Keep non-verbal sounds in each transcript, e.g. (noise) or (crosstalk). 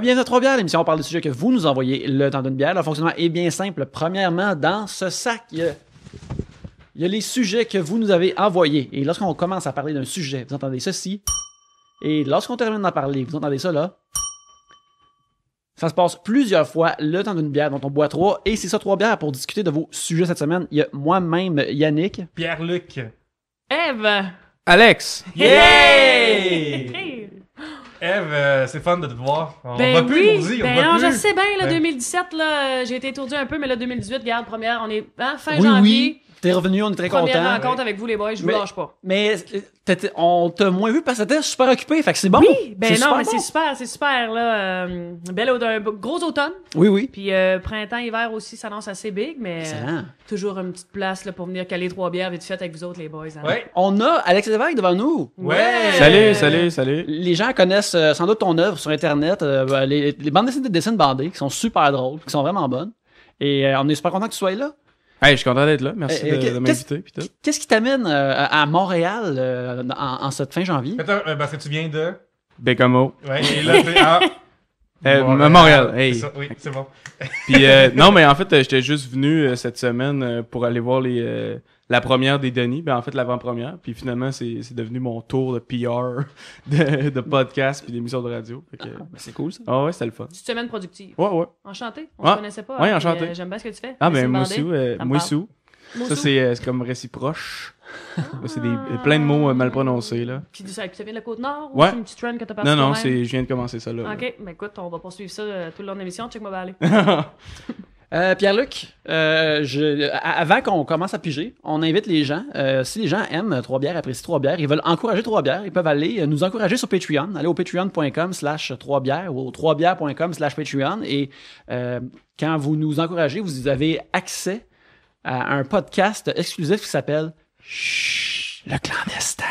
Bienvenue à Trois-Bières, l'émission on parle des sujets que vous nous envoyez le temps d'une bière. Le fonctionnement est bien simple. Premièrement, dans ce sac, il y a, les sujets que vous nous avez envoyés. Et lorsqu'on commence à parler d'un sujet, vous entendez ceci. Et lorsqu'on termine d'en parler, vous entendez ça là. Ça se passe plusieurs fois le temps d'une bière dont on boit trois. Et c'est ça, trois bières pour discuter de vos sujets cette semaine. Il y a moi-même, Yannick. Pierre-Luc. Eve. Alex. Yeah! Eve, euh, c'est fun de te voir. On ben va plus, ben je sais bien, là, 2017, ben. là, j'ai été étourdie un peu, mais là, 2018, garde, première, on est hein, fin janvier. T'es revenu, on est très content. Première rencontre avec vous, les boys, je vous lâche pas. Mais on t'a moins vu parce que t'étais super occupé, fait que c'est bon. Oui, ben non, mais c'est super, c'est super, là. Euh, belle gros automne. Oui, oui. Puis euh, printemps, hiver aussi, ça lance assez big, mais toujours une petite place là, pour venir caler trois bières vite fait avec vous autres, les boys. Hein. On a Alex Lévesque devant nous. Ouais. Salut, salut, salut. Les gens connaissent euh, sans doute ton œuvre sur Internet, les, bandes dessinées de dessins bandés qui sont super drôles, qui sont vraiment bonnes. Et on est super content que tu sois là. Hey, je suis content d'être là. Merci eh, eh, de, m'inviter. Qu'est-ce qui t'amène euh, à Montréal euh, en, cette fin janvier? Attends, euh, parce que tu viens de. Bécamo. Ouais, et là, ah, (laughs) Montréal. Montréal. Hey. Ça, oui, c'est bon. Puis, non, mais en fait, j'étais juste venu cette semaine pour aller voir les, la première des Denis, ben en fait l'avant-première. Puis finalement, c'est devenu mon tour de PR, (laughs) de, podcast, puis d'émission de radio. Ah, ben, c'est cool ça. Ah ouais, c'était le fun. semaine productive. Ouais, ouais. Enchanté. On ne connaissait pas. Ouais, hein, enchanté. Euh, j'aime bien ce que tu fais. Ah, ben, Moussou, euh, Moussou. Ça, euh, c'est comme réciproche. Ah. c'est plein de mots mal prononcés. Là. Puis ça, ça vient de la Côte-Nord ouais. c'est une petite trend que t'as passé Non, non, je viens de commencer ça là. Ok, mais ben, écoute, on va poursuivre ça tout le long de l'émission. Check-moi, va aller. Euh, Pierre-Luc, euh, avant qu'on commence à piger, on invite les gens. Euh, si les gens aiment Trois Bières, apprécient Trois Bières, ils veulent encourager Trois Bières, ils peuvent aller nous encourager sur Patreon. Aller au patreon.com slash Trois Bières ou au troisbièrescom slash Patreon. Et quand vous nous encouragez, vous avez accès à un podcast exclusif qui s'appelle le clandestin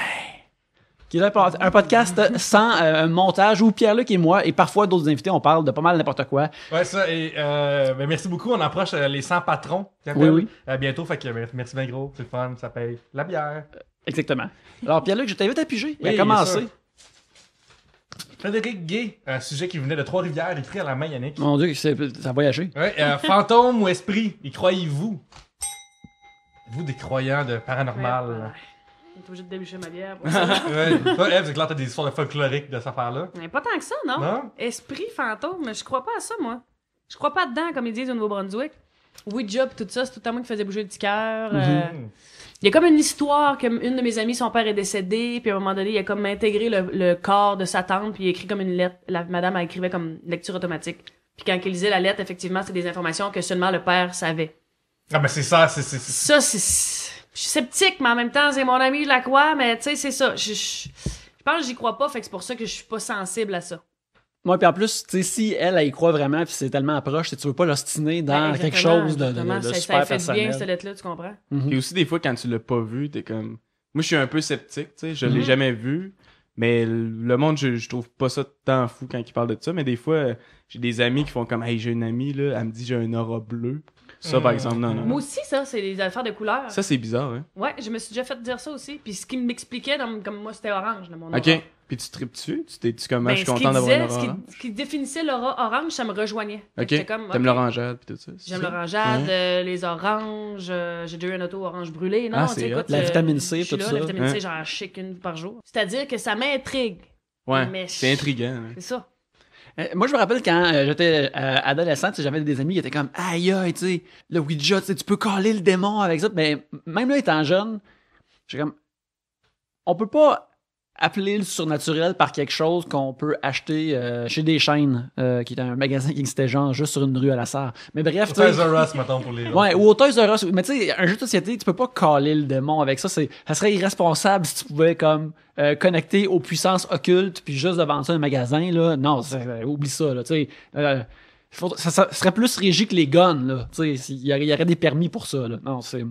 qui est un, podcast sans euh, montage où Pierre-Luc et moi, et parfois d'autres invités, on parle de pas mal n'importe quoi. Ouais, ça, et euh, ben, merci beaucoup. On approche euh, les 100 patrons. Oui, oui. À bientôt, fait que euh, merci bien gros. C'est le fun, ça paye la bière. Exactement. Alors, Pierre-Luc, je t'invite à piger. Frédéric Gay, un sujet qui venait de Trois-Rivières, écrit à la main, Yannick. Mon Dieu, ça a voyagé. Ouais, fantôme ou esprit, y croyez-vous Vous, des croyants de paranormal. T'es obligé de déboucher ma bière. (laughs) ouais, t'as des histoires folkloriques de cette affaire-là. Mais pas tant que ça, non? Esprit, fantôme, je crois pas à ça, moi. Je crois pas dedans, comme ils disent au Nouveau-Brunswick. Ouija job, tout ça, c'est tout le moi qui faisait bouger le petit cœur. Euh. Mhm. Il y a comme une histoire comme une de mes amies, son père est décédé, puis à un moment donné, il a comme intégré le, corps de sa tante, puis il a écrit comme une lettre. La madame a écrivait comme lecture automatique. Puis quand il lisait la lettre, effectivement, c'est des informations que seulement le père savait. Ah mais c'est ça, c'est ça c'est je suis sceptique, mais en même temps, c'est mon ami Lacroix, mais tu sais, c'est ça. Je, pense que j'y crois pas, fait que c'est pour ça que je suis pas sensible à ça. Moi, puis en plus, tu sais, si elle, elle y croit vraiment, puis c'est tellement proche, tu veux pas l'ostiner dans ben, quelque chose de, de, de ça, fait bien, cette lettre-là, tu comprends? Et mhm. aussi, des fois, quand tu l'as pas vu, t'es comme... Moi, je suis un peu sceptique, tu sais, je l'ai mhm. jamais vu, mais le monde, je, je, trouve pas ça tant fou quand ils parle de ça, mais des fois, j'ai des amis qui font comme « Hey, j'ai une amie, là, elle me dit j'ai un aura bleu. » Ça, par exemple, non, non, Moi aussi, ça, c'est des affaires de couleurs. Ça, c'est bizarre, hein? Ouais, je me suis déjà fait dire ça aussi. Puis ce qui m'expliquait, comme moi, c'était orange, dans mon aura. OK. Puis tu tripes dessus? Tu t'es comme, ah, ben, je suis content d'avoir orange ce qui, définissait l'orange, orange, ça me rejoignait. OK. T'aimes l'orangeade, puis tout ça. J'aime l'orangeade, euh, les oranges. Euh, j'ai déjà eu un auto orange brûlé. Non, ah, c'est La euh, vitamine C, tout ça. La vitamine C, genre chic une par jour. C'est-à-dire que ça m'intrigue. Ouais. C'est intriguant. C'est ça. Euh, moi, je me rappelle quand euh, j'étais adolescente, euh, adolescent, j'avais des amis qui étaient comme Aïe, aïe, tu sais, le Ouija, tu peux coller le démon avec ça. Mais même là, étant jeune, j'ai comme. On peut pas appeler le surnaturel par quelque chose qu'on peut acheter euh, chez des chaînes, euh, qui est un magasin qui existait genre juste sur une rue à la serre. Mais bref, tu Ouais, ou au Toys R Mais tu sais, un jeu de société, tu peux pas caler le démon avec ça. C'est, ça serait irresponsable si tu pouvais, comme, euh, connecter aux puissances occultes, puis juste devant ça un magasin, là. Non, oublie ça, là, tu sais. Ça, serait plus régi que les guns, là. Tu sais, il y, y, aurait des permis pour ça, là. Non, c'est.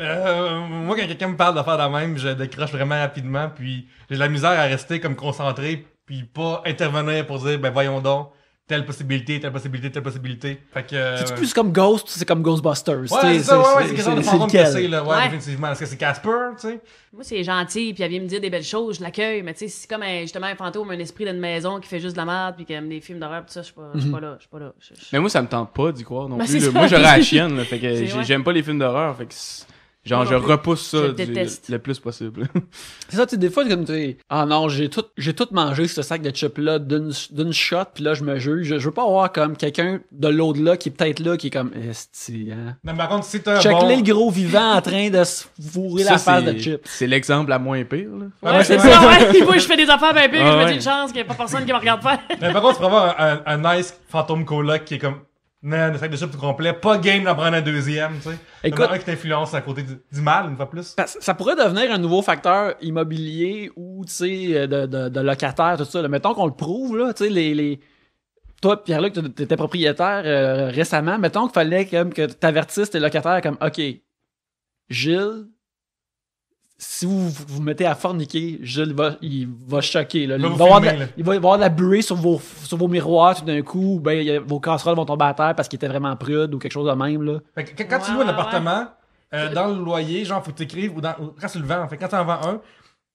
Euh, moi, quand quelqu'un me parle de la même, je décroche vraiment rapidement, puis j'ai de la misère à rester comme concentré, puis pas intervenir pour dire, ben voyons donc, telle possibilité, telle possibilité, telle possibilité. Fait que. C'est euh, plus comme Ghost, c'est comme Ghostbusters. Ouais, c'est ça, c'est fantôme c'est, là. Ouais, effectivement Est-ce que c'est Casper, tu sais? Moi, c'est gentil, puis elle vient me dire des belles choses, je l'accueille, mais tu sais, c'est comme justement un fantôme, un esprit d'une maison qui fait juste de la merde, puis qui aime des films d'horreur, tout ça, je suis pas, mhm. pas là, je suis pas là. Mais moi, ça me tente pas d'y croire non ben, plus. Moi, je la (laughs) chienne, fait que j'aime pas les films d'horreur, Genre, je repousse ça le plus possible. (laughs) c'est ça, tu sais, des fois, comme tu sais, ah non, j'ai tout, j'ai tout mangé ce sac de chips-là d'une shot, puis là, je me juge. Je, veux pas avoir comme quelqu'un de l'autre là qui est peut-être là, qui est comme, esti, hein. Non, mais par contre, si t'as. Check bon... le gros vivant en train de se fourrer la face de chips. C'est l'exemple la moins pire, là. Ouais, c'est ça, ouais. (laughs) Moi, je fais des affaires bien pires, ah, que je me une chance qu'il y ait pas personne qui me regarde faire. mais par contre, tu pourrais avoir un, un, nice phantom cola qui est comme, non, ça sac de chips tout complet, pas game d'en prendre un deuxième, tu sais. Écoute, un qui t'influence à côté du, mal, une fois plus. Ça pourrait devenir un nouveau facteur immobilier ou, tu sais, euh, de, locataire, tout ça. Mettons qu'on le prouve, là, tu sais, les, les... Toi, Pierre-Luc, t'étais propriétaire euh, récemment. Mettons qu'il fallait comme, que t'avertisses tes locataires comme, OK, Gilles, si vous vous mettez à forniquer, il va choquer. Il, va avoir de, la, avoir de la buée sur vos, miroirs tout d'un coup, ben, vos casseroles vont tomber à terre parce qu'il était vraiment prude ou quelque chose de même. quand tu loues un appartement, euh, dans le loyer, genre, faut t'écrire, ou, quand tu le vends, en fait, quand tu en vends un,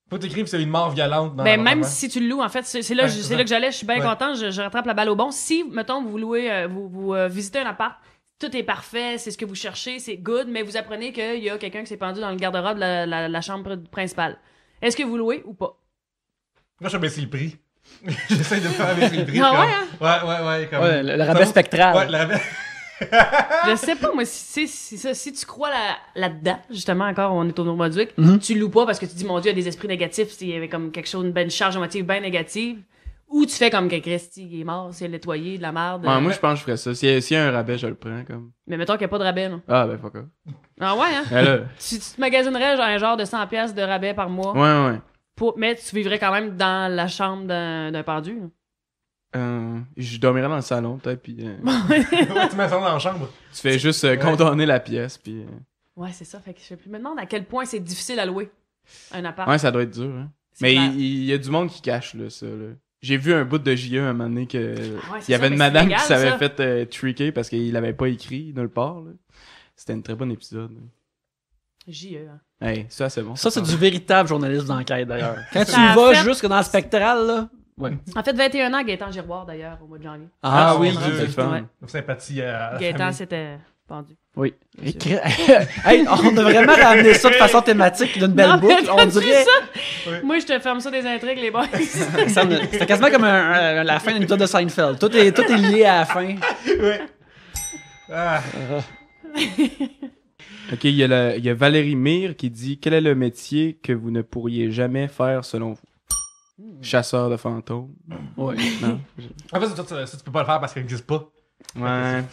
faut t'écrire c'est une mort violente. Ben, même si tu le loues, en fait, c'est là, que j'allais, je suis bien content, je, rattrape la balle au bon. Si, mettons, vous louez, euh, vous, euh, visitez un appart, tout est parfait, c'est ce que vous cherchez, c'est good, mais vous apprenez qu'il y a quelqu'un qui s'est pendu dans le garde-robe de la, chambre principale. Est-ce que vous louez ou pas? Moi, je c'est le prix. (laughs) J'essaie de faire baisser le prix. Ah ouais, hein? ouais, ouais, ouais, comme... ouais le, rabais spectral. Ouais, le (laughs) je sais pas, moi, si, si, si, si tu crois là-dedans, justement, encore, on est au Nouveau-Brunswick, mhm. tu loues pas parce que tu dis, mon Dieu, il y a des esprits négatifs, il y avait comme quelque chose, une charge émotive bien négative. Ou tu fais comme que Christy, est mort, c'est nettoyé, de la merde. moi, euh, je pense que je ferais ça. S'il y, y, a un rabais, je le prends, comme. Mais mettons qu'il n'y a pas de rabais, non? Ah, ben, fuck off. Ah ouais, hein? Si (laughs) tu, te magasinerais, genre, un genre de 100 pièces de rabais par mois. Ouais, ouais. Pour... Mais tu vivrais quand même dans la chambre d'un pendu, euh, je dormirais dans le salon, peut-être, puis... Euh, (laughs) (laughs) tu mets ça dans la chambre. Tu fais juste euh, condamner la pièce, puis... Ouais, c'est ça. Fait que je me demande à quel point c'est difficile à louer un appart. Ouais, ça doit être dur, hein. Mais il, y, a du monde qui cache, là, ça, là. J'ai vu un bout de JE un moment donné que y avait une madame qui s'avait fait euh, parce qu'il l'avait pas écrit nulle part. C'était un très bon épisode. JE. Hein. ça c'est bon. Ça c'est du véritable journaliste d'enquête d'ailleurs. (laughs) Quand tu vas jusque dans le spectral là. En fait, 21 ans, Gaëtan Giroir, d'ailleurs, au mois de janvier. Ah, ah oui, exactement. Donc Sympathie à. Gaëtan, c'était. Oui. (laughs) on a vraiment ramené ça de façon thématique d'une belle boucle. On (laughs) Moi, je te ferme ça des intrigues, les boys. (laughs) c'est quasiment comme la fin d'une épisode de Seinfeld. Tout est, tout est lié à la fin. Ah. ok, il y, a, Valérie Mire qui dit Quel est le métier que vous ne pourriez jamais faire selon vous hmm. Chasseur de fantômes. Oui. En fait, ça, tu peux pas le faire parce qu'il n'existe pas. Ouais.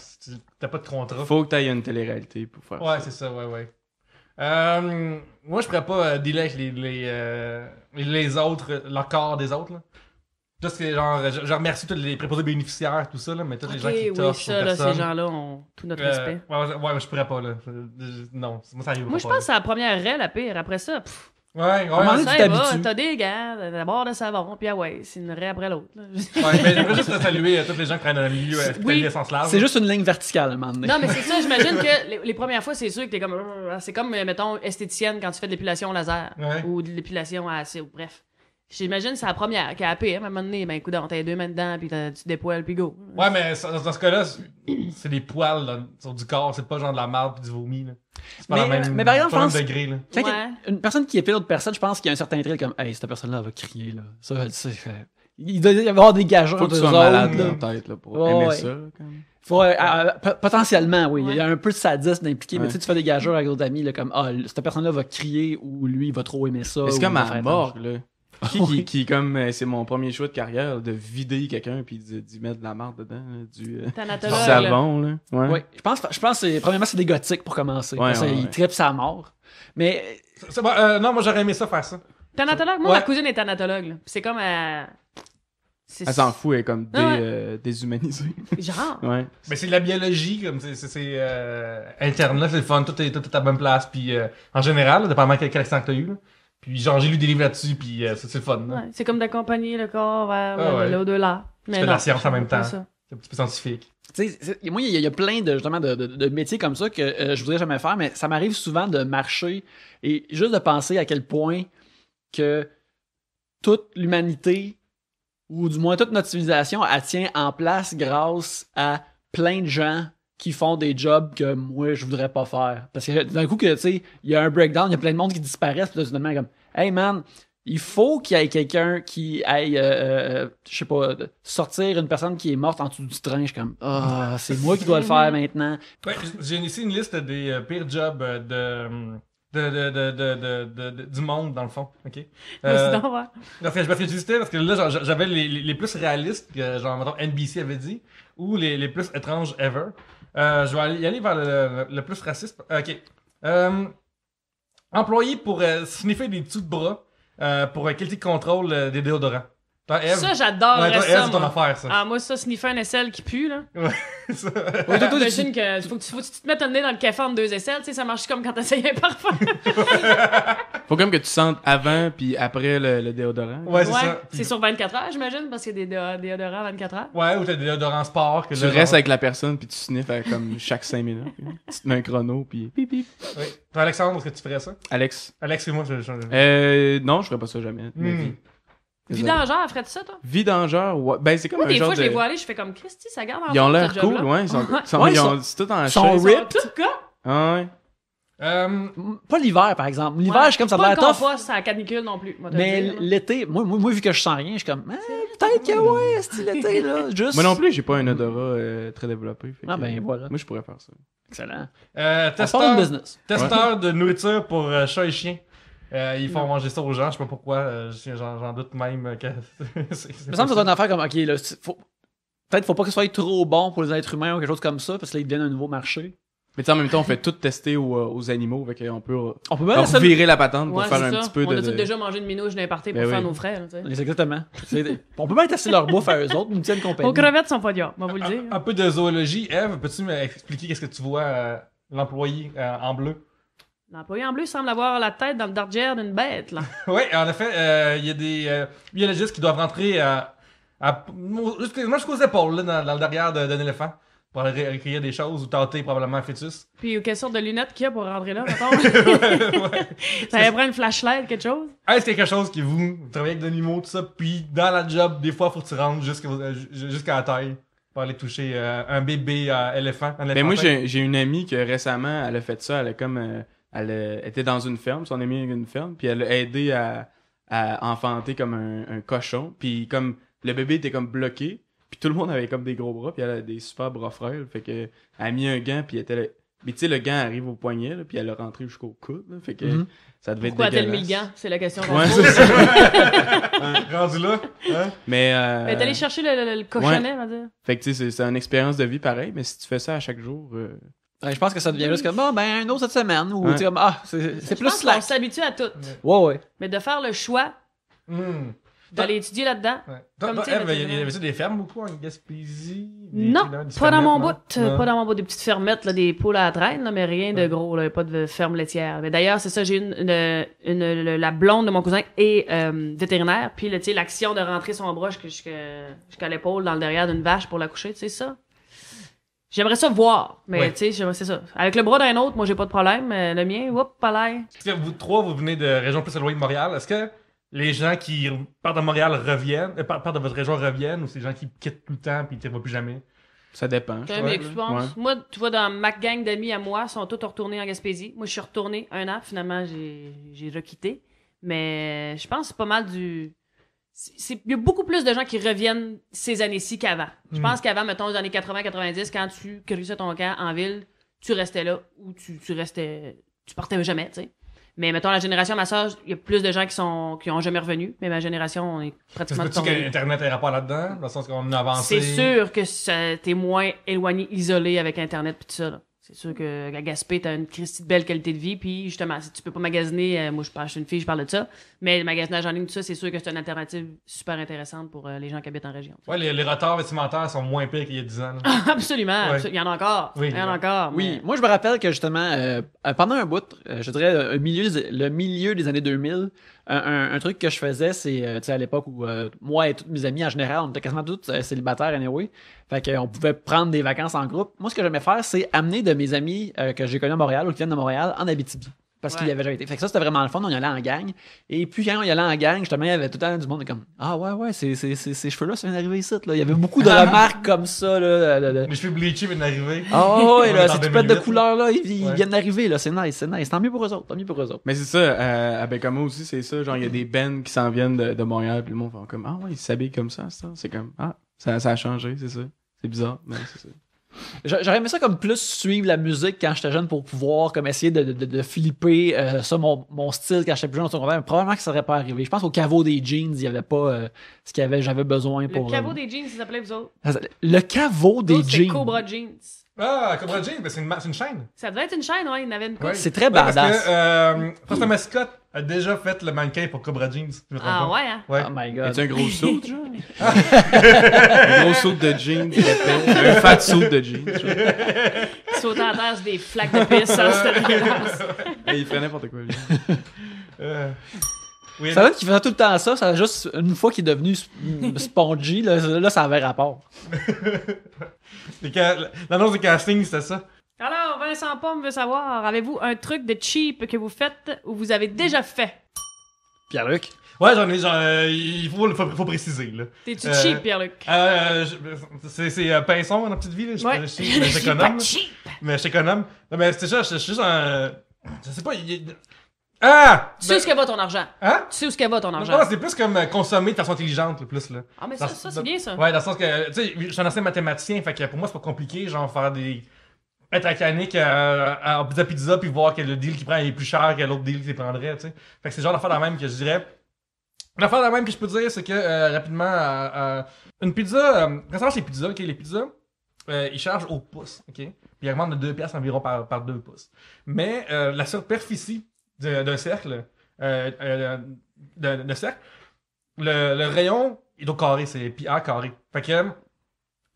T'as pas de contrat. Faut que t'ailles une télé-réalité pour faire ça ouais, c'est ça, ouais, ouais. Euh, moi, je pourrais pas euh, dealer avec euh, les, autres, le corps des autres. Juste que, genre, je, remercie tous les préposés bénéficiaires, tout ça, mais tous les gens qui oui, ça, ces gens-là ont tout notre euh, respect. Ouais, ouais, ouais, je pourrais pas, là. non, moi, ça arrive Moi, je pense que c'est la première raie, la pire. Après ça, pfff Ouais, ouais. Ça t'as des gars, d'abord de savon, puis ah ouais, c'est une raie après l'autre. Ouais, mais j'aimerais juste saluer toutes les gens qui prennent dans le milieu euh, oui. l'essence large. C'est juste une ligne verticale, à Non, mais c'est ça, j'imagine que (laughs) les, premières fois, c'est sûr que t'es comme. Euh, c'est comme, euh, mettons, esthéticienne quand tu fais de l'épilation laser ou de l'épilation à ou bref. J'imagine c'est la première qui a la pire. un moment donné, ben, écoute, t'as deux mains dedans, puis tu dépoiles, puis go. Ouais, mais dans ce cas-là, c'est des poils sur du corps, c'est pas genre de la marde, puis du vomi. Mais, euh, mais, par exemple, je pense. Degré, Une personne qui épile l'autre personne, je pense qu'il y a un certain trait comme Hey, cette personne-là va crier. Là. Ça, euh, il doit y avoir des gageurs Faut que tu sois malade, peut-être, là, pour aimer ça. Euh, potentiellement, oui. Il y a un peu de sadisme d'impliquer, mais tu, fais des gageurs avec d'autres amis, comme Ah, cette personne-là va crier ou lui, il va trop aimer ça. C'est comme à mort, (laughs) Qui, ah qui, qui, comme euh, c'est mon premier choix de carrière, de vider quelqu'un puis d'y mettre de la marde dedans, du, euh, du savon. Là. Ouais. je pense, je pense c'est premièrement, c'est des gothiques pour commencer. Ouais, parce ils sa mort. Mais. Euh, non, moi j'aurais aimé ça faire ça. Thanatologue? Moi, ma cousine est thanatologue. C'est comme. Euh... Elle s'en fout, elle est comme euh, déshumanisée. (laughs) Genre. ouais. Mais c'est de la biologie, comme c'est euh, interne, c'est le fun, tout est, tout est à bonne place. Puis en général, dépendamment quel accent que t'as eu, puis genre, j'ai lu des là-dessus, puis euh, c'est fun. Ouais, c'est comme d'accompagner le corps vers ah, l'au-delà. C'est la science en même temps. C'est un petit peu scientifique. moi, il y, a- plein de, justement, de, métiers comme ça que euh, je voudrais jamais faire, mais ça m'arrive souvent de marcher et juste de penser à quel point que toute l'humanité, ou du moins toute notre civilisation, elle tient en place grâce à plein de gens qui font des jobs que moi je voudrais pas faire. Parce que d'un coup que tu sais, il y a un breakdown, il y a plein de monde qui disparaissent, puis là, tu comme Hey man, il faut qu'il y ait quelqu'un qui aille, euh, euh, je sais pas, sortir une personne qui est morte en dessous du train. Je suis comme, ah, c'est moi qui dois le faire maintenant. j'ai ici une liste des euh, pires jobs de, de, de, de, du monde, dans le fond. OK? Euh, parce que, parce que parce que là, j'avais les, les, plus réalistes que, genre, NBC avait dit, ou les, les plus étranges ever. Euh, je vais y aller vers le, plus raciste. OK. Euh, employé pour euh, des dessous de bras euh, pour un euh, de contrôle euh, des déodorants. Ça, j'adore c'est moi. affaire, ça. Ah, moi, ça, sniffer un aisselle qui pue, là. Ouais, (laughs) que faut que, tu, faut que tu te mettes un nez dans le café en deux aisselles, tu sais, ça marche comme quand t'essayes un parfum. (laughs) Faut comme que tu sentes avant puis après le, déodorant. ouais, c'est ça. c'est sur 24 heures, j'imagine, parce qu'il y a des déodorants 24 heures. Ouais, ou t'as des déodorants sport. Que Tu restes avec la personne puis tu sniffes comme chaque 5 minutes. (laughs) Tu te mets un chrono puis pip pip. Alexandre, est-ce que tu ferais ça? Alex. Alex et moi, je le Euh, non, je ferais pas ça jamais. Vidangeur, ferait tout ça, toi? Vidangeur, ouais. Ben, c'est comme un des fois, je les vois aller, je fais comme Christy, ça garde en Ils ont l'air cool, ouais. Ils sont, sont, ouais, ils sont... sont tout en Ils sont ripped. Ah, ouais. Euh, pas l'hiver, par exemple. L'hiver, je suis comme ça me être pas ça canicule non plus. mais l'été, moi, moi, vu que je sens rien, je suis comme, ah, peut-être que ouais, c'est l'été, là. (laughs) Juste... Moi non plus, j'ai pas un odorat euh, très développé. Ah, ben euh, voilà. Moi, je pourrais faire ça. Excellent. Euh, testeur, de nourriture pour euh, chats et chiens. Euh, ils font manger ça aux gens, je sais pas pourquoi, euh, j'en doute même que. (laughs) c'est, me semble que c'est une affaire comme, ok, là, faut... peut-être faut pas que ce soit trop bon pour les êtres humains ou quelque chose comme ça, parce que là, ils deviennent un nouveau marché. Mais en même temps, on fait tout tester aux, euh, aux animaux, fait euh, on peut, on peut même virer la patente pour faire un petit peu on de. On a tous de... déjà mangé une minouche d'imparté ben pour faire nos frais. (laughs) exactement. on peut même tester leur bouffe à eux autres, nous tiennent compagnie. Aux crevettes sont pas durs, on vous le dire. Un, peu de zoologie, Eve, peux-tu m'expliquer qu'est-ce que tu vois euh, l'employé en bleu? L'employé en bleu semble avoir la tête dans le dardière d'une bête, là. (laughs) oui, en effet, euh, il y a des euh, biologistes qui doivent rentrer à, à jusqu'aux épaules, là, dans, le derrière d'un éléphant pour aller des choses ou tenter probablement un fœtus. Puis quelle sorte de lunettes qu'il y a pour rentrer là, (laughs) mettons? ouais, (laughs) Ça va prendre une flashlight, quelque chose? Est-ce quelque chose qui vous, vous travaillez avec des animaux, tout ça, puis dans la job, des fois, faut que tu rentres jusqu'à euh, la taille pour aller toucher euh, un bébé euh, éléphant. Mais ben, moi, j'ai une amie qui, récemment, elle a fait ça, elle a comme elle, euh, était dans une ferme, son ami une ferme, puis elle a aidé à, enfanter comme un, cochon, puis comme le bébé était comme bloqué, puis tout le monde avait comme des gros bras, puis elle a des super bras frères, fait que elle a mis un gant, puis elle était mais tu sais, le gant arrive au poignet, puis elle a rentré jusqu'au coude. fait que mhm. ça devait Pourquoi elle a mis le gant C'est la question qu'on c'est (laughs) hein? là. Hein? Mais. Euh... allé chercher le, cochonnet, on va dire. Fait que tu sais, c'est une expérience de vie pareille, mais si tu fais ça à chaque jour, euh, ben, je pense que ça devient juste comme, Ah ben, un autre cette semaine, ou, tu comme, ah, c'est plus slack. On s'habitue à tout. Ouais, ouais. Mais de faire le choix hmm. d'aller étudier là-dedans. Ouais. Comme, il y avait euh, des fermes quoi, en Gaspésie? non, pas dans mon bout, euh, pas dans mon bout. Des petites fermettes, là, des poules à la traîne, mais rien de gros, là, pas de ferme laitière. Mais d'ailleurs, c'est ça, j'ai une, une, la blonde de mon cousin est euh, vétérinaire, puis, tu sais, l'action de rentrer son broche jusqu'à l'épaule dans le derrière d'une vache pour la coucher, tu sais ça? J'aimerais ça voir, mais tu sais, c'est ça. Avec le bras d'un autre, moi, j'ai pas de problème. le mien, hop, pas vous trois, vous venez de région plus éloignée de Montréal? Est-ce que les gens qui partent de Montréal reviennent, euh, partent de votre région reviennent, ou c'est les gens qui quittent tout le temps puis ils ne plus jamais? Ça dépend. Moi, tu vois, dans ma gang d'amis à moi, sont tous retournés en Gaspésie. Moi, je suis retourné un an. Finalement, j'ai requitté. Mais je pense que c'est pas mal du il y a beaucoup plus de gens qui reviennent ces années-ci qu'avant. Je hmm. pense qu'avant, mettons, les années 80-90, quand tu crissais ton cas en ville, tu restais là ou tu, tu restais. Tu partais jamais, tu sais. Mais mettons, la génération ma sœur il y a plus de gens qui sont qui ont jamais revenu. Mais ma génération, on est pratiquement... Est-ce que Internet est pas là-dedans? Dans le sens qu'on avance C'est sûr que t'es moins éloigné, isolé avec Internet pis tout ça. C'est sûr que la Gaspé, t'as une Christie de belle qualité de vie. Puis justement, si tu peux pas magasiner, euh, moi je, suis une fille, je parle de ça. Mais le magasinage en ligne, tout ça, c'est sûr que c'est une alternative super intéressante pour euh, les gens qui habitent en région. Ouais, les, retards vestimentaires sont moins pires qu'il y a 10 ans. (laughs) Absolument. Il y en a encore. Il y en a encore. Oui. Moi, je me rappelle que justement, euh, pendant un bout, je dirais milieu, le milieu des années 2000, un, truc que je faisais, c'est euh, à l'époque où euh, moi et toutes mes amis en général, on était quasiment tous euh, célibataires anyway. Fait qu'on pouvait prendre des vacances en groupe. Moi, ce que j'aimais faire, c'est amener de mes amis que j'ai connus à Montréal ou qui viennent de Montréal en Abitibi parce qu'il avait jamais été. Fait que ça, c'était vraiment le fun. On y allait en gang. Et puis, quand on y allait en gang, justement, il y avait tout le temps du monde comme Ah ouais, ouais, ces, ces cheveux-là, ça vient d'arriver ici. Là. Il y avait beaucoup de (laughs) remarques comme ça. Là, là, cheveux bleachés viennent d'arriver. Ah ouais, là, ces petites de couleur, là, ils, viennent d'arriver. là. C'est nice, c'est nice. Tant mieux pour eux autres. Tant mieux pour eux autres. Mais c'est ça, euh, à aussi, c'est ça. Genre, il y a des bands qui s'en viennent de, de Montréal. Puis le monde fait comme Ah ouais, ils s'habillent comme ça, ça. C'est comme Ah, ça, a changé, c'est ça. C'est bizarre, c'est ça. J'aurais aimé ça comme plus suivre la musique quand j'étais jeune pour pouvoir comme essayer de, de, flipper euh, ça, mon, mon, style quand j'étais plus jeune Mais probablement que ça n'aurait pas arrivé. Je pense au caveau des jeans, il n'y avait pas euh, ce qu'il y avait, j'avais besoin pour. Le caveau euh, des jeans, ça s'appelait vous autres. Le caveau des jeans. Cobra Jeans. Ah, Cobra Jeans, c'est une, une, chaîne. Ça devait être une chaîne, ouais. Il n'y avait une C'est très badass. Parce que, parce que mascotte a déjà fait le mannequin pour Cobra Jeans. ah ouais, hein? ouais, Oh my god. C'est un gros saut, (laughs) un gros saut de jeans, un fat saut de jeans. (laughs) saute en des flaques de pisse, c'était dégueulasse. (laughs) il fait n'importe quoi. Euh, ça va qu'il faisait tout le temps ça, ça juste une fois qu'il est devenu spongy, là, ça avait rapport. L'annonce de casting, c'était ça. Alors, Vincent Pomme veut savoir, avez-vous un truc de cheap que vous faites ou vous avez déjà fait? Pierre-Luc? Ouais, j'en ai, genre, euh, il faut, faut, préciser, là. T'es-tu euh, cheap, Pierre-Luc? Euh, c'est, c'est euh, pinceau dans dans petite vie, là. Je, suis je, (laughs) mais je pas cheap. Mais je suis Non, mais c'est ça, je, suis juste un... Je sais pas, il... Ah! Tu sais où ce que va ton argent. Hein? Tu sais où ce que va ton argent. c'est plus comme consommer de façon intelligente, le plus, là. Ah, mais ça, ça c'est bien, ça. Ouais, dans le sens que, tu sais, je suis un ancien mathématicien, fait que pour moi, c'est pas compliqué, genre, faire des être à Canic euh, en pizza pizza puis voir que le deal qu'il prend est plus cher que l'autre deal qu'il prendrait, tu sais. Fait que c'est genre l'affaire la même que je dirais. L'affaire la même que je peux dire, c'est que euh, rapidement, euh, euh, une pizza, euh, récemment c'est les pizzas, ok, les pizzas, ils chargent au pouce, ok. Puis ils remontent de 2 pièces environ par, par 2 pouces. Mais la superficie d'un cercle, d'un cercle, le, rayon, il est au carré, c'est pi a carré. Fait que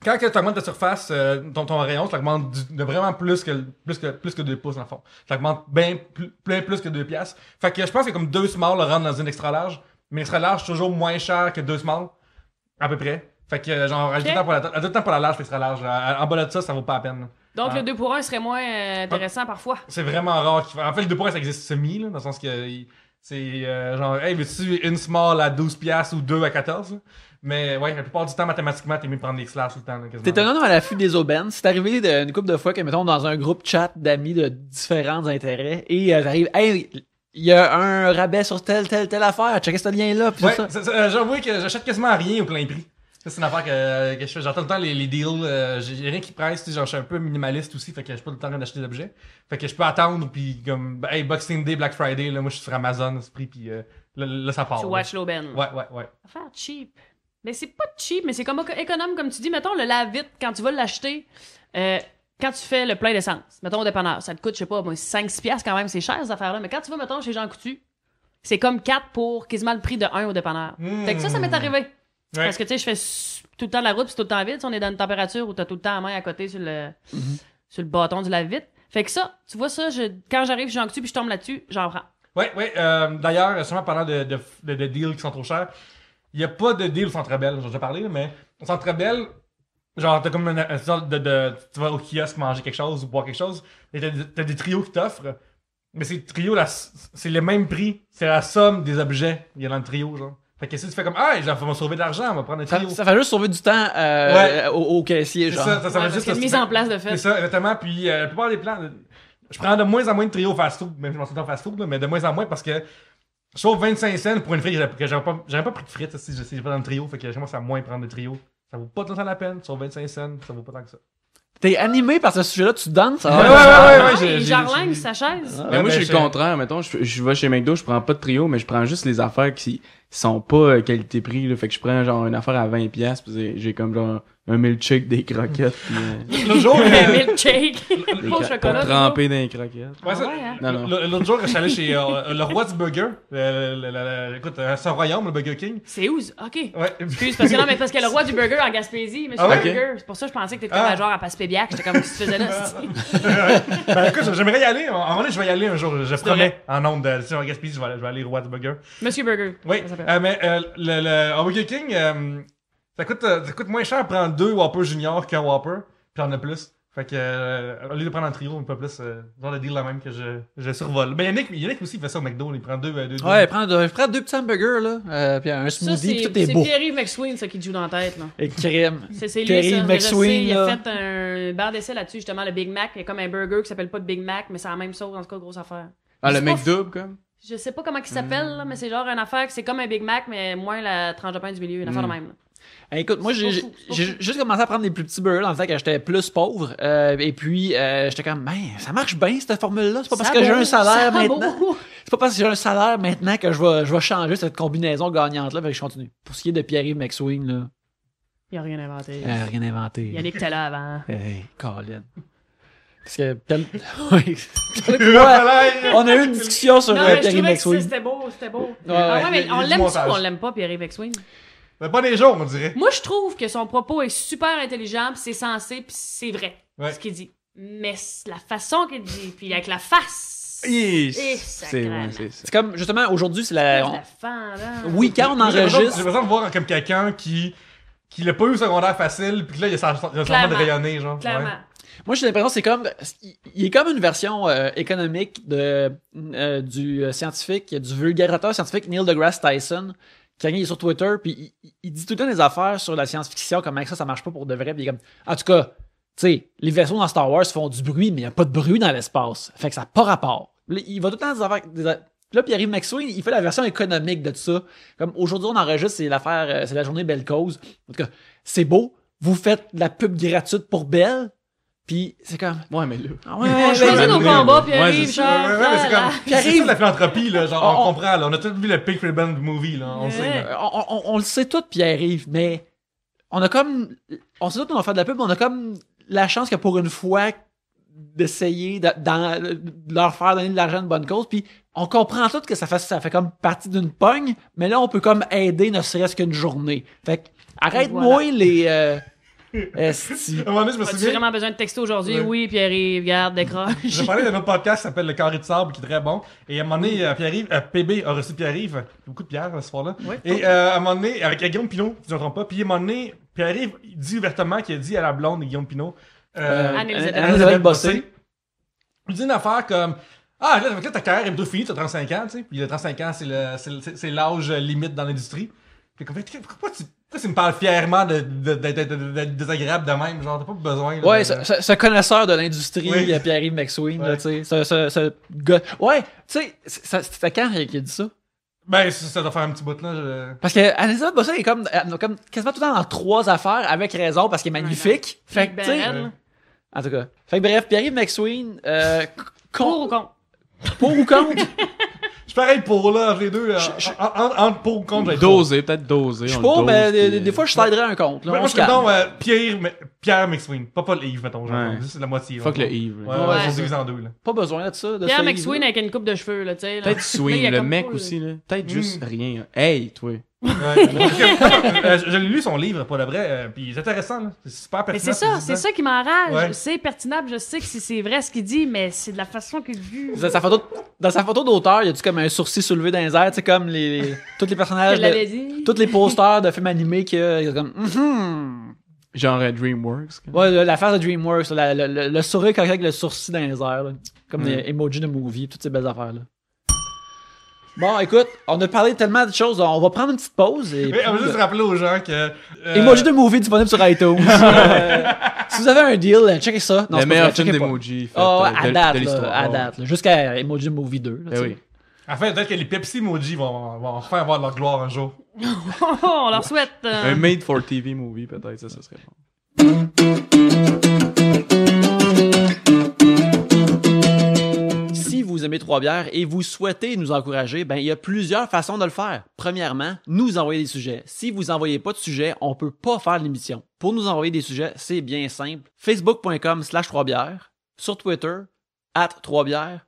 quand tu augmentes ta surface, euh, ton, rayon, tu l'augmentes de vraiment plus que, plus que, plus que 2 pouces, en fond. Tu l'augmentes bien plus, plus que 2 piastres. Fait que je pense que comme deux small rentrent dans une extra large, mais extra large, toujours moins cher que deux smalls, à peu près. Fait que genre, okay. temps pour la, pour la large, extra large. En bas de ça, ça vaut pas la peine. Donc, le 2 ah. pour 1 serait moins euh, ah. intéressant parfois. C'est vraiment rare. En fait, le 2 pour 1, ça existe semi, dans le sens que c'est euh, genre, hey, veux-tu une small à 12$ ou deux à 14$? Mais ouais, la plupart du temps, mathématiquement, t'es mieux de prendre des classes tout le temps. T'es étonnant à l'affût des aubaines. C'est arrivé une couple de fois que, mettons, dans un groupe chat d'amis de différents intérêts, et euh, j'arrive, hey, il y a un rabais sur telle, telle, telle affaire, checker ce lien-là. ouais, euh, j'avoue que j'achète quasiment rien au plein prix c'est une affaire que, que je fais. J'entends le temps les, deals. Euh, j'ai rien qui presse. Genre, je suis un peu minimaliste aussi. Fait que je n'ai pas le temps d'acheter d'objets. Fait que je peux attendre. Puis, comme, ben, hey, Boxing Day, Black Friday, là, moi, je suis sur Amazon, ce prix. Puis euh, là, ça part. Tu watch l'aubaine. Ouais, ouais, ouais. Affaire cheap. Mais c'est pas cheap, mais c'est comme économe, comme tu dis. Mettons, le lave-vite, quand tu vas l'acheter, euh, quand tu fais le plein d'essence, mettons au dépanneur, ça te coûte, je sais pas, 5-6$ quand même, c'est cher, cette affaire là Mais quand tu vas, mettons, chez Jean Coutu, c'est comme 4 pour quasiment le prix de 1 au dépanneur. Hmm. Fait que ça, ça m'est arrivé. Parce que, tu sais, je fais tout le temps la route, puis tout le temps vide. On est dans une température où as tout le temps la main à côté sur le, mm-hmm. sur le bâton du lave-vite. Fait que ça, tu vois ça, quand j'arrive, j'en dessus, puis je tombe là-dessus, j'en prends. Oui, oui. Euh, d'ailleurs, sûrement parlant de, deals qui sont trop chers, il n'y a pas de deal sont très belles. J'en ai déjà parlé, mais sont très belles. genre, t'as comme une, sorte de, Tu vas au kiosque manger quelque chose ou boire quelque chose, et t'as des trios qui t'offrent. Mais ces trios, c'est le même prix. C'est la somme des objets Il y a dans le trio, genre. Fait que si tu fais comme Ah, je vais me sauver de l'argent, on va prendre un trio. Ça, fait juste sauver du temps euh, au, caissier, genre. Ça, ça, ça juste. une mise en place de fait. C'est ça, exactement. Puis euh, la plupart des plans, je prends de moins en moins de trio fast-food, même si je m'en suis de fast-food, mais de moins en moins parce que je sauve 25 cents pour une frite que j'aurais pas, pas pris de frites si je pas dans le trio. Fait que j'ai commencé à moins prendre de trio. Ça vaut pas tant la peine, sur 25 cents, ça vaut pas tant que ça. T'es animé par ce sujet-là, tu danses. Hein? Ouais, ouais, ouais, ouais, ouais, sa chaise. Ah, mais moi, ben, je suis le contraire. Mettons, je, vais chez McDo, je prends pas de trio, mais je prends juste les affaires qui, sont pas euh, qualité-prix. Fait que je prends genre une affaire à 20$, puis j'ai comme genre un milkshake des croquettes. Puis, euh, (laughs) L'autre jour, un euh, milkshake (laughs) au chocolat. Trempé dans les croquettes. Ah hein? L'autre jour, je suis allé chez (laughs) le roi du burger. écoute, c'est un royaume, le Burger King. C'est où Ok. Excuse, parce que non, mais parce que le roi du burger en Gaspésie, monsieur ah Burger. C'est pour ça que je pensais que t'étais étais ah. un genre à Passepébiac. J'étais comme si tu faisais là. Ben, écoute, j'aimerais y aller. En vrai, je vais y aller un jour. Je promets en nombre de. Si en Gaspésie, je vais, aller, je au roi du burger. Monsieur Burger. Oui. Euh, mais euh, le, le, King, euh, ça, coûte, ça coûte moins cher à prendre deux Whopper Junior qu'un Whopper, puis on a plus. Fait que, au lieu de prendre un trio, on peut plus, genre le deal la même que je, je survole. Mais a qui aussi fait ça au McDo, il prend deux. ouais, il prend deux, petits hamburgers, là, puis un smoothie, puis tout est, beau. C'est Pierre-Yves McSween, ça, qui joue dans la tête, là. Et crème. C'est lui, ça, McSween, Il a fait un bar d'essai là-dessus, justement, le Big Mac. Il y comme un burger qui s'appelle pas de Big Mac, mais c'est la même sauce, en tout cas, grosse affaire. Ah, le McDouble comme? Je sais pas comment il s'appelle, mais hmm. c'est genre une affaire que c'est comme un Big Mac, mais moins la tranche de pain du milieu, une affaire de hmm. même. Eh, écoute, moi, j'ai juste commencé à prendre des plus petits burgers en fait que j'étais plus pauvre. Euh, et puis, euh, j'étais comme, Mais ben, ça marche bien, cette formule-là. C'est pas, parce que j'ai un salaire maintenant. C'est pas parce que j'ai un salaire maintenant que je vais, je vais changer cette combinaison gagnante-là. Fait que je continue. Pour ce qui est de Pierre-Yves McSwing, là. Il a rien inventé. Il euh, a rien inventé. qui était là avant. Hey, Colin. Parce que (laughs) (laughs) on a eu une discussion sur non, euh, mais Pierre C'était beau, c'était beau. Ah on l'aime ou on l'aime pas, Pierre Maxwell? Mais pas des jours, on dirait. Moi, je trouve que son propos est super intelligent, puis c'est sensé, puis c'est vrai, ce qu'il dit. Mais la façon qu'il dit, puis avec la face, c'est comme justement aujourd'hui c'est la, week-end oui quand on enregistre j'ai besoin de voir comme quelqu'un qui qui l'a pas eu secondaire facile puis là il a le sentiment de rayonner genre clairement moi, j'ai l'impression c'est comme. Il est comme une version euh, économique de, euh, du euh, scientifique, du vulgarisateur scientifique Neil deGrasse Tyson. Qui est sur Twitter, puis il, dit tout le temps des affaires sur la science-fiction, comment ça, ça marche pas pour de vrai. Puis comme, en tout cas, tu sais, les vaisseaux dans Star Wars font du bruit, mais il n'y a pas de bruit dans l'espace. Fait que ça n'a pas rapport. Il va tout le temps des affaires. Des Là, puis arrive Maxwell, il fait la version économique de tout ça. Comme aujourd'hui, on enregistre, c'est l'affaire, c'est la journée Belle Cause. En tout cas, c'est beau. Vous faites la pub gratuite pour Belle. Puis c'est comme. Ouais, mais là. Ah ouais, nos combats, puis arrive, genre. c'est comme. la philanthropie, là. Genre, on, comprend, là. On a tous vu le Pink Ribbon movie, là. On, On, le sait tout, puis arrive, mais on a comme. On sait tout qu'on va faire de la pub, mais on a comme la chance que pour une fois, d'essayer de, leur faire donner de l'argent de bonne cause. Puis on comprend tout que ça fait, ça fait comme partie d'une pogne, mais là, on peut comme aider ne serait-ce qu'une journée. Fait que, arrête-moi les. Euh, Esti. un moment vraiment besoin de texto aujourd'hui? Oui, Pierre-Yves, garde, décroche. Je parlé d'un autre podcast qui s'appelle Le Carré de Sable, qui est très bon. Et à un moment donné, euh, Pierre-Yves, euh, PB a reçu Pierre-Yves. Beaucoup de Pierre ce soir-là. Et euh, à un moment donné, avec Guillaume Pinot, si je ne me trompe pas. Puis à un moment donné, Pierre-Yves dit ouvertement qu'il a dit à la blonde de Guillaume Pinot. Euh, anne Il dit une affaire comme. Ah, là, toi, ta carrière est plutôt finie, t'as 35 ans, tu sais. Puis le 35 ans, c'est c'est c'est- l'âge limite dans l'industrie. Puis comme, fait, pourquoi tu tu sais, il me parle fièrement d'être désagréable de même? Genre, t'as pas besoin. ouais, ce, connaisseur de l'industrie, euh, Pierre-Yves McSween, là, tu sais. Ce, gars. Ouais, tu sais, c'était quand qui a dit ça? Ben, ça, doit faire un petit bout, là. Je... Parce que Anissa Bossa est comme, comme quasiment tout le temps dans trois affaires avec raison parce qu'il est magnifique. fait que, tu sais... Euh, en tout cas. Fait que bref, Pierre-Yves McSween, euh, Pour ou contre? Pour ou contre? (laughs) suis pareil pour, là, entre les deux. Euh, entre pour ou contre, Doser, peut-être doser. Je suis pour, mais des fois, je t'aiderais euh, un contre. Moi, je non, Pierre, Pierre McSween. Pas Paul Yves, mettons. C'est la moitié. Fuck le Yves. Ouais, on se divise en deux, là. Pas besoin de ça. Pierre McSween avec une coupe de cheveux, là, tu sais. Peut-être (laughs) Swing, le mec aussi, là. Peut-être mm. juste rien. Hey, toi. (laughs) Euh, je l'ai lu son livre, pour de vrai, euh, puis c'est intéressant, c'est super pertinent. Mais c'est ça, c'est ça qui m'enrage. C'est pertinent, je sais que c'est vrai ce qu'il dit, mais c'est de la façon que je Dans sa dans sa photo d'auteur, il y a-tu comme un sourcil soulevé dans les airs, C'est comme les, tous les personnages, toutes tous les posters de films animés que mm-hmm. Genre euh, DreamWorks. Ouais, l'affaire de DreamWorks, le, sourire correct avec le sourcil dans les airs, comme mm. de movie, toutes ces belles affaires-là. Bon, écoute, on a parlé tellement de choses, on va prendre une petite pause. Et on va juste euh, rappeler aux gens que. Emoji euh, de movie disponible sur iTunes. (laughs) Euh, si vous avez un deal, checkez ça. Non, le meilleur film d'emoji. Oh, à date, Jusqu'à Emoji movie 2. Eh oui. Enfin, peut-être que les Pepsi Emoji vont, enfin avoir leur gloire un jour. (laughs) on leur souhaite. Un made for TV movie, peut-être, ça, ça serait bon. Mm. aimez Trois Bières et vous souhaitez nous encourager, ben, il y a plusieurs façons de le faire. Premièrement, nous envoyer des sujets. Si vous n'envoyez pas de sujets, on peut pas faire l'émission. Pour nous envoyer des sujets, c'est bien simple. Facebook.com slash Trois Bières, sur Twitter, at Trois Bières,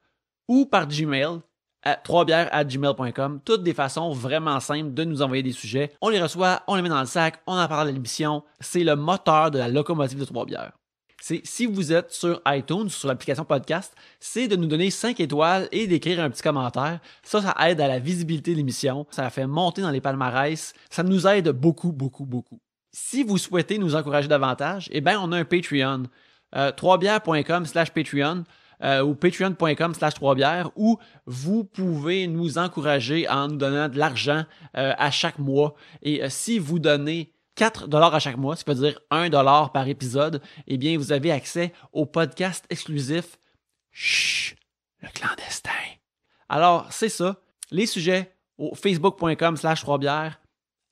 ou par Gmail, at 3bières at gmail.com. Toutes des façons vraiment simples de nous envoyer des sujets. On les reçoit, on les met dans le sac, on en parle à l'émission. C'est le moteur de la locomotive de Trois Bières c'est si vous êtes sur iTunes, sur l'application podcast, c'est de nous donner 5 étoiles et d'écrire un petit commentaire. Ça, ça aide à la visibilité de l'émission, ça fait monter dans les palmarès, ça nous aide beaucoup, beaucoup, beaucoup. Si vous souhaitez nous encourager davantage, eh bien, on a un Patreon. 3bières.com euh, slash Patreon euh, ou patreon.com slash 3bières où vous pouvez nous encourager en nous donnant de l'argent euh, à chaque mois. Et si vous donnez 4 dollars à chaque mois, ce qui veut dire 1 dollar par épisode, eh bien, vous avez accès au podcast exclusif Chut, le clandestin. Alors, c'est ça. Les sujets au facebook.com slash 3bières,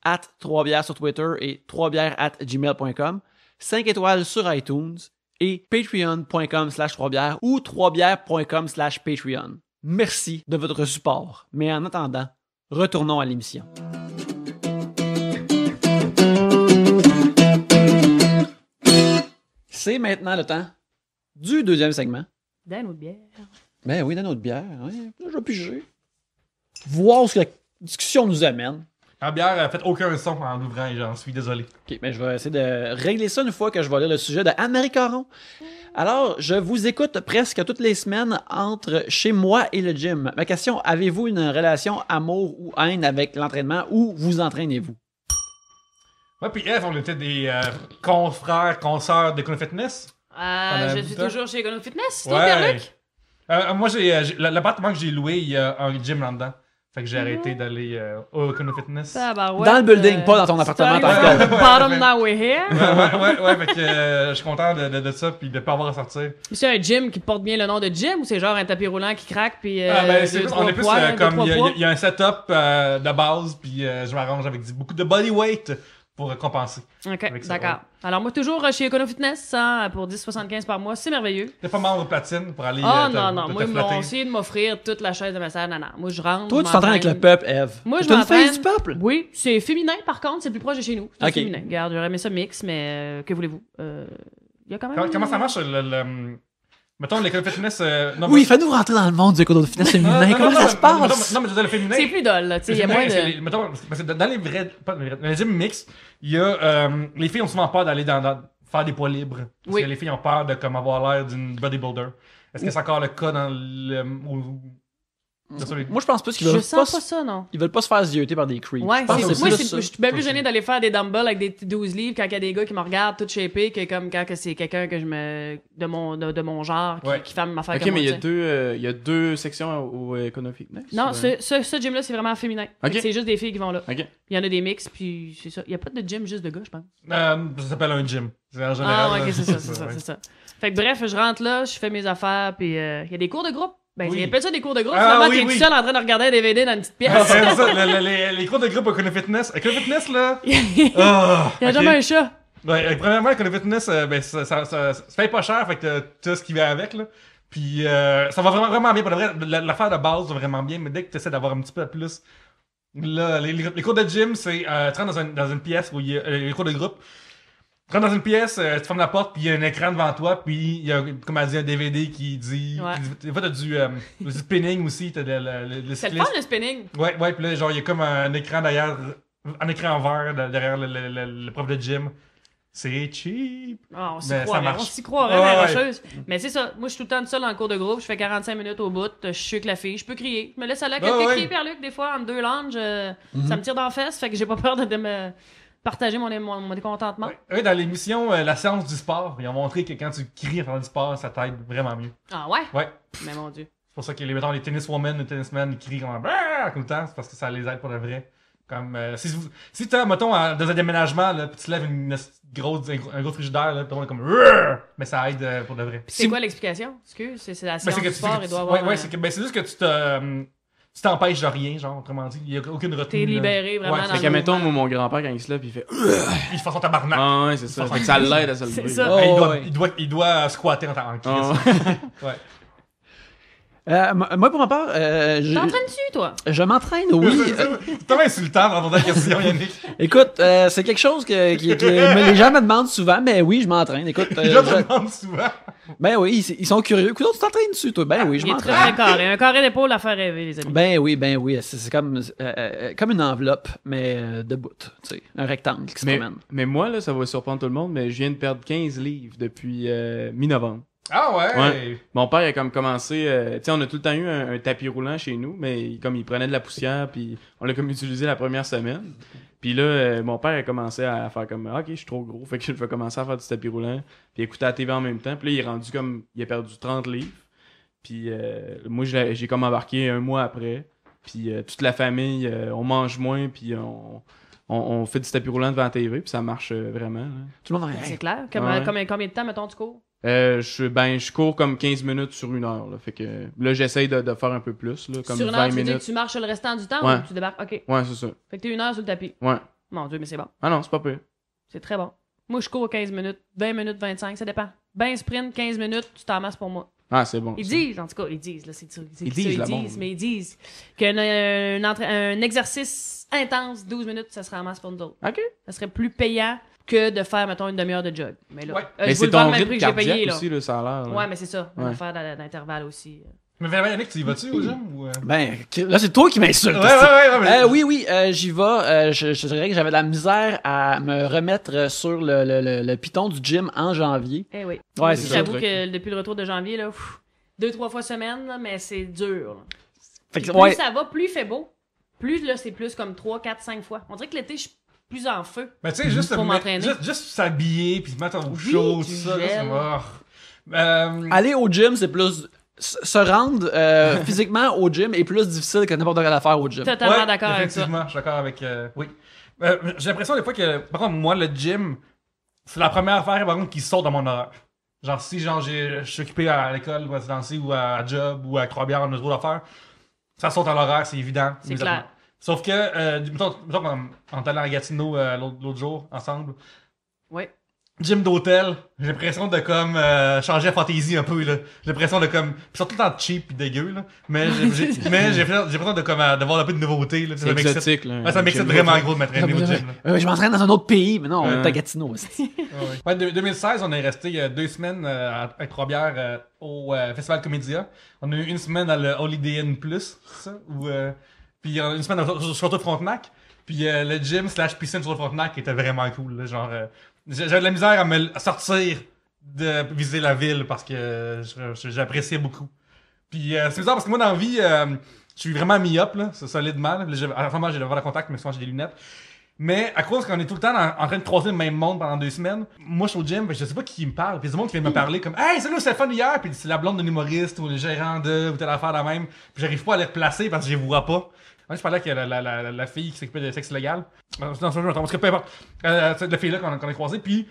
at 3bières sur Twitter et 3bières at gmail.com, 5 étoiles sur iTunes et patreon.com slash 3bières ou 3bières.com slash patreon. Merci de votre support. Mais en attendant, retournons à l'émission. C'est maintenant le temps du deuxième segment. Dans notre bière. Ben oui, dans notre bière. Oui. Je vais piger. Voir ce que la discussion nous amène. La bière fait aucun son en ouvrant. et j'en suis désolé. Ok, mais ben, je vais essayer de régler ça une fois que je vais lire le sujet de Anne-Marie Caron. Alors, je vous écoute presque toutes les semaines entre chez moi et le gym. Ma question, avez-vous une relation amour ou haine avec l'entraînement ou vous entraînez-vous? Ouais, puis Eve, on était des euh, confrères, consœurs d'Econo Fitness. Ah, je suis toujours chez Econo Fitness, toi, Pierre-Luc? Euh, moi, j'ai, l'appartement que j'ai loué, il y a un gym là-dedans. Fait que j'ai arrêté mm. d'aller au Econo Fitness. dans le building, pas dans ton appartement. Dans bottom now we're here. ouais, ouais, ouais, que je suis content de, de, ça puis de pas avoir à sortir. C'est un gym qui porte bien le nom de gym ou c'est genre un tapis roulant qui craque puis ah, ben, plus, on est plus comme il y, a un setup de base puis je m'arrange avec beaucoup de body weight pour récompenser. OK, d'accord. Alors, moi, toujours euh, chez Econo Fitness, hein, pour 10,75 par mois, c'est merveilleux. T'es pas membre platine pour aller. Ah, oh, non, non. Moi, ils m'ont essayé de m'offrir toute la chaise de massage. Non, non. Moi, je rentre. Toi, tu t'entraînes avec le peuple, Eve. Moi, je T'es une face du peuple. Oui, c'est féminin, par contre, c'est plus proche de chez nous. C'est féminin. Regarde, j'aurais aimé ça mix, mais euh, que voulez-vous? Euh, y a quand même... Comment ça marche le Mettons, l'école fitness. Euh, non, oui, il fais-nous rentrer dans le monde du codes de fitness féminin. Comment ça se passe? Non, mais je veux dire, le féminin. C'est plus dole, là. Il y a moins de. Mettons, parce que dans les vrais. Pas les vrais. Dans les il y a. Euh, les filles ont souvent peur d'aller dans, faire des poids libres. Parce que les filles ont peur de comme, avoir l'air d'une bodybuilder. Est-ce que c'est encore le cas dans le, moi, je pense pas qu'ils veulent, pas, ça, non. Ils veulent pas se faire zioter par des creeps. Ouais, moi, je suis bien plus gêné d'aller faire des dumbbells avec des 12 livres quand il y a des gars qui me regardent tout shapé que comme quand que c'est quelqu'un que je me de mon de, mon genre qui, fait ma affaire. Ok, mais il y a deux euh, il y a deux sections au euh, Econo Non, euh? ce, gym là c'est vraiment féminin. C'est juste des filles qui vont là. Il y en a des mix puis c'est ça. Il y a pas de gym juste de gars, je pense. ça s'appelle un gym. C'est en général. Ah, ok, c'est ça, c'est (laughs) ça, c'est ça. Fait que bref, je rentre là, je fais mes affaires puis il y a des cours de groupe. Ben, oui. a ça des cours de groupe. c'est ah, vraiment oui, t'es tout seul en train de regarder un DVD dans une petite pièce. Ah, les, les, cours de groupe à le Fitness. À le Fitness, là. (laughs) Il y a jamais ah, un chat. Premièrement, euh, le Fitness, ben, ça, ça, ça, fait pas cher, fait que tout ce qui vient avec, là. Puis, euh, ça va vraiment, vraiment bien. Pour l'affaire de base va vraiment bien, mais dès que tu essaies d'avoir un petit peu plus. Là, les, cours de gym, c'est, euh, tu rentres dans, dans une pièce où il y a euh, les cours de groupe. Tu rentres dans une pièce, euh, tu fermes la porte, puis il y a un écran devant toi, puis il y a, comme elle dit, un DVD qui dit. Des fois, t'as du, euh, du spinning aussi, t'as le, le, le, C'est le fun, le spinning. Ouais, ouais, puis là, genre, il y a comme un écran derrière, un écran vert derrière le, prof de gym. C'est cheap. Ah, on s'y ben, croirait, on s'y croirait, la Mais c'est ça, moi je suis tout le temps seul en cours de groupe, je fais 45 minutes au bout, je suis que la fille, je peux crier. Je me laisse aller à cris, Pierre-Luc, des fois, en deux langes, euh, mhm. ça me tire dans la fesse, fait que j'ai pas peur de me, partager mon, mon, mon décontentement. Oui, dans l'émission euh, La science du sport, ils ont montré que quand tu cries en faisant du sport, ça t'aide vraiment mieux. Ah ouais? Ouais. Mais mon Dieu. C'est pour ça que les, mettons, les tenniswomen, les tennismen, ils crient comme bah! tout le temps, c'est parce que ça les aide pour de vrai. Comme, euh, si si tu mettons, dans un déménagement, là, pis tu lèves une, grosse, un gros frigidaire, là, tout le monde est comme bah! mais ça aide euh, pour de vrai. c'est quoi l'explication? Excuse, c'est la ben, science du sport, et doit avoir. Ouais, c'est ben, c'est juste que tu te tu t'empêches de rien, genre, autrement dit, il n'y a aucune retenue. T'es libéré vraiment. Ouais. Dans fait que, mettons, moi, mon grand-père, quand il se lève, il fait. Il fait son tabarnak. Ah, ouais, c'est ça. Fait que ça l'aide à se lever. ça. Oh, il, doit, il, doit, squatter en tant ah que ouais. Euh, moi, pour ma part, euh, je... tentraînes dessus, toi? Je m'entraîne, oui. (laughs) c'est tellement insultant d'entendre la question, Yannick. Écoute, euh, c'est quelque chose que, les gens me demandent souvent, mais oui, je m'entraîne. Écoute, euh, les gens te demandent souvent? Ben oui, ils, sont curieux. Écoute, tu t'entraînes dessus, toi? Ben oui, je m'entraîne. très carré. Un carré d'épaule à faire rêver, les amis. Ben oui, ben oui. C'est comme, comme une enveloppe, mais de bout, tu sais. Un rectangle qui se promène. Mais moi, là, ça va surprendre tout le monde, mais je viens de perdre 15 livres depuis mi-novembre. Ah ouais. Mon père a comme commencé, euh, tu on a tout le temps eu un, tapis roulant chez nous, mais comme il prenait de la poussière, puis on l'a comme utilisé la première semaine. Puis là, euh, mon père a commencé à faire comme, ok, je suis trop gros, fait que je vais commencer à faire du tapis roulant, puis écouter la TV en même temps. Puis là, il est rendu comme, il a perdu 30 livres. Puis euh, moi, j'ai comme embarqué un mois après. Puis toute la famille, on mange moins, puis on on, fait du tapis roulant devant la TV, puis ça marche vraiment. Tout le monde C'est clair. Comme, Combien de temps, mettons, tu cours euh, je, ben, je cours comme 15 minutes sur une heure. Là, fait que, là j'essaye de, faire un peu plus. Là, comme sur une heure, tu, tu marches le restant du temps ou tu débarques? OK. Ouais, c'est ça. Fait que t'es une heure sur le tapis. Ouais. Mon Dieu, mais c'est bon. Ah non, c'est pas pire. C'est très bon. Moi, je cours 15 minutes, 20 minutes, 25, ça dépend. Ben sprint, 15 minutes, tu t'amasses pour moi. Ah, c'est bon. Ils disent, en tout cas, ils disent, là, c'est Ils disent, ça, ils disent mais ils disent qu'un un exercice intense, 12 minutes, ça serait amasse pour nous autres. OK. Ça serait plus payant que de faire, mettons, une demi-heure de jog. Mais là, euh, c'est ton que j'ai payé, le salaire. Ouais, mais c'est ça. On va faire d'intervalle aussi. Mais vraiment, Yannick, tu y vas-tu au gym Ben, là, c'est toi qui m'insultes. Ouais, ouais, ouais, euh, oui, oui, euh, j'y vais. je, dirais que j'avais de la misère à me remettre sur le, le, le, piton du gym en janvier. Eh oui. Ouais, c'est J'avoue que depuis le retour de janvier, là, deux, trois fois semaine, mais c'est dur. Fait que, plus ça va, plus il fait beau. Plus, là, c'est plus comme trois, quatre, cinq fois. On dirait que l'été, je plus en feu. Mais tu sais, juste, pour m'entraîner. juste, s'habiller, puis se mettre en oui, chaud, ça, euh, Aller au gym, c'est plus se rendre euh, (laughs) physiquement au gym est plus difficile que n'importe quelle affaire au gym. Totalement d'accord avec ça. Effectivement, je suis d'accord avec. Euh, oui. j'ai l'impression des fois que, par contre, moi, le gym, c'est la première affaire, par qui saute dans mon horaire. Genre, si genre, je suis occupé à l'école, ou à danser, ou à job, ou à croix-bière, on a trop ça saute à l'horaire, c'est évident. C'est clair. Sauf que, euh, mettons, mettons en, en allant à Gatineau euh, l'autre jour, ensemble. ouais, Gym d'hôtel, j'ai l'impression de comme euh, changer la fantaisie un peu là. J'ai l'impression de comme Surtout surtout tout le temps cheap et dégueu là, mais j'ai j'ai (laughs) l'impression de comme euh, de un peu de nouveauté là. C'est exotique ça m'excite vraiment gros de m'entraîner au gym. Euh, je m'entraîne dans un autre pays, mais non, on est à Gatineau aussi. (laughs) ouais, 2016, on est resté euh, deux semaines à, Trois-Bières au Festival Comédia. On a eu une semaine à le Holiday Inn Plus, ça ou puis euh, une semaine sur, Frontenac. Puis euh, le gym slash piscine sur Frontenac était vraiment cool. genre, euh, j'avais de la misère à me sortir de viser la ville parce que j'appréciais beaucoup. Puis c'est bizarre parce que moi, dans la vie, je suis vraiment mis up là, solidement. Là. Enfin, moi, j'ai le voir contact, mais souvent j'ai des lunettes. Mais à cause qu'on est tout le temps en, train de croiser le même monde pendant deux semaines, moi je suis au gym, ben, je sais pas qui me parle. Puis il qui vient me parler comme Hey, nous, c'est le fun hier. Puis c'est la blonde d'un humoriste ou le gérant de ou telle affaire la même. Puis j'arrive pas à les replacer parce que je les vois pas. Moi, je parlais avec la, la, la, la fille qui s'occupait de sexe légal. Non, c'est je m'entends, parce que peu importe. Euh, la fille-là qu'on qu a croisée. Puis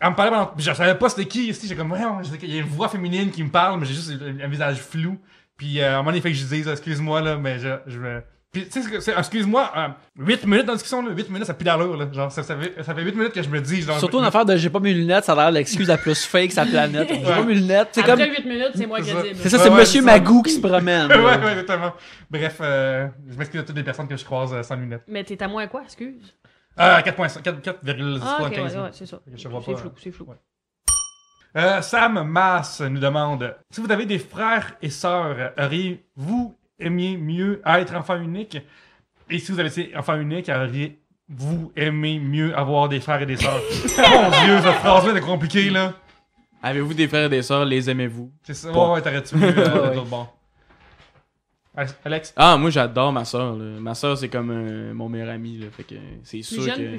elle me parlait pendant. Je savais pas c'était qui. J'ai comme, ouais, il y a une voix féminine qui me parle, mais j'ai juste un visage flou. Puis euh, à fait que je dis excuse-moi, là, mais je, je, puis, tu sais, excuse-moi, 8 euh, minutes dans la discussion, là, 8 minutes, ça pue d'allure, là. Genre, ça, fait, ça 8 minutes que je me dis, Surtout une affaire de j'ai pas mes lunettes, ça a l'air l'excuse la plus fake sa planète. J'ai pas mes lunettes. C'est comme. Après 8 minutes, c'est moi qui C'est ça, c'est Monsieur Magou qui se promène. (laughs) Bref, euh, je m'excuse à toutes les personnes que je croise euh, sans lunettes. Mais t'es à moins quoi, excuse? Euh, 4.5, 4,15. Ah, c'est ça. C'est flou, c'est flou. Euh, Sam Mass nous demande si vous avez des frères et sœurs, auriez-vous aimiez mieux être enfant unique. Et si vous avez été enfant unique, auriez vous aimez mieux avoir des frères et des sœurs. (laughs) Mon dieu, cette phrase-là est compliqué, là. Avez-vous des frères et des sœurs, les aimez-vous? C'est ça, bon. ouais, t'arrêtes-tu mieux euh, (laughs) bon. Alex? Ah, moi j'adore ma sœur. Ma sœur, c'est comme euh, mon meilleur ami. fait que c'est sûr. Plus jeune, que, plus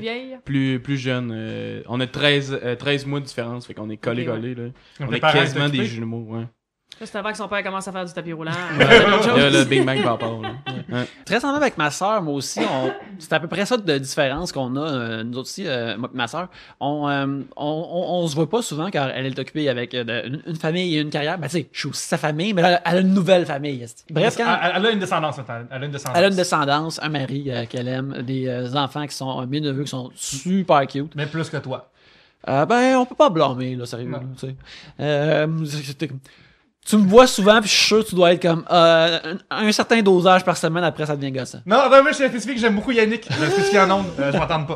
vieille? Plus, jeune. Euh, on a 13, 13 mois de différence. Fait qu'on est collé collé On, on est quasiment des jumeaux. Ouais. C'est avant que son père commence à faire du tapis roulant. le Big Mac va Très semblable avec ma soeur, moi aussi. C'est à peu près ça de différence qu'on a, euh, nous aussi, euh, moi et ma soeur. On, euh, ne se voit pas souvent car elle est occupée avec une, famille et une carrière. Ben, tu je suis aussi sa famille, mais elle a une nouvelle famille. Bref, elle, a une descendance, elle a une descendance. Elle a une descendance, un mari qu'elle aime, des enfants qui sont, mes neveux qui sont super cute. Mais plus que toi. ben, on peut pas blâmer, là, sérieux. Tu me vois souvent, puis je suis sûr que tu dois être comme euh, un, certain dosage par semaine, après ça devient gosse ». Non, non, mais je spécifique, j'aime beaucoup Yannick. Je spécifie en ondes, euh, je m'entends pas.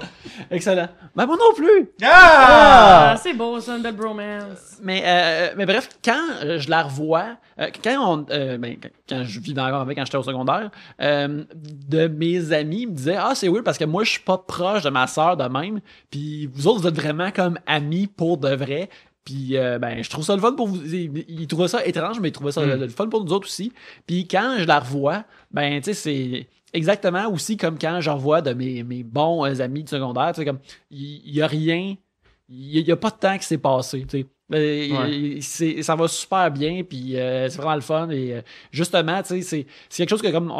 Excellent. Mais ben, moi non plus! Ah! ah c'est beau, c'est une belle bromance. Mais, euh, mais bref, quand euh, je la revois, euh, quand, on, ben, quand je vivais encore avec, quand j'étais au secondaire, de mes amis me disaient Ah, c'est weird parce que moi, je suis pas proche de ma sœur de même, puis vous autres, vous êtes vraiment comme amis pour de vrai puis, euh, ben, je trouve ça le fun pour vous. Ils il trouvaient ça étrange, mais ils trouvaient ça hmm. le, fun pour nous autres aussi. Puis, quand je la revois, ben, tu sais, c'est exactement aussi comme quand j'en revois de mes, mes bons euh, amis de secondaire. Tu sais, comme, il y a rien, il y a, pas de temps qui s'est passé. Tu ça va super bien, puis euh, c'est vraiment le fun. Et euh, justement, tu c'est, quelque chose que comme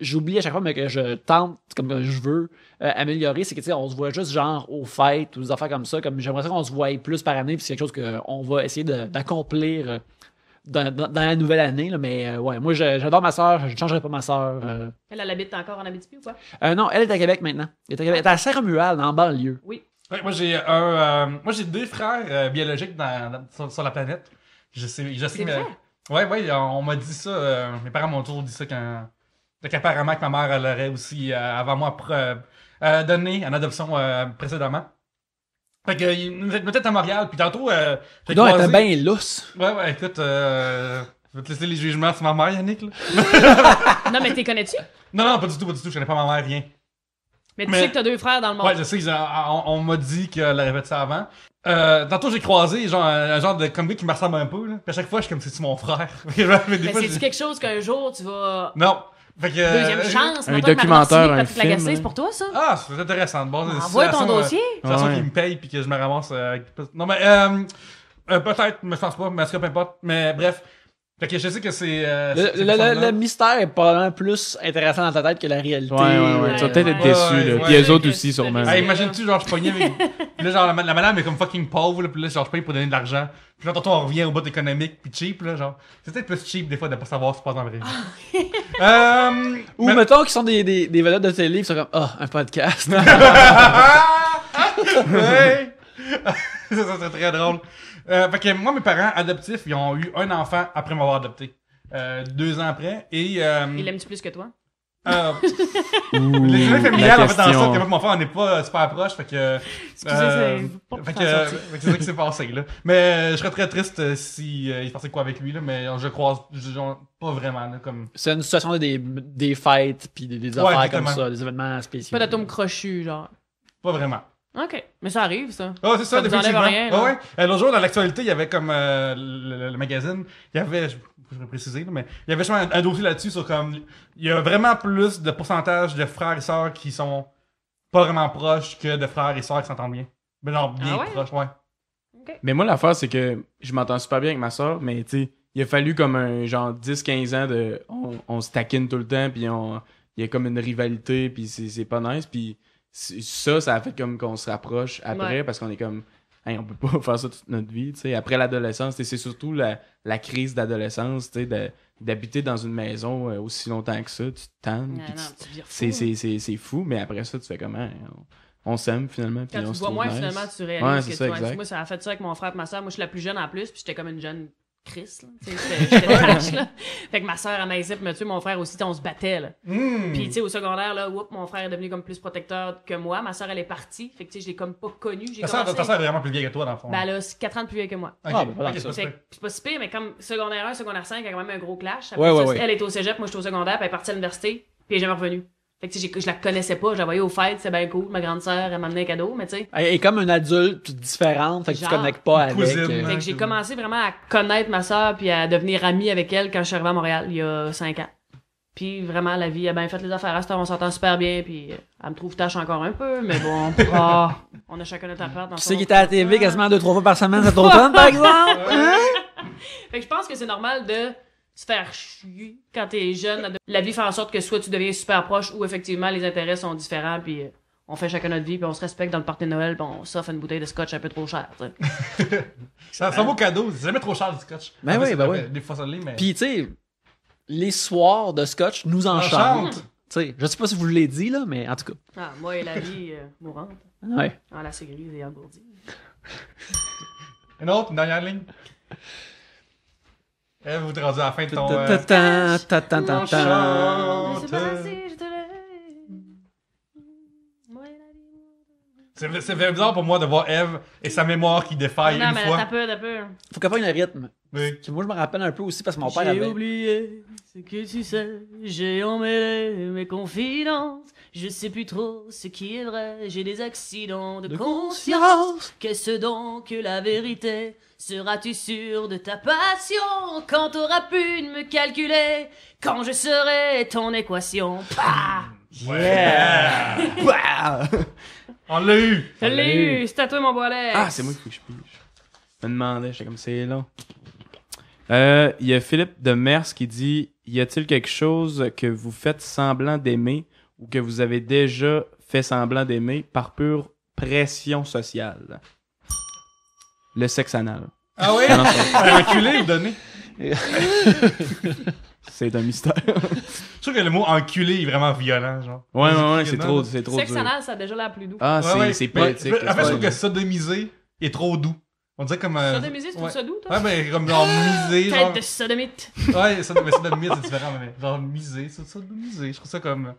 j'oublie à chaque fois, mais que je tente, comme je veux euh, améliorer, c'est que on se voit juste genre aux fêtes ou des affaires comme ça. Comme j'aimerais qu'on se voie plus par année, puis c'est quelque chose qu'on va essayer d'accomplir dans, la nouvelle année. mais ouais, moi j'adore ma soeur, je ne changerai pas ma soeur. Elle, habite encore en Abitibi ou quoi? non, elle est à Québec maintenant. Elle est à, Québec, elle est à Saint-Romuald, en banlieue. Oui moi, j'ai un, euh, moi, j'ai deux frères euh, biologiques dans, sur, la planète. Je sais, je sais mais Ouais, ouais, on, m'a dit ça. Euh, mes parents m'ont toujours dit ça quand. qu'apparemment ma mère, elle aurait aussi, avant moi, donné en adoption précédemment. Fait que, nous peut-être à Montréal, puis tantôt. Euh, non, elle était bien lousse. Ouais, ouais, écoute, je vais te laisser les jugements sur ma mère, Yannick, non, mais t'es connais-tu? Non, non, pas du tout, pas du tout. Je connais pas ma mère, rien. Mais tu sais que t'as deux frères dans le monde. Ouais, je sais, on, on m'a dit qu'elle avait fait ça avant. Euh, tantôt, j'ai croisé genre, un, genre de comique qui me ressemble un peu. Là. à chaque fois, je suis comme, c'est-tu mon frère? (laughs) mais, mais c'est-tu quelque chose qu'un jour, tu vas... Non. Fait que, Deuxième euh, chance. Un documentaire, un film. Hein. c'est pour toi, ça? Ah, c'est intéressant. Bon, Envoie ton euh, dossier. De toute façon, qu'il me paye puis que je me ramasse euh, Non, mais... Euh, Peut-être, mais je pense pas, mais en tout cas, peu importe. Mais bref... Fait que je sais que c'est. Euh, le, mystère est probablement plus intéressant dans ta tête que la réalité. Ouais, ouais, ouais. tu vas peut-être être déçu, là. Puis les autres aussi, sûrement. Hey, imagine-tu, genre, je pognais avec. puis là, genre, la, madame est comme fucking pauvre, là. Puis là, genre, je paye pour donner de l'argent. Puis là, tantôt, on revient au bout économique, puis cheap, là. Genre, c'est peut-être plus cheap, des fois, de ne pas savoir ce qui se passe dans la vraie ah. euh, (laughs) Ou mettons qu'ils sont des, des, vedettes de télé, ils sont comme, ah, oh, un podcast. (laughs) (laughs) ça, ça serait très drôle. Euh, fait que moi, mes parents adoptifs, ils ont eu un enfant après m'avoir adopté. Euh, deux ans après. Et, euh, Il l'aime-tu plus que toi? Euh, (laughs) les familles familiales, en fait, en sorte que mon frère, on n'est pas super proches, fait que... Excusez, c'est que, fait que c'est ça qui s'est passé, là. Mais je serais très triste si il se passait quoi avec lui, là, mais je croise pas vraiment, là, comme... C'est une situation des, des fêtes, puis des, affaires comme ça, des événements spéciaux. Pas d'atomes crochus, genre. Pas vraiment. OK. Mais ça arrive, ça. Ah, c'est ça, depuis définitivement. Rien, ouais. Euh, l'autre jour, dans l'actualité, il y avait comme euh, le, magazine, il y avait, je, vais préciser, mais il y avait justement un, dossier là-dessus sur comme, il y a vraiment plus de pourcentage de frères et sœurs qui sont pas vraiment proches que de frères et sœurs qui s'entendent bien. Mais non, ah bien proches, ouais. Mais moi, l'affaire, c'est que je m'entends super bien avec ma sœur, mais tu sais, il a fallu comme un genre 10-15 ans de, on, se taquine tout le temps, puis on, il y a comme une rivalité, puis c'est pas nice, puis ça, ça a fait comme qu'on se rapproche après parce qu'on est comme. Hey, on peut pas (laughs) faire ça toute notre vie. tu sais. Après l'adolescence, c'est surtout la, crise d'adolescence, tu sais, d'habiter dans une maison euh, aussi longtemps que ça, tu te tannes. C'est fou, mais après ça, tu fais comment? On, s'aime finalement. Quand tu vois moins, finalement, tu réalises ouais, c'est ça, Moi, ça a fait ça avec mon frère et ma soeur. Moi, je suis la plus jeune en plus, puis j'étais comme une jeune Chris, là. J'étais (laughs) trash, là. Fait que ma soeur, elle m'a me mon frère aussi, on se battait, là. Hmm. Puis, tu sais, au secondaire, là, whoop, mon frère est devenu comme plus protecteur que moi. Ma soeur, elle est partie. Fait que, tu sais, je l'ai comme pas connue. Ta sœur est vraiment plus vieille que toi, dans le fond. Ben, elle a 4 ans de plus vieille que moi. Ah, ben, c'est, c'est, pas si pire, mais comme secondaire 1, secondaire 5, il y a quand même un gros clash. Elle est au cégep, moi, j'étais au secondaire, puis elle est partie à l'université, puis elle est jamais revenue. Fait que, je, je la connaissais pas, je la voyais aux fêtes, c'est bien cool, ma grande sœur, elle m'a amené un cadeau, mais tu sais. Elle est comme une adulte différente, fait que Genre, tu connectes pas avec. Euh. Fait que j'ai commencé vraiment à connaître ma sœur puis à devenir amie avec elle quand je suis arrivée à Montréal il y a cinq ans. Puis vraiment, la vie a bien fait les affaires. À on s'entend super bien, puis euh, elle me trouve tâche encore un peu, mais bon, pourra... (laughs) on a chacun notre affaire dans Tu sais qui était à la TV quasiment deux, trois fois par semaine, ça automne, (laughs) par exemple? Hein? Fait que je pense que c'est normal de se faire chier quand t'es jeune. La vie fait en sorte que soit tu deviens super proche ou effectivement les intérêts sont différents puis euh, on fait chacun notre vie puis on se respecte dans le party de Noël puis on s'offre une bouteille de scotch un peu trop chère. (laughs) ça, ça vaut cadeau, c'est jamais trop cher du scotch. Ben oui, ben oui. Des fois ça mais... Puis tu sais, les soirs de scotch nous enchantent. T'sais, je sais pas si vous l'avez dit là, mais en tout cas. Ah, moi et la vie euh, mourante. Ouais. En ah, la grise et engourdie. Une autre, une dernière ligne. Eh, vous êtes rendu à la fin de ton. Ta Ta ta ta ta C'est bizarre pour moi de voir Eve et sa mémoire qui défaille non, une mais fois. T'as peur, t'as peur. Faut qu'elle fasse un rythme. Moi, je me rappelle un peu aussi parce que mon père avait. J'ai oublié ce que tu sais, j'ai emmêlé mes confidences. Je sais plus trop ce qui est vrai, j'ai des accidents de, conscience. Qu'est-ce donc la vérité Seras-tu sûr de ta passion quand t'auras pu me calculer Quand je serai ton équation bah Yeah! bah (laughs) On l'a eu! On l'a eu! C'est à toi, mon boilet! Ah, c'est moi qui faut Je me demandais, j'étais comme c'est long. Euh, il y a Philippe de Mers qui dit Y a-t-il quelque chose que vous faites semblant d'aimer ou que vous avez déjà fait semblant d'aimer par pure pression sociale Le sexe anal. Ah oui (laughs) Enculé ou donné (laughs) C'est un mystère. Je trouve que le mot enculé est vraiment violent, genre. Ouais, ouais, ouais, c'est trop, c'est trop. Sexe anal, ça a déjà la plus doux. Ah, c'est ouais. poétique. je trouve que sodomiser est trop doux. On dirait comme. Euh, Sodomiser, tu tout ça doux, toi? Ouais, mais ben, comme genre ah! miser. Tête de sodomite. ouais, ça, mais sodomite, c'est différent, mais genre miser, ça, sodomiser. Je trouve ça comme.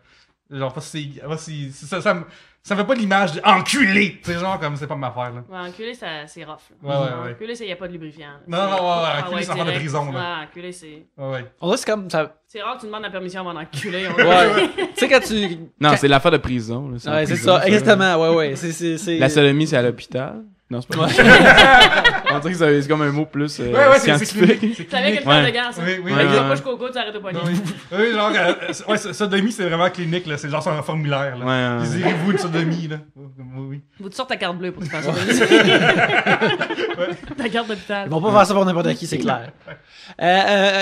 Genre, pas si. Pas si ça, ça, me, ça, fait pas l'image d'enculé! c'est genre, comme c'est pas ma affaire, là. Ouais, enculé, c'est rough, là. Ouais, ouais, il y a pas de lubrifiant. Là. Non, non, ouais, ouais, ah, enculé, c'est en de prison, là. Ouais, enculé, c'est. Ouais, ouais. En vrai, c'est comme. Ça... C'est rare que tu demandes la permission avant d'enculer. ouais, ouais. (laughs) tu sais, quand tu. Non, c'est l'affaire de prison, là. Ouais, c'est ça, exactement, ouais, ouais. c'est La sodomie, c'est à l'hôpital. Non, c'est pas (laughs) On dirait que c'est comme un mot plus euh, ouais, ouais, scientifique. C'est clinique. quelqu'un de gare, ça. Oui, oui. Ouais. coco jusqu'au tu arrêtes Oui, (laughs) oui genre, euh, euh ouais, sodomie, c'est vraiment clinique, là. C'est genre sur un formulaire, là. Ouais, ouais, vous une sodomie, là. Oh, oui. Vous de sortez ta carte bleue pour te faire (laughs) sodomie. ta carte d'hôpital. Ils vont pas faire ça pour n'importe qui, c'est clair. Euh,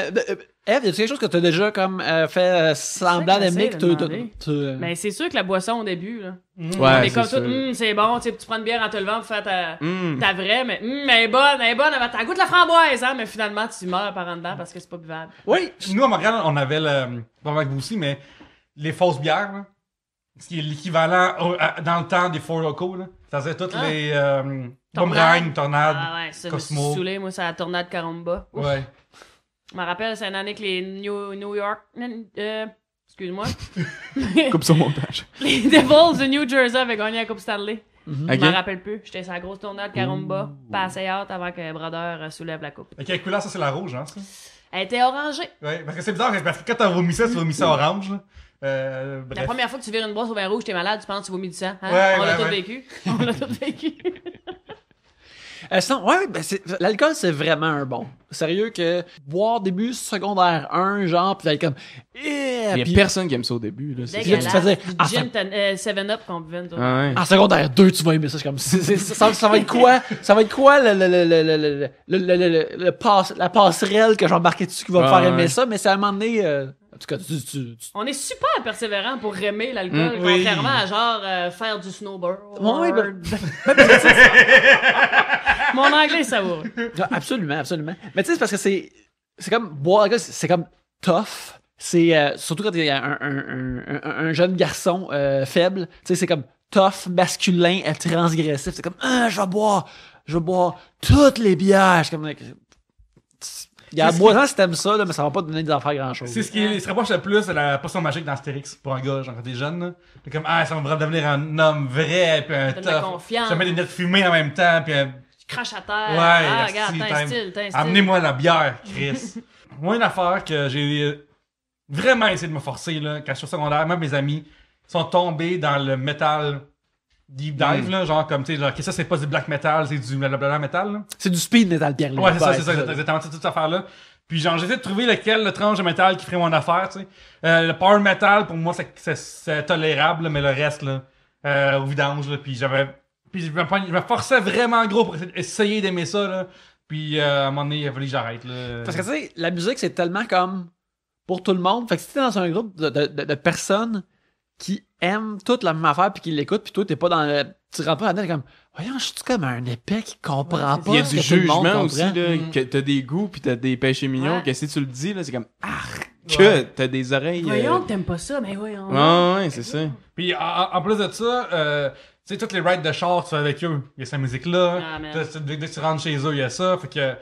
euh, euh Eve, y a quelque chose que tu as déjà comme euh, fait euh, semblant d'aimer que, tu. Mais euh, ben, c'est sûr que la boisson au début, là. Mm. c'est Ouais, mais comme tout, mm, c'est bon, tu prends une bière en te levant pour faire ta, mm. vraie, mais elle est bonne, elle est bonne, elle goûte la framboise, hein, mais finalement tu meurs par en dedans parce que c'est pas buvable. Oui, nous à Montréal, on avait le. mal avec vous aussi, mais les fausses bières, là, ce qui est l'équivalent dans le temps des Four Locaux, là. Ça faisait toutes ah. les. Euh, tornades. Tornade, ah ça, Cosmo. me suis moi, c'est la Tornade Caramba. Ouais. Je me rappelle, c'est une année que les New, New York. Euh, Excuse-moi. (laughs) Coupe son montage. (laughs) les Devils de New Jersey avaient gagné la Coupe Stanley. Mhm. Je m'en rappelle plus. J'étais sur la grosse tournée de Carumba, Ooh. passé hâte avant que Brother euh, soulève la coupe. Et quelle couleur ça, c'est la rouge, hein, ça? Elle était orangée. Oui, parce que c'est bizarre, parce que quand t'as vomi ça, tu vomi ça orange. Euh, la première fois que tu vires une brosse au vin rouge, t'es malade, tu penses que tu vomis du sang. Hein? On l'a tous tout vécu. (laughs) On l'a tout vécu. Oui, l'alcool, c'est vraiment un bon. Sérieux que boire début secondaire 1, genre, pis t'es comme. Il y a personne qui aime ça au début. Là, c'est Tu faisais, Gym, 7-Up qu'on buvait. En secondaire 2, tu vas aimer ça. Comme, ça, va être quoi le, pass, la passerelle que j'ai dessus qui va me faire aimer ça Mais c'est à un moment donné. On est super persévérant pour aimer l'alcool, mm, contrairement à genre euh, faire du snowboard. Ben, (laughs) ben, ben, Mon anglais ça va. Ah, absolument, absolument. Mais tu sais, c'est parce que c'est, c'est comme boire c'est comme tough. C'est euh, surtout quand il un, un, un, jeune garçon euh, faible, tu sais, c'est comme tough, masculin, et transgressif. C'est comme, ah, je vais boire, je vais toutes les bières. Il y a si t'aimes ça, là, mais ça va pas te donner des affaires grand-chose. C'est ce qui se rapproche le plus de la potion magique d'Astérix pour un gars, genre des jeunes. là. comme, ah, ça va devenir un homme vrai, puis un Ça met des lunettes fumées en même temps, puis un- Tu craches à terre. Ouais, ah, regarde, style. Amenez-moi la bière, Chris. (laughs) Moi, une affaire que j'ai euh, vraiment essayé de me forcer, là, quand je suis au secondaire, même mes amis sont tombés dans le métal deep dive, mm. genre comme, tu sais, genre, que ça, c'est pas du black metal, c'est du blablabla metal. C'est du speed metal, Pierre. Ouais, c'est ça, c'est ça, exactement, toute cette affaire-là. Puis genre, j'essaie de trouver lequel, le tranche de métal qui ferait mon affaire, tu sais. Euh, le power metal, pour moi, c'est tolérable, mais le reste, là, euh, au vidange, là, puis j'avais... Puis je me, je me forçais vraiment gros pour essayer d'aimer ça, là. Puis euh, à un moment donné, il fallait que j'arrête, là. Parce que, tu sais, la musique, c'est tellement comme... Pour tout le monde. Fait que si t'es dans un groupe de personnes qui aime toute la même affaire puis qui l'écoute puis toi, t'es pas dans le. Tu rentres pas là-dedans, comme, voyons, je suis comme un épais qui comprend pas. Il y a du jugement aussi, là, mm. que t'as des goûts puis t'as des péchés mignons, que si tu le dis, là, c'est comme, ah que t'as des oreilles. Euh, voyons, t'aimes pas ça, mais voyons. Ah, ouais, c'est ça. Puis en, plus de ça, euh, tu sais, toutes les rides de char, tu fais avec eux. Il y a cette musique-là. Ah, dès, que tu rentres chez eux, il y a ça. Fait que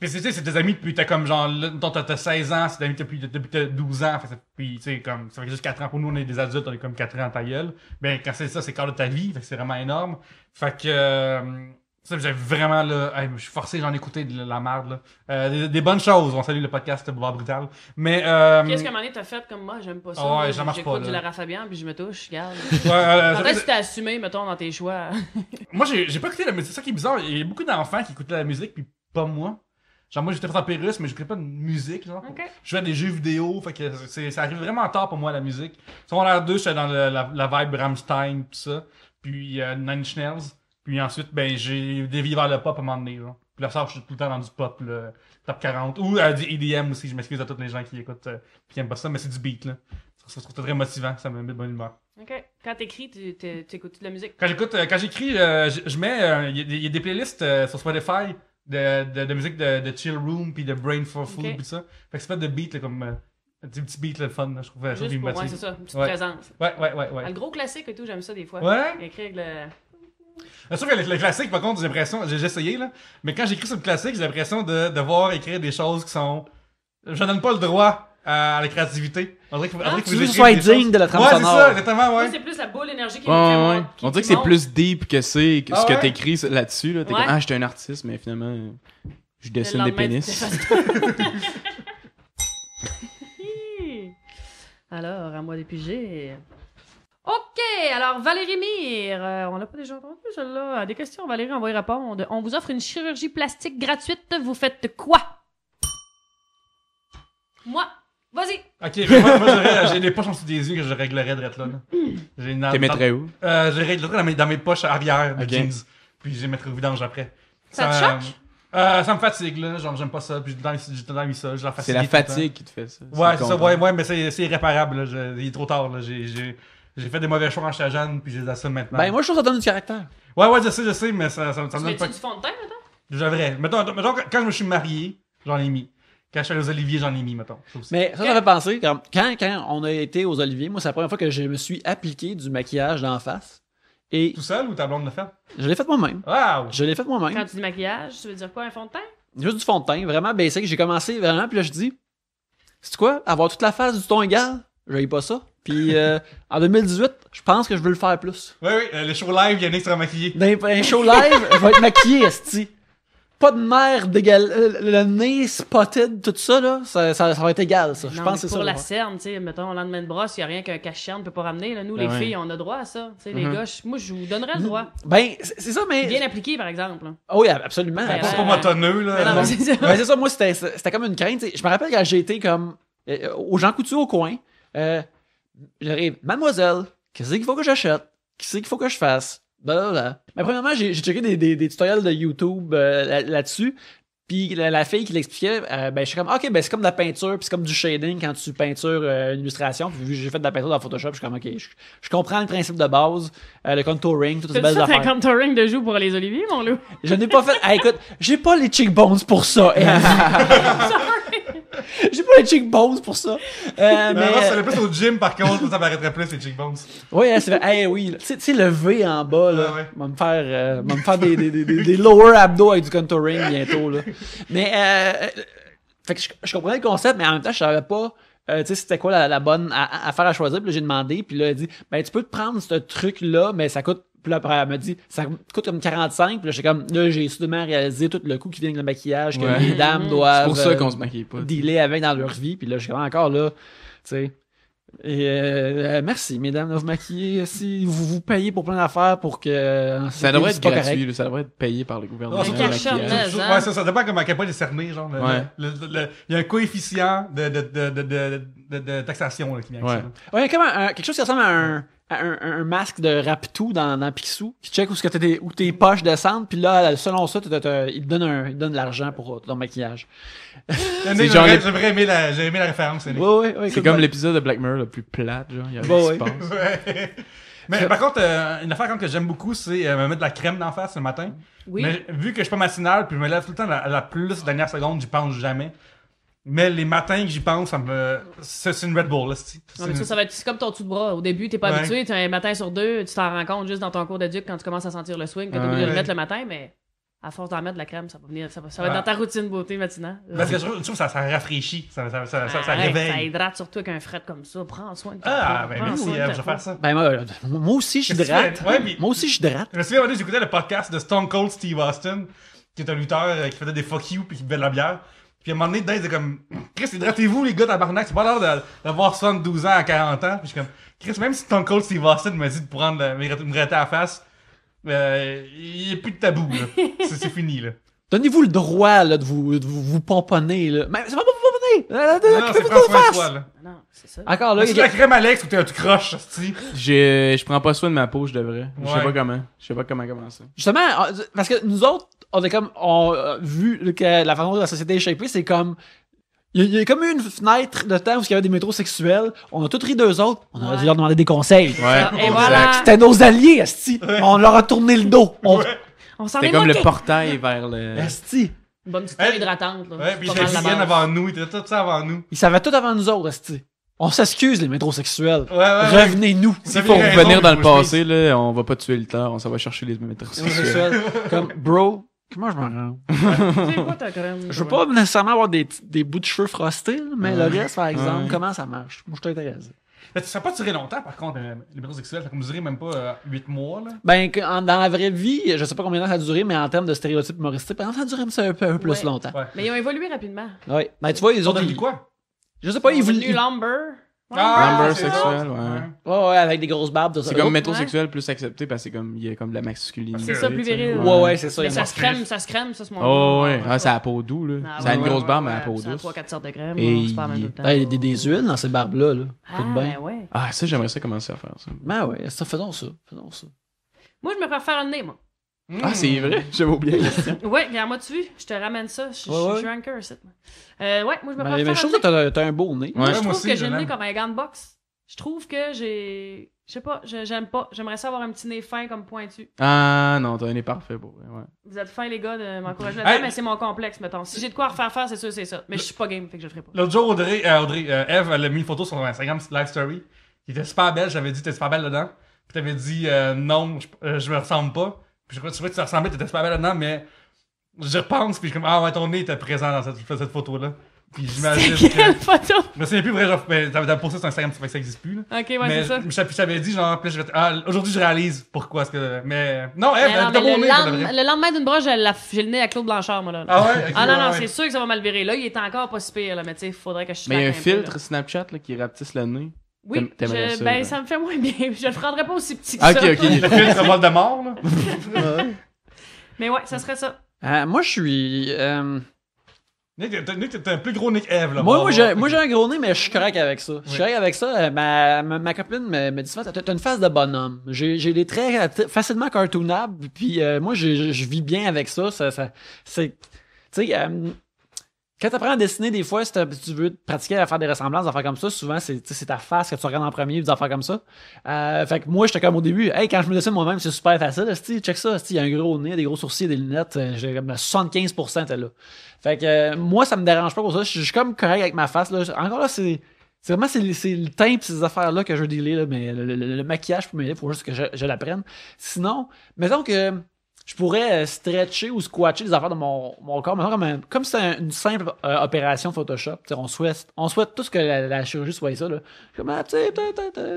puis sais, c'est tes amis depuis t'as comme genre, t'as, 16 ans, c'est tes amis depuis, depuis t'as 12 ans, fait, puis tu sais, comme, ça fait juste 4 ans. Pour nous, on est des adultes, on est comme 4 ans ta gueule. Ben, quand c'est ça, c'est quart de ta vie, c'est vraiment énorme. Fait que, euh, ça, j'ai vraiment, là, je suis forcé, j'en ai écouté de la merde, là. Euh, des, bonnes choses, on salue le podcast Boulevard Brutal. Mais, euh, Qu'est-ce que Mané t'as fait comme moi, j'aime pas ça. Ah ouais, j'en marche pas. J'écoute du Lara Fabian, puis je me touche, regarde. Ouais, euh, (laughs) assumé, mettons, dans tes choix? (laughs) moi, j'ai, pas écouté la musique, c'est ça qui est bizarre. Il y a beaucoup d'enfants qui écoutent la musique, puis pas moi. Genre, moi, j'étais en russe, mais je pas de musique, genre. Je fais des jeux vidéo, fait que c'est, ça arrive vraiment tard pour moi, la musique. r 2, j'étais dans la, vibe Rammstein, pis ça. Puis euh, Nine Inch Puis ensuite, ben, j'ai dévié vers le pop à un moment donné, genre. Puis là, ça, je suis tout le temps dans du pop, le top 40. Ou euh, du EDM aussi, je m'excuse à tous les gens qui écoutent, euh, qui aiment pas ça, mais c'est du beat, là. Ça, trouve très motivant, ça me met de bonne humeur. OK. Quand t'écris, tu écoutes de la musique? Quand j'écoute, euh, quand j'écris, euh, je mets, il y, a des playlists sur Spotify de, de, de musique de, de, Chill Room, puis de Brain for Food, pis ça. Fait que c'est pas de beat, là, comme. Euh, un petit, beats, beat, le fun, je trouve. Euh, juste pour, moi, c'est ça, une petite ouais. présence. Ouais, ouais, ouais, ah, le gros classique et tout, j'aime ça des fois. Ouais. Écrire le. Ah, c'est sûr que le, classique, par contre, j'ai l'impression, j'ai essayé, là, mais quand j'écris sur le classique, j'ai l'impression de devoir écrire des choses qui sont. Je donne pas le droit à la créativité. On dirait qu'il faut, ah, que digne de la trame ouais, sonore. c'est ça, exactement, ouais. C'est plus la boule énergie qui ouais, On dirait que c'est plus deep que c'est ce que ah t'écris là-dessus. Là. T'es comme, ah, j'étais un artiste, mais finalement, je dessine des pénis. (laughs) Alors, à moi d'épiger. OK, alors Valérie Mire, euh, on l'a pas déjà entendu celle-là. Des questions, Valérie, on va y répondre. On vous offre une chirurgie plastique gratuite, vous faites quoi? Moi, Vas-y! Ok, moi, euh, j'ai des poches en dessous des yeux que je réglerais de là. là. J'ai une- T'es mettrais où? Euh, je les réglerais dans mes, dans mes poches arrière de jeans. Puis je les mettrais au vidange après. Ça te choque? Euh, euh, ça me fatigue, là. Genre, j'aime pas ça. Puis j'ai dans à tout le mis ça. C'est la fatigue qui te fait ça. Ouais, ça, hein. ouais, mais c'est irréparable. là. il est trop tard. là. J'ai- fait des mauvais choix en j'étais Jeanne, puis j'ai ça assume maintenant. Ben, moi, je trouve que ça donne du caractère. Ouais, ouais, je sais, je sais, mais ça, ça, ça me donne pas. mets-tu du fond de teint, maintenant? J'aimerais. Mettons, mettons, quand je me suis marié, j'en ai mis. Quand je suis aux Oliviers, j'en ai mis, mettons. Mais ça, ça fait penser, quand, quand, on a été aux Oliviers, moi, c'est la première fois que je me suis appliqué du maquillage d'en face. Et Tout seul ou ta blonde l'a fait? Je l'ai fait moi-même. Wow! Je l'ai fait moi-même. Quand tu dis maquillage, tu veux dire quoi, un fond de teint? Juste du fond de teint, vraiment que J'ai commencé vraiment, puis là, je dis, c'est quoi? Avoir toute la face du ton égal? n'ai pas ça. Puis euh, (laughs) en 2018, je pense que je veux le faire plus. Oui, oui, euh, le show live, Yannick sera maquillé. Ben, ben, un show live, je vais être maquillé, Esti pas de merde d'égal. Euh, le nez spotted, tout ça, là, ça, va être égal, ça. je pense c'est ça. Pour la cerne, tu sais, mettons, au lendemain de brosse, il n'y a rien qu'un cache-cerne ne peut pas ramener. Nous, ben les filles, on a droit à ça. Tu sais, les mm-hmm. gars, moi, je vous donnerais le droit. Ben, c'est ça, mais. Bien appliqué, par exemple. oui, absolument. C'est pas là. c'est ça. moi, c'était c'était comme une crainte. Je me rappelle quand j'étais comme. Euh, euh, au Jean Coutu au coin, euh, j'arrive, mademoiselle, qu'est-ce qu'il faut que j'achète? Qu'est-ce qu'il faut que je fasse? Blablabla. Mais premièrement, j'ai checké des, des, tutoriels de YouTube euh, là-dessus. Puis la, fille qui l'expliquait, euh, ben, je suis comme, OK, ben, c'est comme de la peinture, puis c'est comme du shading quand tu peintures euh, une illustration. Puis vu que j'ai fait de la peinture dans Photoshop, je suis comme, OK, je, comprends le principe de base, le contouring, toutes ces belles affaires. un contouring de joue pour les oliviers, mon loup? Je n'ai pas fait... ah, écoute, j'ai pas les cheekbones pour ça. (laughs) (laughs) J'ai pas les cheekbones pour ça. Euh, mais... ça serait plus au gym, par contre, ça m'arrêterait plus les cheekbones. Oui, hein, c'est vrai. oui. Tu sais, le V en bas, là. Ah, va me faire, euh, faire des, des, des, lower abdos avec du contouring bientôt, là. Mais, euh, euh fait que je, comprenais le concept, mais en même temps, je savais pas. tu sais, c'était quoi la, bonne affaire à, à, faire à choisir. Puis j'ai demandé, puis là, elle dit, ben, tu peux te prendre ce truc-là, mais ça coûte là, après, elle m'a dit, ça coûte comme 45. Puis là, j'ai comme, là, j'ai soudainement réalisé tout le coût qui vient de le maquillage, que mesdames les dames mm-hmm. doivent. pour ça euh, qu'on se maquille pas. Dealer avec dans leur vie. Puis là, je suis encore là, tu sais. Et euh, euh, merci, mesdames, de vous maquiller. Si vous vous payez pour plein d'affaires pour que. ça devrait être gratuit, ça devrait être payé par le gouvernement. ouais, ça, ça dépend à quel point il est cerné, genre. il y a un coefficient de, de, de, de taxation là, qui vient avec ça. comme quelque chose qui ressemble à un un, masque de Rapitou dans, dans Picsou qui check où, que tes, où tes poches descendent, puis là, selon ça, il te donne, donne de l'argent pour ton maquillage. J'ai genre... aimé, la, référence. Oui, oui, c'est comme l'épisode de Black Mirror le plus plat genre. Il y a ouais. Mais par contre, euh, une affaire que j'aime beaucoup, c'est euh, me mettre de la crème d'en face le matin. vu que je suis pas matinal, puis je me lève tout le temps à la, la plus dernière seconde, j'y pense jamais. Mais les matins que j'y pense, ça me. C'est une Red Bull, là. Non, mais ça, ça va être comme ton tout de bras. Au début, t'es pas habitué, t'as un matin sur deux, tu t'en rends compte juste dans ton cours de duc quand tu commences à sentir le swing, que t'es obligé de le mettre le matin, mais à force d'en mettre de la crème, ça va venir, ça va, être dans ta routine beauté matinale. Parce ben, que ça, rafraîchit, ça, réveille. Ça hydrate surtout avec un fret comme ça. Prends soin de toi. Ah, ben merci, je vais faire ça. Ben moi, aussi, je mais Moi aussi, je Je me souviens, j'écoutais le podcast de Stone Cold Steve Austin, qui est un lutteur euh, qui faisait des fuck you puis qui buvait de la bière. Puis à un moment donné, Dave, comme Chris, hydratez-vous, les gars, tabarnak. C'est pas l'air d'avoir 72 ans à 40 ans. Puis je comme Chris, même si ton coach Steve Austin m'a dit de prendre me rater à la face, euh, il euh, a plus de tabou. Là. (laughs) c'est, fini. là. Donnez-vous le droit là, de, vous, de vous, pomponner. Là. Mais c'est pas non, c'est la crème Alex ou t'es un croche, Je, prends pas soin de ma peau, je devrais. Je sais pas comment. Je sais pas comment commencer. Justement, ah, parce que nous autres, on a comme, euh, vu que la façon dont la société est shapée, c'est comme, il y, a comme une fenêtre de temps où il y avait des métros sexuels. On a tous ri d'eux autres. On aurait dû leur demander des conseils. Et voilà. C'était nos alliés, Asti. On leur a tourné le dos. On... C'était comme le portail vers le bonne petite hydratante. Là. Ouais, puis bien avant nous, il étaient tout ça avant nous. Il savait tout avant nous autres, On s'excuse, les métrosexuels. Revenez-nous. Si pour revenir dans le passé, là, on va pas tuer le temps, on s'en va chercher les métrosexuels. (laughs) Comme, bro, Comment je m'en rends? Je veux pas nécessairement avoir des, des bouts de cheveux frostés, mais le reste, par exemple, comment ça marche? Moi, je suis intéressé. Mais ça n'a pas duré longtemps, par contre, euh, les libération sexuels. Ça a duré même pas 8 euh, mois. Là. Ben, dans la vraie vie, je sais pas combien ça a duré, mais en termes de stéréotypes humoristiques, ça a duré un peu, un peu plus longtemps. Mais ils ont évolué rapidement. Oui. Ben, tu vois, ils Ils ont quoi? Je sais pas, ils ont ah, ah sexuel, ouais. Ouais, ouais, avec des grosses barbes, tout ça. C'est comme oh, métrosexuel plus accepté parce que c'est comme, y a comme de la masculinité. C'est ça, plus viril. Ouais, ouais, c'est ça. Mais ça se crème, ça se crème, ça, ce moment Oh, ouais. Ah, ça a la peau douce là. Ah, ça a une grosse barbe, mais à la peau douce. Ça a 3 4 sortes de crème, on se parle même tout le temps. des huiles dans ces barbes-là, là. Ah, ben ouais. Ah, ça, j'aimerais ça commencer à faire ça. Ben ouais, ça, faisons ça. Faisons ça. Moi, je me préfère un nez, moi. Mm. Ah, c'est vrai? (laughs) J'avais oublié la question. ouais, regarde-moi-tu Je te ramène ça. Je, suis ranker c'est euh, ouais, moi, je me ben, prends Je trouve que t'as un beau nez. Ouais, je trouve que j'ai le nez comme un gant de boxe. Je trouve que j'ai... Je sais pas, j'aime pas. J'aimerais ça avoir un petit nez fin comme pointu. Ah non, t'as un nez parfait pour Vous êtes fin les gars, de m'encourager là mais c'est mon complexe, mettons. Si j'ai de quoi refaire faire, c'est sûr, c'est ça. Mais je suis pas game, fait que je le ferai pas. L'autre jour, Audrey, euh, Audrey euh, Eve, elle a mis une photo sur Instagram Live Story. qui était super belle, j'avais dit, t'es super belle dedans. Puis t'avais dit, non, je me ressemble pas. Puis je crois que tu ressemblais, t'étais super belle là-dedans, mais je repense, puis je suis comme, ah ouais, ton nez était présent dans cette, cette photo-là. Puis j'imagine que. Quelle (laughs) photo? Mais c'est plus vrai, genre, mais pour ça, sur Instagram, ça fait que ça existe plus, là. Ok, ouais, c'est ça. Mais j'avais dit, genre, puis ah, aujourd'hui, je réalise pourquoi, est-ce que. Mais. Non, elle, elle nez, Le lendemain d'une broche, j'ai le nez à Claude Blanchard, moi, là. Ah ouais? ah non, non, c'est sûr que ça va mal virer. Là, il est encore pas si pire, là, mais tu sais, faudrait que je. Mais il y a un filtre Snapchat, là, qui rapetisse le nez. Oui, ça, ben, hein. ça me fait moins bien. (laughs) Je le prendrais pas aussi petit que ah, ça. Ok, ok. Le film de mort, là. (laughs) Mais ouais, ça serait ça. Euh, moi, je suis. Euh... Nick, t'as un plus gros nez Eve, là. Moi, j'ai, un gros nez, mais je suis correct avec ça. Je suis correct avec ça. Euh, ma, ma, copine me, dit souvent, t'as, une face de bonhomme. J'ai, des traits facilement cartoonables, puis euh, moi, je vis bien avec ça. ça, c'est, tu sais, quand tu apprends à dessiner, des fois, si, tu veux pratiquer à faire des ressemblances, à faire comme ça, souvent, c'est ta face que tu regardes en premier, des affaires comme ça. Euh, fait que moi, j'étais comme au début, hey, quand je me dessine moi-même, c'est super facile. Check ça, il y a un gros nez, des gros sourcils, des lunettes. Euh, j'ai comme 75% t'es là. Fait que euh, moi, ça me dérange pas pour ça. Je suis comme correct avec ma face. Là. Encore là, c'est. C'est vraiment c'est, le teint et ces affaires-là que je veux dealer, mais le, maquillage pour maquillage pour m'aider, faut juste que je, je l'apprenne. Sinon, mettons que je pourrais euh, stretcher ou squatcher les affaires de mon, corps. mais comme, comme c'est une simple euh, opération Photoshop, on souhaite, tous que la, chirurgie soit ça. Comme, ah,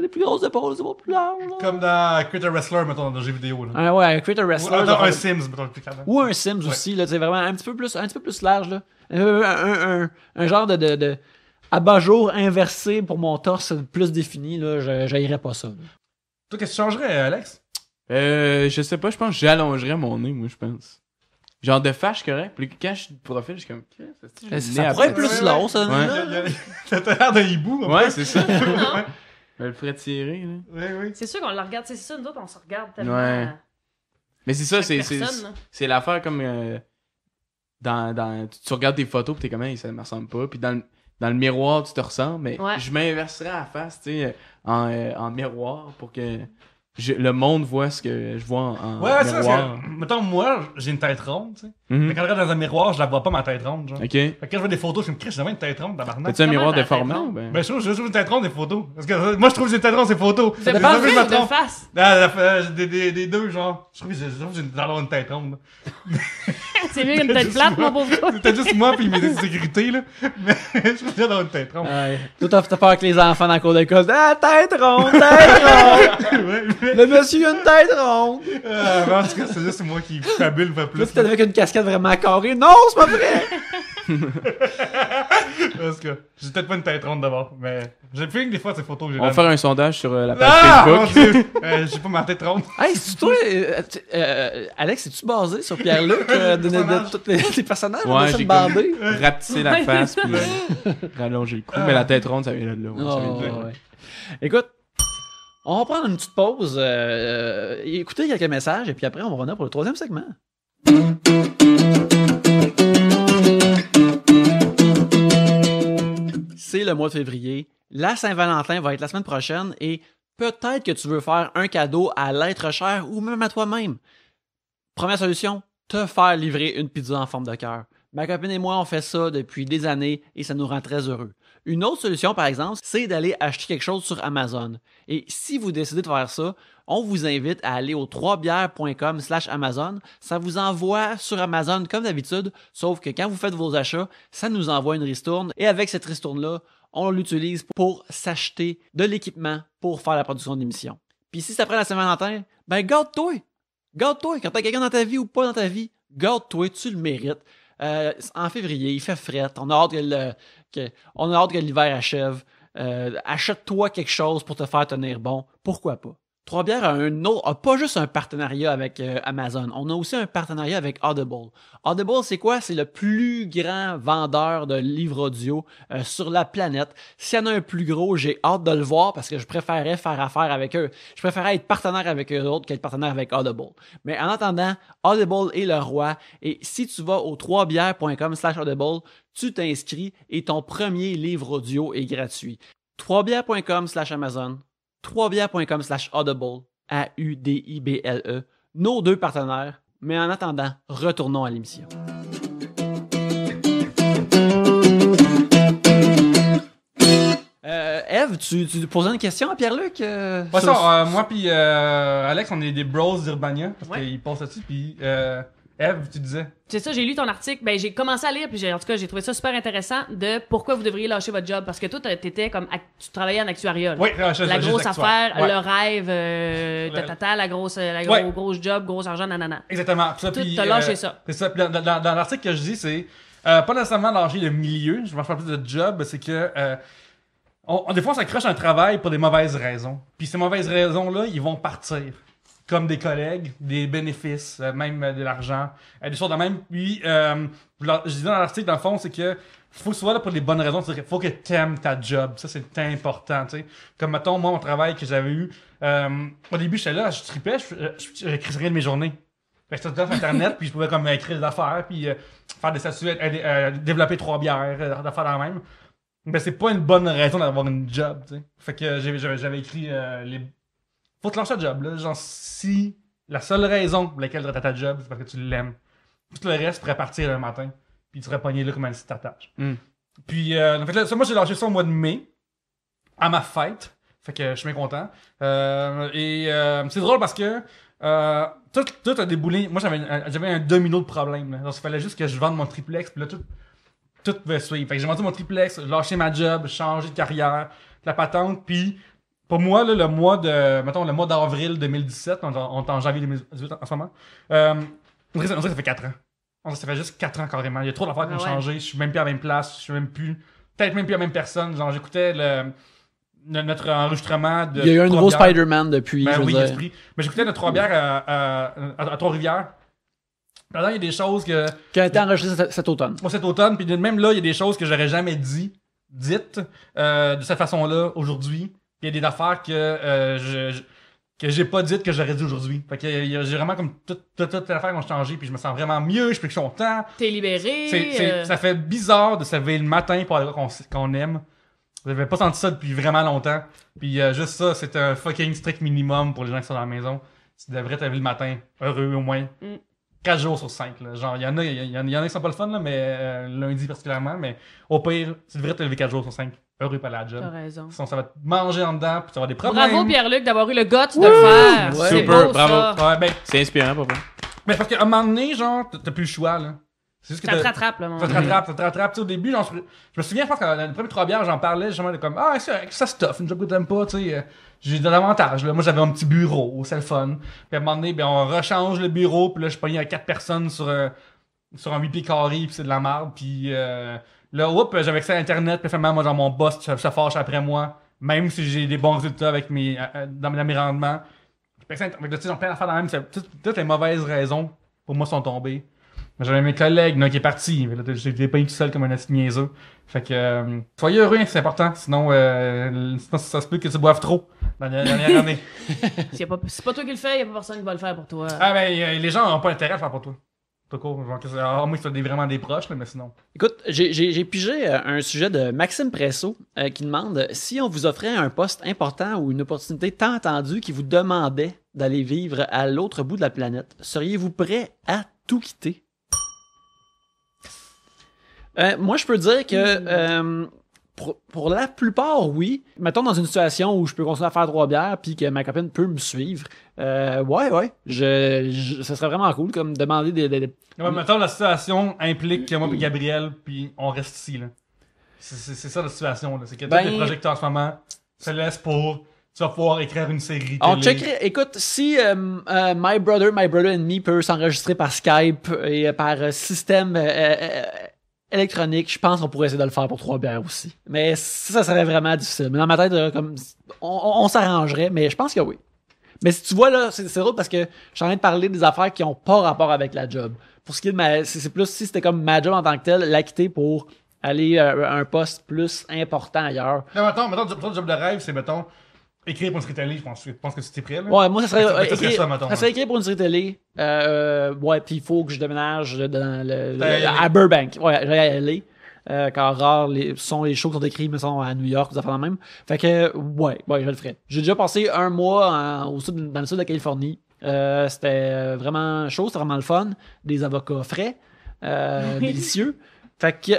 les plus grosses épaules, c'est plus large. Comme dans Creator Wrestler, mettons, dans le jeu vidéo. Ah ouais, Creator Wrestler. Ou, un, Sims, mettons, plus Ou un Sims aussi, là, vraiment un petit peu plus, un petit peu plus large. un, genre de, de, abat-jour inversé pour mon torse plus défini, là, je n'irais pas ça. Toi, qu'est-ce que tu changerais, Alex? Euh, je sais pas, je pense que j'allongerais mon nez, moi, je pense. Genre de fâche, correct. Puis quand je suis profil, je suis comme. Eh, ça, pourrait être plus long, ça. Ouais. (laughs) t'a l'air d'un hibou. En ouais, c'est ça. Mais (laughs) le ferait tirer. Là. C'est sûr qu'on le regarde. C'est ça, nous autres, on se regarde tellement. Mais c'est ça, c'est, c'est, l'affaire comme. Euh, dans, dans, tu, regardes tes photos, pis t'es comme, ça me ressemble pas. Puis dans le dans le miroir, tu te ressens, mais je m'inverserais à la face, tu sais, en, euh, en, miroir pour que le monde voit ce que je vois en, en ouais, miroir. Ça, mettons, moi, j'ai une tête ronde, tu sais. Mais mhm. quand je regarde dans un miroir, je la vois pas, ma tête ronde, genre. OK. quand je vois des photos, je me crie, j'ai une tête ronde, tabarnak. T'as-tu un miroir déformant? Ben... ben, je trouve, je trouve une tête ronde des photos. Parce que moi, je trouve que j'ai une tête ronde ah, euh, des photos. C'est pas tête de face? des, deux, genre. Je trouve que j'ai une, une tête ronde. (laughs) C'est mieux une tête (laughs) plate, mon pauvre C'était juste moi puis mes insécurités, là. Mais (laughs) je trouve que j'ai une tête ronde. Ouais. Tout t'as peur avec les enfants dans la cour d'école. Ah, tête ronde, tête ronde! (laughs) Le monsieur a une tête ronde. Euh, en tout cas, c'est juste moi qui fabule pas plus. Là, être avec une casquette vraiment carrée. Non, c'est pas vrai! (laughs) (laughs) Parce que j'ai peut-être pas une tête ronde d'abord, mais j'ai plus que des fois ces photos que j'ai. On va faire un sondage sur euh, la page ah, Facebook. Euh, j'ai pas ma tête ronde. Hey, c'est toi, Alex, es-tu basé sur Pierre-Luc de, de, tous les, personnages? Ouais, j'ai la face puis rallonger le cou, mais la tête ronde, ça vient de là. de ah, Ouais. Écoute, on va prendre une petite pause, euh, euh, écouter quelques messages, et puis après, on va pour le troisième segment. C'est le mois de février. La Saint-Valentin va être la semaine prochaine et peut-être que tu veux faire un cadeau à l'être cher ou même à toi-même. Première solution, te faire livrer une pizza en forme de cœur. Ma copine et moi, on fait ça depuis des années et ça nous rend très heureux. Une autre solution, par exemple, c'est d'aller acheter quelque chose sur Amazon. Et si vous décidez de faire ça, on vous invite à aller au 3bières.com slash Amazon. Ça vous envoie sur Amazon comme d'habitude, sauf que quand vous faites vos achats, ça nous envoie une ristourne. Et avec cette ristourne-là, on l'utilise pour s'acheter de l'équipement pour faire la production d'émissions. Puis si ça prend la Saint-Valentin, ben garde-toi! Garde-toi! Quand t'as quelqu'un dans ta vie ou pas dans ta vie, garde-toi, tu le mérites. Euh, en février, il fait fret. On a hâte que, le, l'hiver achève. Euh, achète-toi quelque chose pour te faire tenir bon. Pourquoi pas? Trois-Bières a, un autre, pas juste un partenariat avec euh, Amazon, on a aussi un partenariat avec Audible. Audible, c'est quoi? C'est le plus grand vendeur de livres audio euh, sur la planète. S'il y en a un plus gros, j'ai hâte de le voir parce que je préférerais faire affaire avec eux. Je préférerais être partenaire avec eux autres qu'être partenaire avec Audible. Mais en attendant, Audible est le roi et si tu vas au trois Audible, tu t'inscris et ton premier livre audio est gratuit. troisbièrescom slash Amazon 3bières.com slash audible, a u d i b l e. nos deux partenaires. Mais en attendant, retournons à l'émission. Euh, Eve, tu, posais une question à Pierre-Luc? Euh, ça, euh, moi puis Alex, on est des bros d'Urbania, parce qu'ils passent là-dessus, Eve, tu disais. C'est ça, j'ai lu ton article. Ben, j'ai commencé à lire, puis j'ai, en tout cas, j'ai trouvé ça super intéressant de pourquoi vous devriez lâcher votre job. Parce que toi, t'étais comme, tu travaillais en actuariat. Oui, La grosse affaire, le rêve, la grosse, job, gros argent, nanana. Exactement. Tout puis, lâché euh, ça. C'est ça. dans, l'article que je dis, c'est, euh, pas nécessairement lâcher le milieu. Je vais faire plus de job, c'est que, euh, des fois, on s'accroche à un travail pour des mauvaises raisons. Puis ces mauvaises raisons-là, ils vont partir comme des collègues, des bénéfices, euh, même euh, de l'argent, euh, des choses de même. Puis, je disais dans l'article, dans le fond, c'est que faut souvent là pour les bonnes raisons. Il faut que tu aimes ta job. Ça, c'est important. sais. Comme, mettons, moi, mon travail que j'avais eu, au début, j'étais là, je tripais, rien de mes journées. J'étais sur Internet, (laughs) puis je pouvais comme écrire des affaires, puis faire des statuettes, développer trois bières, des dans la même. Mais c'est pas une bonne raison d'avoir une job. Fait que j'avais écrit les faut te lancer un job. Là. Genre, si la seule raison pour laquelle tu as ta job, c'est parce que tu l'aimes, tout le reste pourrais partir le matin, puis tu serais pogné là comme un petit tâche. Hmm. Puis, euh, en fait, moi, j'ai lâché ça au mois de mai, à ma fête. Fait que je suis bien content. Euh, et euh, c'est drôle parce que tout, a déboulé. Moi, j'avais un, domino de problème. Donc, il fallait juste que je vende mon triplex, puis là, tout, tout pouvait suivre. Fait que j'ai vendu mon triplex, lâché ma job, changé de carrière, la patente, puis pour moi, le mois de, mettons, le mois d'avril 2017, on, est en janvier 2018 en ce moment, euh, on, dirait, que ça fait 4 ans. On dirait ça fait juste 4 ans carrément. Il y a trop d'affaires qui ont ah changé. Je suis même plus à la même place. Je suis même plus, peut-être même plus à la même personne. Genre, j'écoutais le, notre enregistrement de. Il y a eu un nouveau Spider-Man depuis. Ben, je oui, dire. Mais j'écoutais notre trois bières à, euh, euh, à, à, Trois-Rivières. Pendant, il y a des choses que. Qui a été enregistrées cet, automne. Bon, cet automne. Puis même là, il y a des choses que j'aurais jamais dit, dites, euh, de cette façon-là, aujourd'hui il y a des affaires que euh, je, que j'ai pas dites que j'aurais dit aujourd'hui. Fait que j'ai vraiment comme toutes les affaires ont changé, puis je me sens vraiment mieux, je suis plus content. T'es libéré. Euh. Ça fait bizarre de se lever le matin pour aller qu'on, qu'on aime. J'avais pas senti ça depuis vraiment longtemps. Puis euh, juste ça, c'est un fucking strict minimum pour les gens qui sont dans la maison. Tu devrais te lever le matin, heureux au moins, mm. 4 jours sur 5. Là. Genre, il y en a, y, y en a qui sont pas le fun, là, mais euh, lundi particulièrement, mais au pire, tu devrais te lever 4 jours sur 5. Heureux pas la job. T'as raison. Sinon, ça va te manger en dedans, puis tu avoir des problèmes. Bravo Pierre-Luc d'avoir eu le guts de le faire. Super, bravo. Ouais, ben, c'est inspirant, papa. Mais parce qu'à un moment donné, genre, t'as plus le choix, là ça te rattrape, là. ça te rattrape, ça te rattrape. au début, j'en, je, me souviens, je pense que les premières trois bières, j'en parlais j'étais comme Ah, ça, ça stuff, une job que t'aimes pas, tu sais. Euh, j'ai de l'avantage, Moi, j'avais un petit bureau, c'est le fun. Puis à un moment donné, ben, on rechange le bureau, puis là, je pogné à quatre personnes sur, euh, sur un 8 pieds carré, puis c'est de la merde. Puis euh, là, oups, j'avais accès à Internet, puis finalement, moi, genre, mon boss se, fâche après moi, même si j'ai des bons résultats avec mes, dans, mes rendements. Fait que, tu sais, plein d'affaires dans la même. Toutes les mauvaises raisons, pour moi, sont tombées. J'avais mes collègues, non, qui est parti. J'ai pas eu tout seul comme un assis niaiseux. Fait que, euh, soyez heureux, hein, c'est important. Euh, sinon, ça se peut que tu boives trop dans la dernière année. (laughs) c'est pas, pas, toi qui le fais, y a pas personne qui va le faire pour toi. Ah, ben les gens n'ont pas intérêt à faire pour toi. Tout court. Alors, ah, moi, c'est vraiment des proches, mais sinon. Écoute, j'ai pigé euh, un sujet de Maxime Presso qui demande si on vous offrait un poste important ou une opportunité tant attendue qui vous demandait d'aller vivre à l'autre bout de la planète, seriez-vous prêt à tout quitter euh, moi, je peux dire que hmm. euh, pour, la plupart, oui. Mettons dans une situation où je peux continuer à faire trois bières puis que ma copine peut me suivre. Euh, ouais, ouais. Je, ce serait vraiment cool comme demander des. des, mettons la situation implique que moi et Gabriel, puis on reste ici. Là. C'est, ça la situation. Là. C'est que tous ben, les projecteurs en ce moment se laissent pour tu vas pouvoir écrire une série. On checkerait. Écoute, si euh, euh, My Brother, My Brother and Me peut s'enregistrer par Skype et euh, par système électronique, je pense qu'on pourrait essayer de le faire pour trois bières aussi. Mais ça, ça serait vraiment difficile. Mais dans ma tête, comme, on, s'arrangerait, mais je pense que oui. Mais si tu vois, là, c'est drôle parce que je suis en train de parler des affaires qui n'ont pas rapport avec la job. Pour ce qui est de ma. C'est plus si c'était comme ma job en tant que telle, l'acquitter pour aller à euh, un poste plus important ailleurs. Non, mettons, mettons, ton job de rêve, c'est mettons Écrire pour une série télé, je pense, je pense que c'était prêt. Ouais, moi, ça serait, ça, euh, serait écrire pour une série télé. Euh, ouais, puis il faut que je déménage à Burbank. Ouais, j'allais aller. Euh, car rare, les, sont les shows qui sont écrits, mais sont à New York, avez fait la même. Fait que, ouais, ouais, je le ferai. J'ai déjà passé un mois au sud, dans le sud de la Californie. Euh, c'était vraiment chaud, c'était vraiment le fun. Des avocats frais, (laughs) délicieux. Fait que,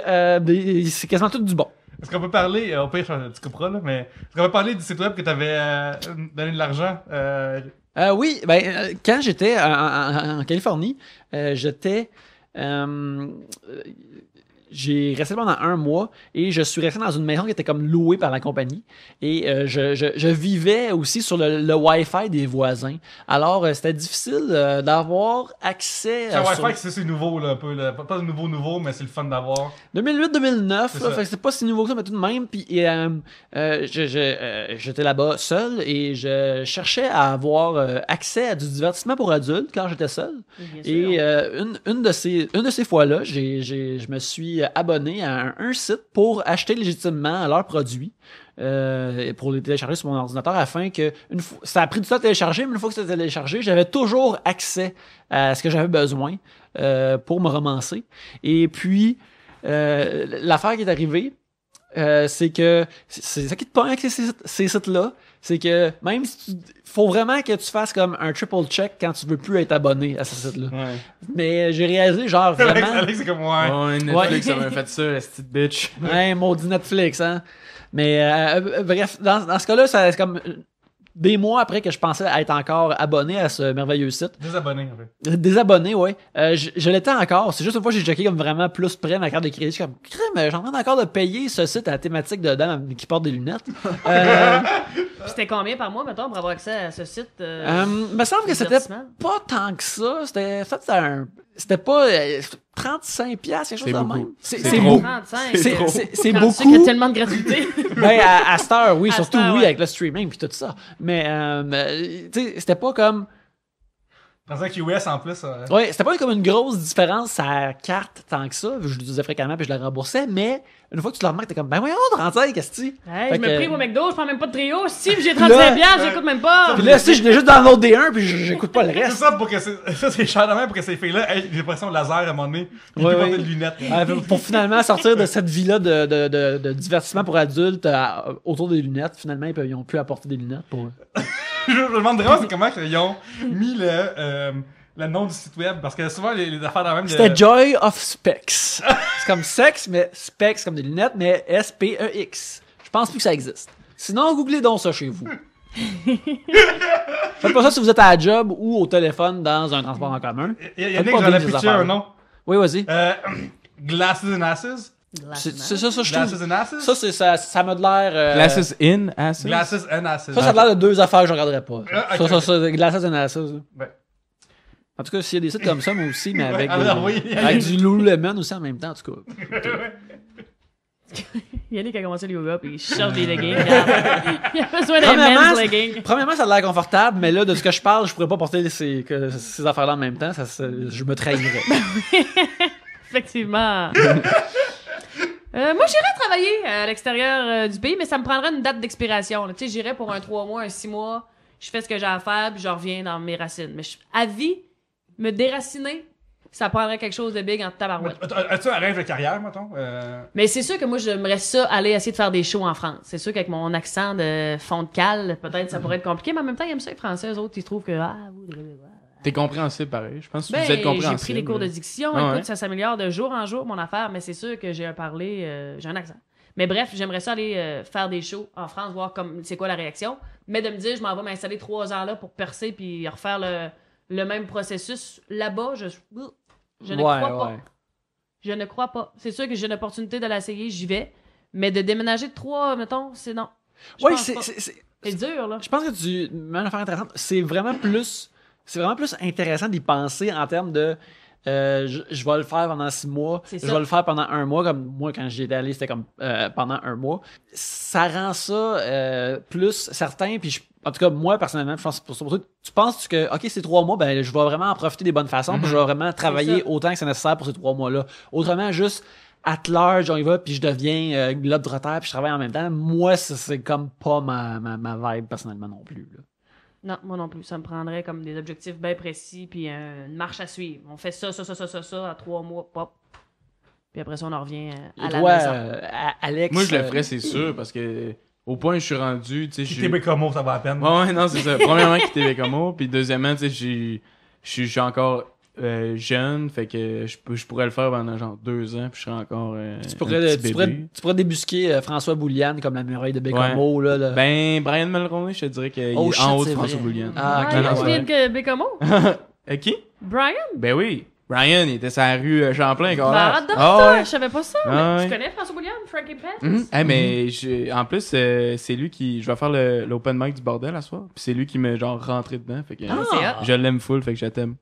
c'est quasiment tout du bon. Est-ce qu'on peut parler, euh, au pire, tu couperas, là, mais est-ce qu'on peut parler du site web que tu avais euh, donné de l'argent? Euh... Euh, oui, ben, euh, quand j'étais en, en, Californie, j'étais j'ai resté pendant un mois et je suis resté dans une maison qui était comme louée par la compagnie. Et euh, je, vivais aussi sur le, Wi-Fi des voisins. Alors, euh, c'était difficile euh, d'avoir accès à. C'est Wi-Fi, c'est nouveau, là, un peu. Pas nouveau, nouveau, mais c'est le fun d'avoir. 2008-2009, c'est pas si nouveau que ça, mais tout de même. Puis, j'étais là-bas seul et je cherchais à avoir accès à du divertissement pour adultes quand j'étais seul. et une, une, de ces, une de ces fois-là, je me suis abonné à un, site pour acheter légitimement leurs produits. Euh, pour les télécharger sur mon ordinateur afin que une fois, ça a pris du temps à télécharger, mais une fois que c'était téléchargé, j'avais toujours accès à ce que j'avais besoin euh, pour me romancer. Et puis euh, l'affaire qui est arrivée, c'est que c'est ça qui te avec ces sites-là, c'est que même si tu, faut vraiment que tu fasses comme un triple check quand tu veux plus être abonné à ce site-là. Ouais. Mais j'ai réalisé, genre, vraiment... Alex, Alex c'est comme, ouais. Netflix, ça m'a fait ça, cette petite bitch. ouais, maudit Netflix, hein. Mais euh, euh bref, dans, dans ce cas-là, ça c'est comme des mois après que je pensais être encore abonné à ce merveilleux site. Désabonné, en fait. Désabonné, oui. Euh, je, l'étais encore. C'est juste une fois que j'ai checké comme vraiment plus près ma carte de crédit. Je comme, crème, j'en encore de payer ce site à la thématique de dame qui porte des lunettes. (laughs) Euh, c'était combien par mois, mettons, pour avoir accès à ce site? Euh, euh me semble que c'était pas tant que ça. C'était un c'était pas 35 euh, pièces quelque chose de même. C'est c'est trop. c'est- trop. c'est- c'est qu'il y a tellement de gratuité. (laughs) Ben, à, cette heure, oui, surtout oui avec le streaming puis tout ça. Mais euh, euh, tu sais, c'était pas comme Dans un QS en plus. ouais, c'était pas comme une grosse différence à carte tant que ça, je l'utilisais fréquemment puis je la remboursais, mais une fois que tu leur remarques, t'es comme, ben voyons, 35, qu'est-ce que hey, Je me prie au McDo, je prends même pas de trio. Si j'ai 35 bières, ben, j'écoute même pas. Puis là, si je l'ai juste dans l'autre d 1 puis j'écoute pas le reste. C'est ça pour que c'est cher de même pour que ces filles-là j'ai l'impression de laser à un moment donné. de lunettes. pour finalement sortir de cette vie-là de, de, de, divertissement pour adultes autour des lunettes, finalement, ils, peuvent, ils ont pu apporter des lunettes pour eux. (laughs) je, me demande vraiment comment ils ont mis le. Euh, le nom du site web parce que souvent les, affaires dans même. C'était Joy of Specs. c'est comme sexe, mais specs comme des lunettes, mais S-P-E-X. Je pense plus que ça existe. Sinon, googlez donc ça chez vous. Faites pas ça si vous êtes à la job ou au téléphone dans un transport en commun. il Y a Yannick, j'en ai un nom. Oui, vas-y. Euh, (clears throat) glasses and asses. C'est ça, ça, je Glasses and asses? Ça, ça, ça m'a de l'air. Euh, glasses in asses? Glasses and asses. Ça, ça a l'air de deux affaires que je regarderais pas. Ah, ça, ça, ça, glasses and asses. Ouais. Ben, en tout cas, s'il y a des sites comme ça, moi aussi, mais (laughs) avec, du Lululemon aussi en même temps, en tout cas. (laughs) Yannick a commencé le yoga, puis il cherche des leggings. (laughs) Il a besoin d'un men's leggings. Premièrement, ça a l'air confortable, mais là, de ce que je parle, je pourrais pas porter ces, ces affaires-là en même temps. Ça, je me trahirais. Ben Effectivement. Euh, moi, j'irais travailler à l'extérieur euh, du pays, mais ça me prendrait une date d'expiration. Tu sais, j'irais pour un 3 mois, un 6 mois, je fais ce que j'ai à faire, puis je reviens dans mes racines. Mais je, à vie, me déraciner, ça prendrait quelque chose de big en tabarouette. Euh, as-tu un rêve de carrière, mettons? Euh, mais c'est sûr que moi, j'aimerais ça aller essayer de faire des shows en France. C'est sûr qu'avec mon accent de fond de cale, peut-être ça pourrait être compliqué, mais en même temps, il aiment ça, les Français, eux autres, ils trouvent que... Ah, vous... T'es compréhensible, pareil. Je pense que vous ben, êtes compréhensible. J'ai pris les cours de diction. écoute, ça s'améliore de jour en jour, mon affaire, mais c'est sûr que j'ai un parler, euh, j'ai un accent. Mais bref, j'aimerais ça aller faire des shows en France, voir comme c'est quoi la réaction. Mais de me dire, je m'en vais m'installer trois ans là pour percer puis refaire le, le même processus là-bas. Je, ne crois pas. Je ne crois pas. C'est sûr que j'ai une opportunité de l'essayer, j'y vais. Mais de déménager de trois, mettons, c'est non. Oui, c'est. C'est dur, là. Je pense que tu. c'est vraiment plus. C'est vraiment plus intéressant d'y penser en termes de euh, je, vais le faire pendant six mois, je vais le faire pendant un mois, comme moi quand j'y étais allé, c'était comme euh, pendant un mois. Ça rend ça euh, plus certain, puis je, en tout cas, moi, personnellement, je pense pour ça, tu penses que, OK, ces trois mois, ben, je vais vraiment en profiter des bonnes façons, je vais mhm. vraiment travailler autant que c'est nécessaire pour ces trois mois-là. Autrement, juste, at large, on y va, puis je deviens globe de puis je travaille en même temps. Moi, c'est comme pas ma, ma, ma vibe personnellement non plus. Là. Non, moi non plus. Ça me prendrait comme des objectifs bien précis, puis euh, une marche à suivre. On fait ça, ça, ça, ça, ça, ça, à trois mois, pop. Puis après ça, on en revient à, la euh, Alex, moi, je le euh, ferais, c'est sûr, parce que au point où je suis rendu, tu sais, je ça va à peine. Ouais, non, c'est ça. Premièrement, quitter Bécamo. puis deuxièmement, tu sais, je suis encore euh, jeune, fait que je, pourrais le faire pendant genre deux ans, puis je serais encore. Euh, tu, pourrais, tu, Pourrais, débusquer euh, François Bouliane comme la muraille de Bécamo, Là, Ben, Brian Mulroney, je te dirais qu'il est oh, en haut de François Bouliane. Ah, ah (laughs) non, Qui Brian Ben oui. Brian, il était sur la rue Champlain, quand bah, ah, je savais pas ça. Ah, tu connais François Bouliane, Frankie Pence? Mhm. Eh, mhm. mais en plus, c'est lui qui. Je vais faire l'open mic du bordel à soir. Puis c'est lui qui m'a genre rentré dedans. Fait que, ah, je l'aime full, fait que je t'aime.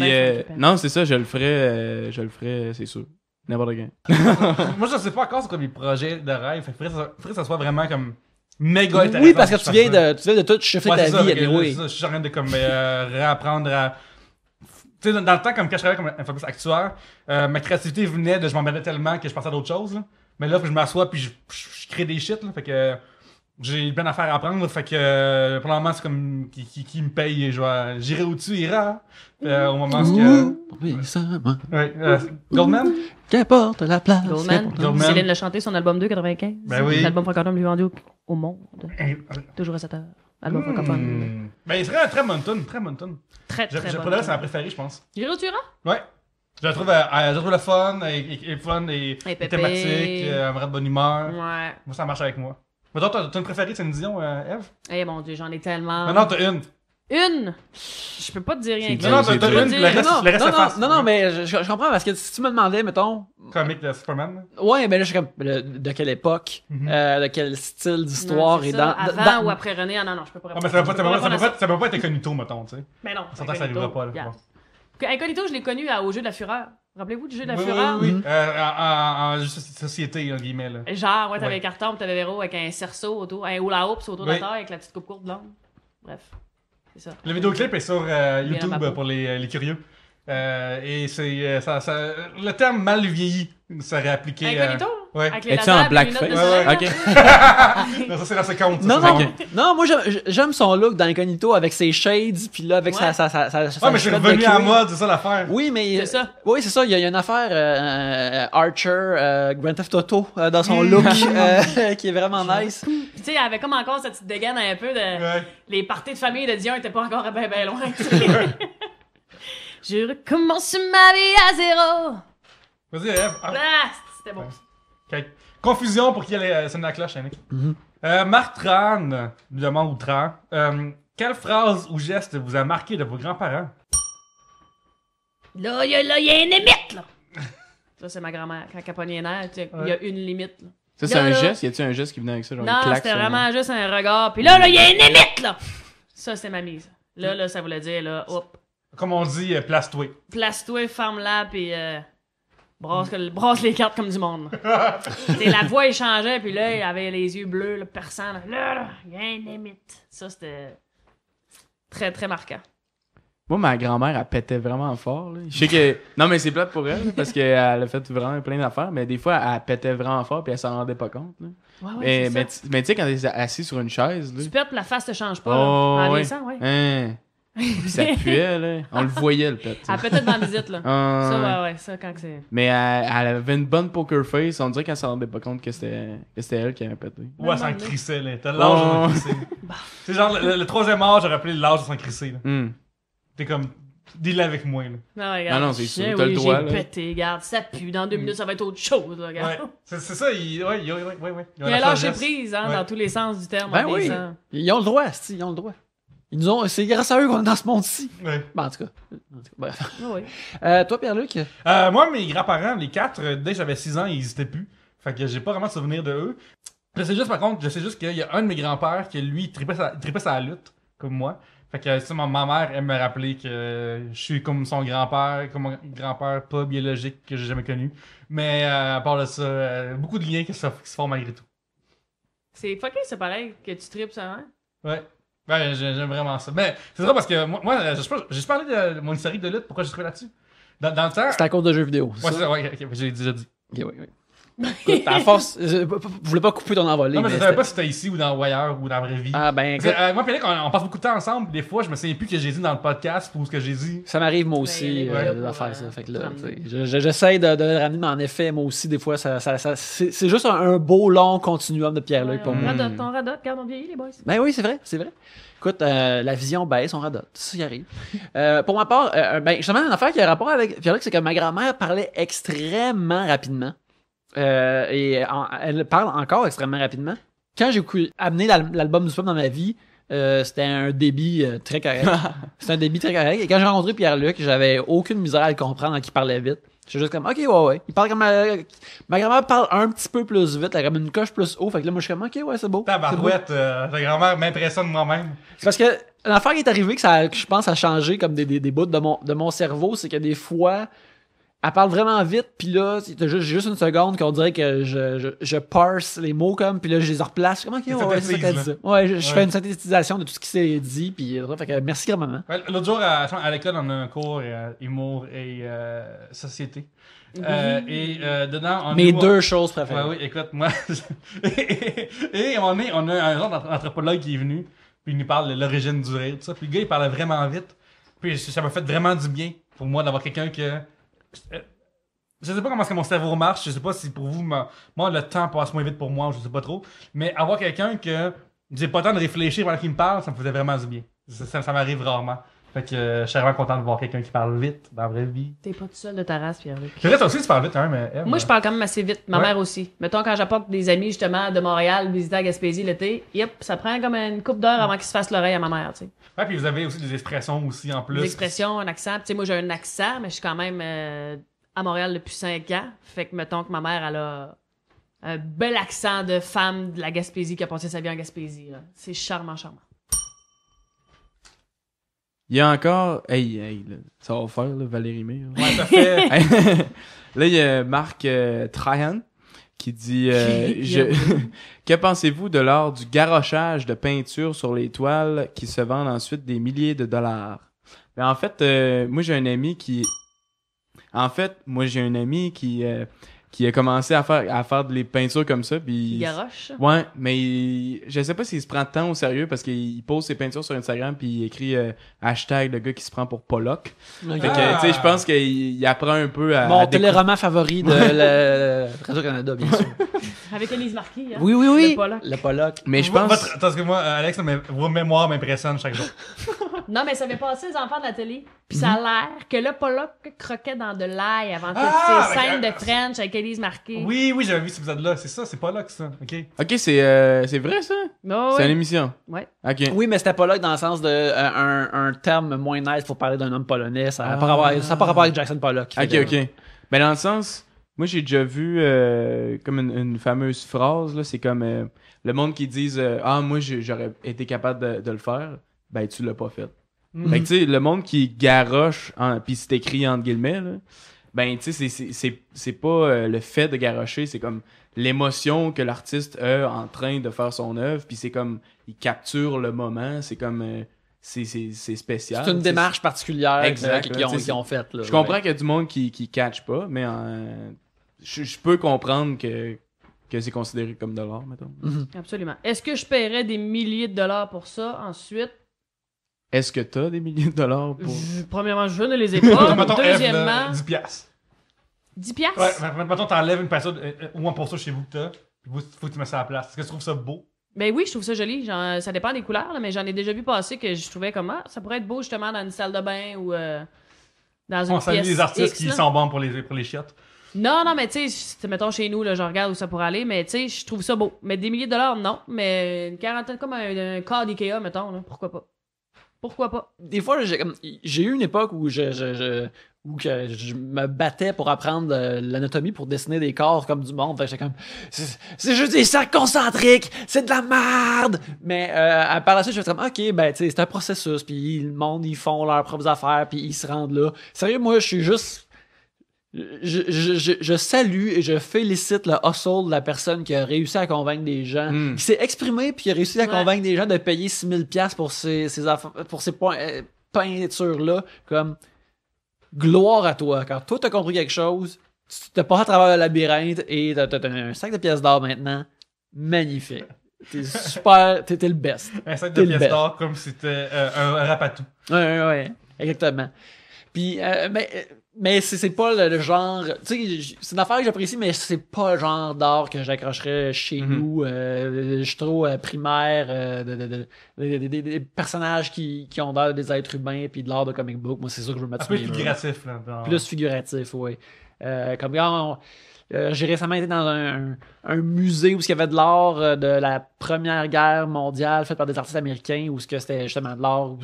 Euh, non, c'est ça, je le ferai, euh, je le ferai, euh, c'est sûr. N'importe quand. (laughs) Moi, je sais pas encore c'est comme mes projets de rêve. Fait faudrait que ça- soit vraiment comme méga intéressant. Oui, parce que tu viens de, tu viens de tout chiffrer ta vie, que Je suis en train de comme, réapprendre à. Tu sais, dans, le temps, comme quand je travaillais comme un actuaire, ma créativité venait de je m'emmenais tellement que je pensais à d'autres choses. Mais là, faut que je m'assois puis je, crée des shit. Fait que j'ai plein d'affaires à apprendre, fait que euh, pour le moment, c'est comme qui, qui, qui me paye et je J'irai où tu ira. Euh, au moment où. Oui, ça va. Euh, Goldman Qu'importe la place. Goldman. Céline l'a chanté son album 2, 95. Ben oui. L'album francophone lui vendu au, monde. Eh, Toujours à cette album francophone. Hmm. Ben, très, très monton tune, très Mountain tune. Très, très j'ai Pour c'est ma préférée, je pense. J'irai où tu iras? Ouais. Je la trouve, euh, je trouve le fun, et, et, et fun et, et thématique, un euh, vrai de bonne humeur. Ouais. Moi, ça marche avec moi. Mais toi, t'as une préférée, c'est une vision, euh, Eve Eh mon dieu, j'en ai tellement. Non, non, t'as une. Une Je peux pas te dire rien. Non, non, une, non, non, non, mais je, comprends parce que si tu me demandais, mettons, Comique de Superman. ouais, mais là, je suis comme, de quelle époque, mhm. euh, de quel style d'histoire Non, et dans. Avant ou après René Ah non, non, je peux pas Non, répondre. mais ça peut pas, pas- pas- être incognito, mettons, tu sais. Mais ben non. On que ça arrivera pas, là. yeah. je je l'ai connu au jeu de la fureur. Rappelez-vous du jeu de la Oui, en, mhm. euh, société, en guillemets. Genre, ouais, t'avais ouais. Carton, t'avais Véro avec un cerceau autour, un hula hoops autour de la terre avec la petite coupe courte blonde. Bref, c'est ça. Le vidéoclip est sur euh, YouTube pour les, euh, curieux. et c'est ça, le terme mal vieilli serait appliqué. Ouais. Es-tu en blackface? Ouais, ouais. OK. (laughs) non, ça, c'est la seconde. Non, non, non moi, j'aime son look dans l'incognito avec ses shades, puis là, avec sa, sa, Ouais, mais c'est revenu à moi c'est ça l'affaire. Oui, mais. C'est ça. Oui, c'est ça. Il y, a une affaire euh, euh, Archer, euh, Grand Theft Auto, dans son (laughs) look, (laughs) qui est vraiment nice. tu sais, elle avait comme encore cette petite dégaine un peu de. Les parties de famille de Dion étaient pas encore bien, bien loin. Je recommence ma vie à zéro. Vas-y, Eve. Ah. c'était bon. Confusion pour qui elle euh, sonne la cloche, Yannick. Mm-hmm. Euh, Marc Tran nous demande, ou Tran, euh, quelle phrase ou geste vous a marqué de vos grands-parents? Là, il y, a une limite, là! (laughs) ça, c'est ma grand-mère. Quand elle pognait il y a une limite, là. Ça, c'est un geste? Y a il un geste qui venait avec ça? non, c'était vraiment juste un regard. Puis là, là, il y a une limite, là! Ça, c'est ma mise. Là, là, ça voulait dire, là, hop. Comme on dit, place-toi. Place-toi, ferme-la, puis... Euh... Brasse, brasse, les cartes comme du monde. (laughs) la voix changeait puis là, il avait les yeux bleus, le perçant. Là, il limite. Ça, c'était très, très marquant. Moi, ma grand-mère, elle pétait vraiment fort. Je sais que. (laughs) Non, mais c'est plate pour elle, parce qu'elle a fait vraiment plein d'affaires, mais des fois, elle pétait vraiment fort, puis elle s'en rendait pas compte. Ouais, ouais, mais, mais tu sais, quand elle est assise sur une chaise. Là... Tu perds la face te change pas. Oh, en ouais. oui. ouais. Hein ça puait, là. On le voyait, le pet. Elle peut-être dans la visite, là. Ah, ça, ouais, ouais, ça, quand c'est. Mais elle, avait une bonne poker face. On dirait qu'elle s'en rendait pas compte que c'était, elle qui avait pété. Ouais, elle s'en crissait, là. T'as l'âge de s'en (laughs) bah. c'est genre le, troisième âge, j'aurais appelé l'âge de s'en crisser, là. Hmm. T'es comme. Dis-le avec moi, là. Ah non, regarde. non, c'est sûr. T'as le droit, pété, regarde. Ça pue. Dans deux hmm. minutes, ça va être autre chose, là, regarde. C'est, ça, il. Ouais, il, ouais, ouais, ouais. Il a lâché prise, hein, dans tous les sens du terme. Ben oui. Ils ont le droit, ils ont le droit. Ils ont, c'est grâce à eux qu'on est dans ce monde-ci. Oui. Bah, en tout cas, euh, toi, Pierre-Luc euh, Moi, mes grands-parents, les quatre, euh, dès que j'avais six ans, ils n'existaient plus. Fait que j'ai pas vraiment de souvenir de eux. Je juste, par contre, je sais juste qu'il y a un de mes grands-pères qui, lui, tripait sa, lutte, comme moi. Fait que ma, mère, elle me rappelait que je suis comme son grand-père, comme mon grand-père pas biologique que j'ai jamais connu. Mais à part de ça, beaucoup de liens qui se, font malgré tout. C'est fucking, c'est pareil que tu tripes ça, hein? Ouais. Ben, j'aime vraiment ça. Mais ben, c'est drôle parce que moi, moi j'ai parlé de mon historique de lutte, pourquoi j'ai trouvé là-dessus. Dans, le temps. C'est à cause de jeux vidéo. Ouais, c'est ça, ouais, j'ai déjà dit. Okay, oui, oui. (laughs) à force, je voulais pas couper ton envolée. Non, mais je savais pas si c'était ici ou dans ailleurs ou dans la vraie vie. Ah, ben, euh, Moi, Félix, on, on, passe beaucoup de temps ensemble. Des fois, je me souviens plus que j'ai dit dans le podcast pour ce que j'ai dit. Ça m'arrive, moi ben, aussi, euh, de euh, faire ça. Fait que là, j'essaie de, le ramener, mais en effet, moi aussi, des fois, ça, ça, c'est juste un, beau, long continuum de Pierre-Luc pour moi. Radote, mm. on radote, regarde, on vieillit, les boys. Ben oui, c'est vrai, c'est vrai. Écoute, la vision baisse, on radote. Ça y arrive. pour ma part, ben, justement, une affaire qui a rapport avec Pierre-Luc, c'est que ma grand-mère parlait extrêmement rapidement. Euh, et elle parle encore extrêmement rapidement. Quand j'ai amené l'album du pop dans ma vie, euh, c'était un débit euh, très correct. (laughs) c'était un débit très correct. Et quand j'ai rencontré Pierre-Luc, j'avais aucune misère à le comprendre qu'il parlait vite. J'étais juste comme, ok, ouais, ouais. Il parle comme ma, grand-mère parle un petit peu plus vite, elle a une coche plus haut. Fait que là, moi, je suis comme, ok, ouais, c'est beau. Ta barouette, ta grand-mère m'impressionne moi-même. C'est parce que l'affaire qui est arrivée que ça, je pense, a changé comme des, bouts de mon, de mon cerveau, c'est que des fois, elle parle vraiment vite, puis là, t'as juste, une seconde qu'on dirait que je, je, parse les mots comme, puis là, je les replace. Comment okay, ouais, ça qu'elle euh, dit? Ouais, je, fais une synthétisation de tout ce qui s'est dit, puis euh, fait que merci grand L'autre jour, à, à l'école, on a un cours euh, humour et société. Mm-hmm. et dedans, on Mes deux choses préférées. Ouais, oui, écoute, moi. (laughs) et, on, est, on a un genre d'anthropologue qui est venu, puis il nous parle de l'origine du rire, tout ça. Puis le gars, il parlait vraiment vite. Puis ça m'a fait vraiment du bien pour moi d'avoir quelqu'un que euh, je sais pas comment que mon cerveau marche, je sais pas si pour vous, moi, le temps passe moins vite pour moi, je sais pas trop, mais avoir quelqu'un que j'ai pas le temps de réfléchir pendant qu'il me parle, ça me faisait vraiment du bien. ça m'arrive rarement. Fait que euh, je suis vraiment content de voir quelqu'un qui parle vite dans la vraie vie. T'es pas tout seul de ta race, Pierre-Luc. Pierre, toi aussi, tu parles vite hein, mais... Moi, je euh, parle quand même assez vite. Ma mère aussi. Mettons, quand j'apporte des amis, justement, de Montréal, visiter à Gaspésie l'été, yep, ça prend comme une coupe d'heure avant qu'ils se fassent l'oreille à ma mère, tu sais. Ouais, puis vous avez aussi des expressions aussi en plus. Des expressions, un accent. Tu sais, moi, j'ai un accent, mais je suis quand même euh, à Montréal depuis cinq ans. Fait que, mettons que ma mère, elle a un bel accent de femme de la Gaspésie qui a passé sa vie en Gaspésie. C'est charmant, charmant. Il y a encore. Hey, hey, ça va faire, Valérie May. Là. Ouais, fait. (laughs) (laughs) là, il y a Marc euh, qui dit euh, (laughs) Que pensez-vous de l'art du garochage de peinture sur les toiles qui se vendent ensuite des milliers de dollars Mais ben, En fait, euh, moi, j'ai un ami qui. En fait, moi, j'ai un ami qui qui a commencé à faire à faire des peintures comme ça puis il garoche ouais mais je sais pas s'il se prend tant au sérieux parce qu'il pose ses peintures sur Instagram puis il écrit euh, hashtag le gars qui se prend pour Pollock tu sais je pense qu'il apprend un peu à mon favori de Radio Canada bien sûr (laughs) avec Elise Marquis hein. oui oui oui le Pollock, Pollock. mais je pense parce que moi Alex vos mémoires m'impressionnent chaque jour (laughs) non, mais ça avait passé les enfants de la télé. Puis ça a mhm. l'air que là, Pollock croquait dans de l'ail avant toutes ah, ces ben, scènes de euh, French avec Elise marquée. Oui, oui, j'avais vu vous épisode-là. C'est ça, c'est Pollock, ça. OK. OK, c'est euh, vrai, ça? c'est une émission. Oui. OK. Oui, mais c'était Pollock dans le sens de euh, un, un, terme moins nice pour parler d'un homme polonais. Ça n'a à pas, rapport avec Jackson Pollock. Ah, OK, OK. Mais dans le sens. Moi, j'ai déjà vu comme une, fameuse phrase, c'est comme le monde qui dit Ah, moi, j'aurais été capable de, le faire ben tu l'as pas fait. Mm-hmm. le monde qui garoche, en, puis c'est écrit entre guillemets, ben tu c'est pas euh, le fait de garocher, c'est comme l'émotion que l'artiste a en train de faire son œuvre, puis c'est comme, il capture le moment, c'est comme... Euh, c'est spécial. C'est une démarche particulière euh, qu'ils ont, faite. Je comprends qu'il y a du monde qui ne catch pas, mais je, peux comprendre que, c'est considéré comme de l'or, mettons. Mm-hmm. Absolument. Est-ce que je paierais des milliers de dollars pour ça ensuite? Est-ce que t'as des milliers de dollars pour. Premièrement, je ne les ai pas. (laughs) Deuxièmement. 10 euh, piastres. 10 piastres? Ouais, mettons, t'enlèves une personne euh, euh, ou un pour ça chez vous que t'as, puis faut que tu mettes ça à la place. Est-ce que tu trouves ça beau? Ben oui, je trouve ça joli. Genre, ça dépend des couleurs, mais j'en ai déjà vu passer que je trouvais comment. Ah, ça pourrait être beau justement dans une salle de bain ou dans une On salue les artistes qui sont bons pour les, pour les chiottes. Non, non, mais tu sais, mettons chez nous, là, je regarde où ça pourrait aller, mais tu sais, je trouve ça beau. Mais des milliers de dollars, non. Mais une quarantaine, comme un, cas d'IKEA, mettons, pourquoi pas pourquoi pas? Des fois, j'ai eu une époque où je, que je me battais pour apprendre l'anatomie pour dessiner des corps comme du monde. J'étais comme, c'est juste des cercles concentriques, c'est de la merde. Mais euh, par la suite, je me suis dit ok, ben c'est un processus, puis le monde ils font leurs propres affaires, puis ils se rendent là. Sérieux, moi, je suis juste je, salue et je félicite le hustle de la personne qui a réussi à convaincre des gens, hmm. qui s'est exprimé puis qui a réussi à convaincre des gens de payer 6000$ pour ces, pour ces euh, peintures-là. Comme, gloire à toi. Quand toi, t'as compris quelque chose, tu t'es passé à travers le labyrinthe et t'as as un sac de pièces d'or maintenant. Magnifique. T'es super, étais le best. Un sac de pièces d'or comme si c'était euh, un rapatou. Ouais, ouais, ouais. Exactement. Puis, euh, mais mais c'est pas le, genre tu sais c'est une affaire que j'apprécie mais c'est pas le genre d'art que j'accrocherais chez mm-hmm. nous euh, je trouve euh, primaire euh, des personnages qui, qui ont l'air des êtres humains puis de l'art de comic book moi c'est sûr que je veux mettre plus figuratif là, plus figuratif oui comme quand euh, j'ai récemment été dans un, musée où il y avait de l'art euh, de la Première Guerre mondiale fait par des artistes américains où c'était justement de l'art où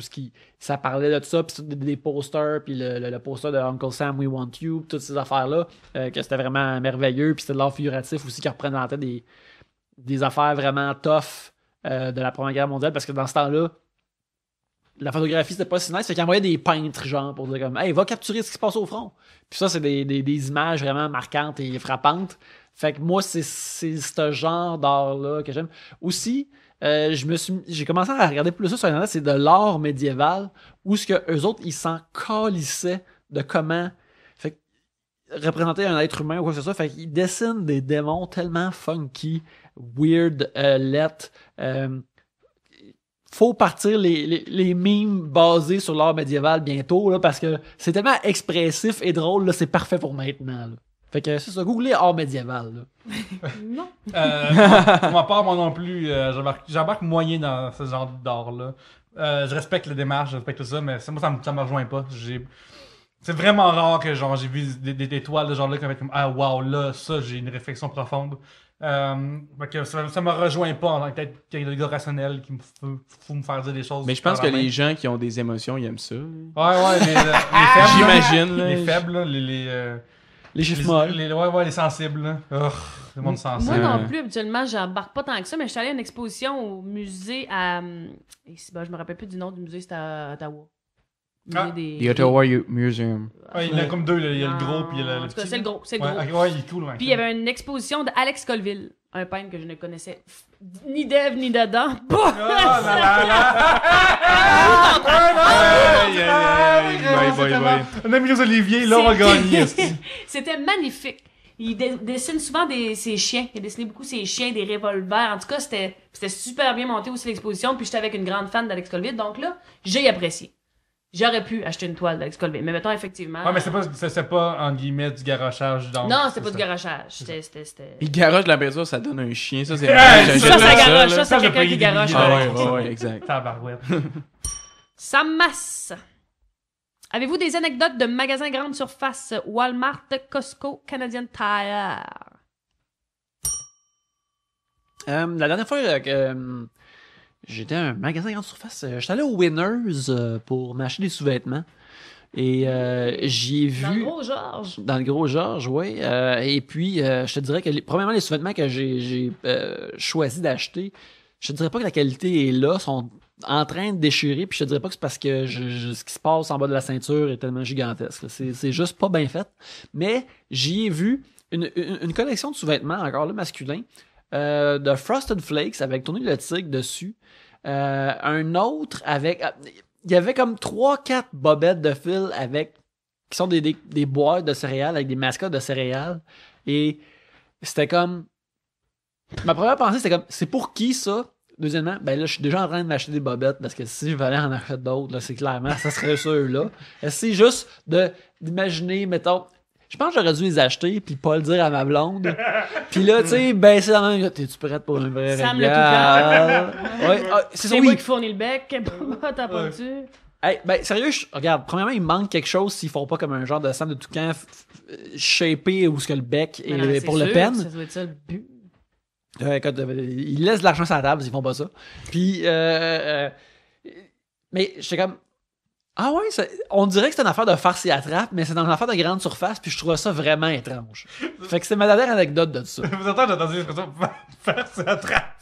ça parlait de tout ça, puis des posters, puis le, poster de Uncle Sam We Want You, toutes ces affaires-là, euh, que c'était vraiment merveilleux, puis c'était de l'art figuratif aussi qui représentait des, des affaires vraiment tough de la Première Guerre mondiale parce que dans ce temps-là, la photographie, c'était pas si nice. c'est qu'il envoyait des peintres, genre, pour dire comme, hey, va capturer ce qui se passe au front. Puis ça, c'est des, des, images vraiment marquantes et frappantes. Fait que moi, c'est ce genre d'art-là que j'aime. Aussi, euh, je me suis, j'ai commencé à regarder plus ça sur Internet, c'est de l'art médiéval, où ce que eux autres, ils s'en calissaient de comment fait, représenter un être humain ou quoi que ce soit. Fait qu'ils dessinent des démons tellement funky, weird, euh, let, faut partir les, les, les mimes basés sur l'art médiéval bientôt, là, parce que c'est tellement expressif et drôle, là, c'est parfait pour maintenant. Fait que c'est ça, googlez art médiéval. (laughs) non. Euh, pour ma part, moi non plus, euh, j'embarque moyen dans ce genre d'art-là. Euh, je respecte la démarche, je respecte tout ça, mais ça, moi, ça me, rejoint pas. C'est vraiment rare que genre j'ai vu des, des, toiles de genre là qui comme ah wow là ça j'ai une réflexion profonde. Euh, ça ne me rejoint pas en tant que a des gars rationnel qui me faut, me faire dire des choses. Mais je pense que les gens qui ont des émotions, ils aiment ça. Ouais, ouais, les euh, (laughs) faibles. J'imagine. Les, faibles, les. les euh, les chiffres les, ouais, les sensibles. le monde sensible. Moi non plus, habituellement, j'embarque pas tant que ça, mais je suis allé à une exposition au musée à. Hum, et ben, je me rappelle plus du nom du musée, c'est à Ottawa. Ah. Des, The Ottawa Museum. Ouais, il y en a comme deux, là. il y a le ah. gros puis il y a le, c'est le gros. C'est le gros. Ah, ouais, il est cool. Puis il y avait une exposition d'Alex Colville, un peintre que je ne connaissais ni d'Ève ni d'Adam. Pouf! mis les Olivier, là, on va gagner. (laughs) C'était magnifique. Il dessine souvent des, ses chiens. Il dessinait beaucoup ses chiens, des revolvers. En tout cas, c'était super bien monté aussi l'exposition. Puis j'étais avec une grande fan d'Alex Colville. Donc là, j'ai apprécié. J'aurais pu acheter une toile d'Alex Colbé, mais mettons effectivement. Ouais, mais c'est pas, c'est pas, en guillemets, du garochage dans Non, c'est pas du garochage. C'était, c'était, c'était. Il garoche la peinture, ça donne un chien, ça, c'est. ça, ça, ça garoche, ça, c'est quelqu'un qui garoche. Ah ouais, ouais, exact. Tabarouette. (laughs) ça masse. Avez-vous des anecdotes de magasins grande surface, Walmart, Costco, Canadian Tire? Euh, la dernière fois, euh, euh J'étais un magasin grande surface. suis euh, allé au Winners euh, pour m'acheter des sous-vêtements. Et euh, j'y ai vu. Dans le gros Georges. Dans le gros Georges, oui. et puis, je te dirais que, premièrement, les sous-vêtements que j'ai choisi d'acheter, je te dirais pas que la qualité est là, sont en train de déchirer, puis je te dirais pas que c'est parce que ce qui se passe en bas de la ceinture est tellement gigantesque. C'est juste pas bien fait. Mais j'y ai vu une, collection de sous-vêtements, encore là, masculins. Euh, de Frosted Flakes avec tourné le Tigre dessus. Euh, un autre avec. Ah, il y avait comme 3-4 bobettes de fil avec. qui sont des, des, boîtes de céréales avec des mascottes de céréales. Et c'était comme. Ma première pensée, c'était comme c'est pour qui ça? Deuxièmement, ben là, je suis déjà en train de m'acheter des bobettes parce que si je voulais en acheter d'autres, là, c'est clairement, ça serait sûr là C'est juste de, d'imaginer, mettons, je pense que j'aurais dû les acheter puis pas le dire à ma blonde. puis là, tu sais, ben c'est la même. T'es-tu prête pour un vrai Sam le ouais, ah, c'est C'est oui. qui fournis le bec, t'as pas tu ben, sérieux, regarde, premièrement, il manque quelque chose s'ils font pas comme un genre de Sam de Toucan shapé où ce que le bec est, pour le pen. Ça doit être ça le but. Euh, euh, ils laissent de l'argent sur la table, s'ils font pas ça. Puis, euh, euh mais j'étais comme, ah ouais, on dirait que c'est une affaire de farce et attrape, mais c'est une affaire de grande surface, puis je trouvais ça vraiment étrange. fait que c'est ma dernière anecdote de ça. (laughs) Vous entendez, j'ai entendu l'expression (laughs) farce et attrape.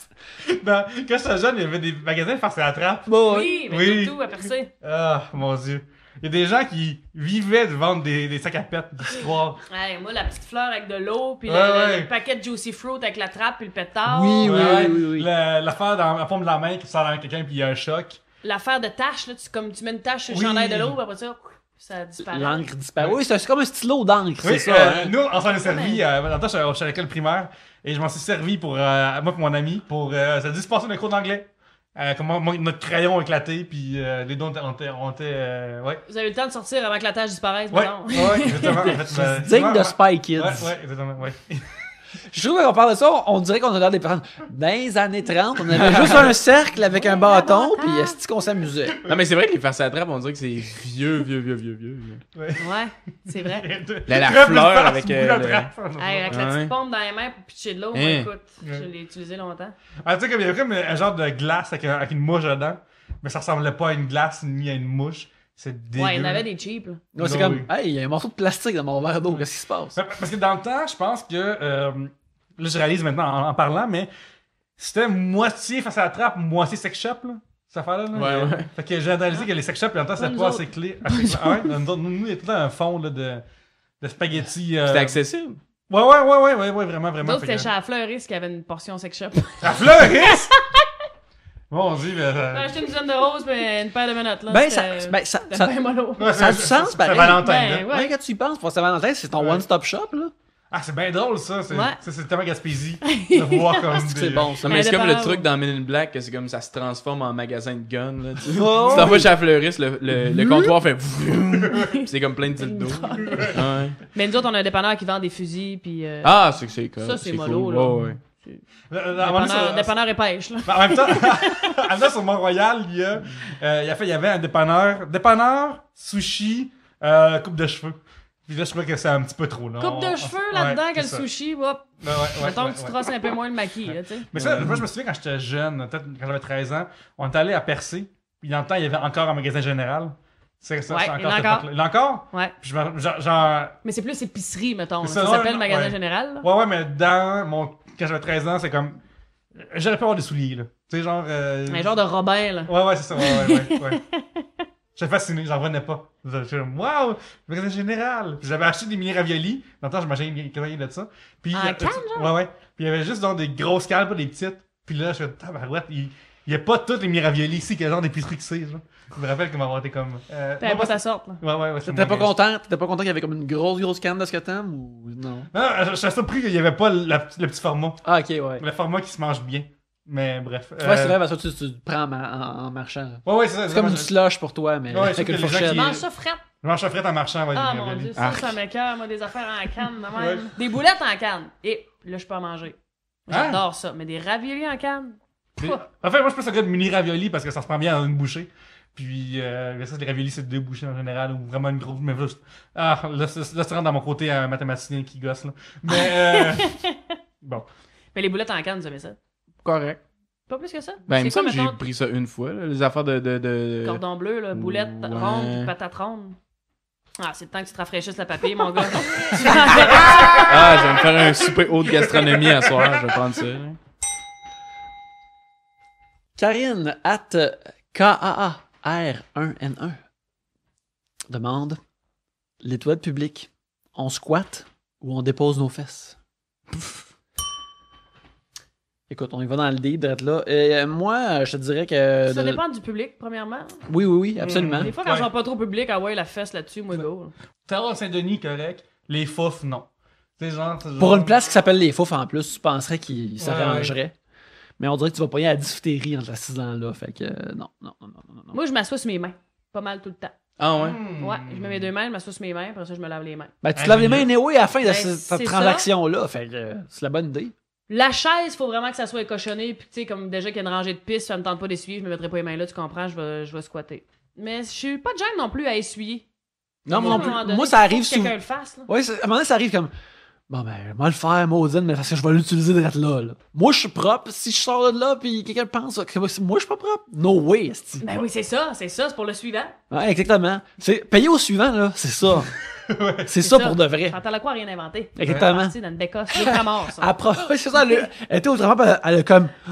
quand j'étais jeune, il y avait des magasins farce et attrape. Bah oui, mais oui. tout à percer. Ah, mon dieu. Il y a des gens qui vivaient de vendre des, sacs à pète d'histoire. Ouais, moi, la petite fleur avec de l'eau, puis le, paquet de Juicy Fruit avec la trappe, puis le pétard. Oui, oui, oui. oui, oui. L'affaire dans la forme de la main qui sort avec quelqu'un, puis il y a un choc l'affaire de tache, là, tu, comme tu mets une tache sur le chandail de l'eau, après ça, ça disparaît. L'encre disparaît. Oui, c'est comme un stylo d'encre, oui, c'est ça. Euh, hein. Nous, on s'en est servi. je suis à l'école primaire et je m'en suis servi pour, euh, moi et mon ami, pour. Euh, ça a dû se passer dans cours d'anglais. comment notre crayon a éclaté, puis les dons ont été. ouais. Vous avez eu le temps de sortir avant que la tâche disparaisse, ouais, oui, exactement. (laughs) digne de Spy Kids. Oui, exactement, ouais. (laughs) Je trouve qu'on parle de ça, on dirait qu'on a l'air des personnes. Dans les années 30, on avait juste un cercle avec un bâton, puis est-ce qu'on s'amusait? Non, mais c'est vrai que les farces à trappe, on dirait que c'est vieux, vieux, vieux, vieux, vieux. Ouais, c'est vrai. La, la fleur avec. Euh, avec la petite pompe dans les mains pour pitcher de l'eau, hein. écoute, je l'ai utilisé longtemps. Ah, tu sais, comme il y avait un genre de glace avec, avec une mouche dedans, mais ça ressemblait pas à une glace ni à une mouche. C'est dégueu. Ouais, il y en avait des cheap. Ouais, c'est comme, hey, il y a un morceau de plastique dans mon verre d'eau, qu'est-ce qui se passe? Parce que dans le temps, je pense que, euh, là, je réalise maintenant en, parlant, mais c'était moitié face à la trappe, moitié sex shop, là. Cette affaire-là. ouais, ouais. Fait que j'ai analysé que les sex shops, en temps, c'était pas assez clé. (laughs) Ah, ouais, nous, nous, était tout un fond de, de spaghettis. Euh. C'était accessible. Ouais, ouais, ouais, ouais, ouais, vraiment, vraiment. D'autres, c'était chez Fleuris qui avait une portion sex shop. À Fleuris? (laughs) Bon, on dit, mais. Euh, ben, acheté une dizaine de roses, mais ben, une paire de menottes, là. Ben, ça, euh, ben, ça, ça, ça a du sens, exemple. C'est Valentin, ben, là. quand tu y penses, pour Saint-Valentin, c'est ton one-stop shop, là. Ah, c'est bien drôle, ça. C'est, ouais. c'est tellement Gaspésie (laughs) de voir comme des... C'est bon, ça. Mais c'est comme le truc dans Men in Black, que c'est comme ça se transforme en magasin de guns. Là, tu oh! t'en chez la fleuriste, le, le, mmh. comptoir fait... (laughs) c'est comme plein de dildos. ouais. Mais nous autres, on a un dépanneur qui vend des fusils, puis... Euh, ah, c'est, c'est, comme, ça, c'est, mollo, là. Euh, euh, dépanneur et pêche. Là. Ben, en même temps, en (laughs) sur Mont-Royal, euh, il y a, fait, il y avait un dépanneur, dépanneur, sushi, coupe de cheveux. Puis là, je crois que c'est un petit peu trop. Là. Coupe de cheveux là-dedans, ouais, que le sushi, hop. que tu traces un peu moins le maquis. Mais ça, moi, je me souviens quand j'étais jeune, peut-être quand j'avais 13 ans, on est allé à Percé. Puis dans le temps, il y avait encore un magasin général. C'est ça, c'est encore. Il encore. encore? Ouais. Mais c'est plus épicerie, mettons. Ça, s'appelle Magasin Général. Ouais, ouais, mais dans mon quand j'avais 13 ans, c'est comme. J'aurais pas avoir des souliers, là. Tu sais, genre. Euh... Un genre de Robert, là. Ouais, ouais, c'est ça. Ouais, ouais, ouais. (laughs) J'étais fasciné, j'en revenais pas. J'étais comme, waouh, magasin général. Puis j'avais acheté des mini raviolis. Dans le temps, je mangeais une de ça. Puis, ah, euh, calme, genre! Ouais, ouais. Puis il y avait juste dans des grosses cales pas des petites. Puis là, je fais, tabarouette, il... il y a pas toutes les mini raviolis ici, quel genre d'épicerie que c'est, genre. Je me rappelle que maman était comme. Euh, T'avais pas sa sorte, là. Ouais, ouais, ouais. T'étais pas content? T'étais pas content qu'il y avait comme une grosse, grosse canne de t'aimes ou non? Non, je, suis surpris qu'il y avait pas le petit format. Ah, ok, ouais. Le format qui se mange bien. Mais bref. Ouais, c'est euh, vrai, parce que tu, tu prends en, marchant. Ouais, ouais, c'est ça. C'est comme une slush pour toi, mais ouais, avec une fourchette. Mange ça frette. Mange ça frette en marchant, ouais. Ah, mon dieu, ça, ah. ça m'écoeure, moi, des affaires en canne, maman. Des boulettes en canne. Et là, je peux en manger. Hein? J'adore ça. Mais des raviolis en canne. Enfin, moi, je pense ça de mini raviolis parce que ça se prend bien en une bouchée. Puis, euh, ça, les raviolis, c'est deux bouchées en général, ou vraiment une grosse. Mais juste. Ah, là, ça rentre dans mon côté un euh, mathématicien qui gosse, là. Mais. Euh... (laughs) bon. Mais les boulettes en canne, vous avez ça? Correct. Pas plus que ça? Ben, il me j'ai pris ça une fois, là, les affaires de. de, Cordon bleu, là, boulettes rondes, patates rondes. Ah, c'est le temps que tu te rafraîchisses la papille, mon gars. (laughs) (laughs) ah, je vais me faire un souper de gastronomie à soir, je vais prendre ça. Karine, at KAA. R1N1 demande Les toilettes publiques, on squatte ou on dépose nos fesses Pouf. Écoute, on y va dans le deep là. Euh, moi, je te dirais que. Ça dépend du public, premièrement. Oui, oui, oui, absolument. Mmh. Des fois, quand ouais. je vois pas trop public, ah ouais, la fesse là-dessus, moi, go. Terre Saint-Denis, correct. Les fouf, non. Pour une place qui s'appelle Les Fouf en plus, tu penserais qu'ils s'arrangeraient. Mais on dirait que tu vas pas y aller à la entre en te ans là. Fait que non, non, non, non, non. Moi, je m'assois sur mes mains. Pas mal tout le temps. Ah ouais? Ouais, je me mets deux mains, je m'assois sur mes mains, après ça, je me lave les mains. Ben, tu te laves les mains anyway à la fin de cette transaction-là. Fait que c'est la bonne idée. La chaise, faut vraiment que ça soit écochonné. Puis, tu sais, comme déjà qu'il y a une rangée de pistes, ça me tente pas d'essuyer, je me mettrai pas les mains là, tu comprends, je vais, je vais squatter. Mais je suis pas de gêne non plus à essuyer. Non, moi non Moi, ça arrive Quelqu'un le fasse, là. à un moment donné, ça arrive comme. Bon, ben, vais le faire, maudine, mais parce que je vais l'utiliser de là, là. Moi, je suis propre. Si je sors de là, puis quelqu'un pense que moi, je suis pas propre, no way, Ben oui, c'est ça, c'est ça, c'est pour le suivant. Ouais, exactement. C'est payer au suivant, là, c'est ça. (laughs) C'est ça, pour de vrai. Chantal Lacroix quoi rien inventé. Exactement. Elle dans une bécosse, mort, ça. (laughs) elle, était au elle, a comme. (gasps)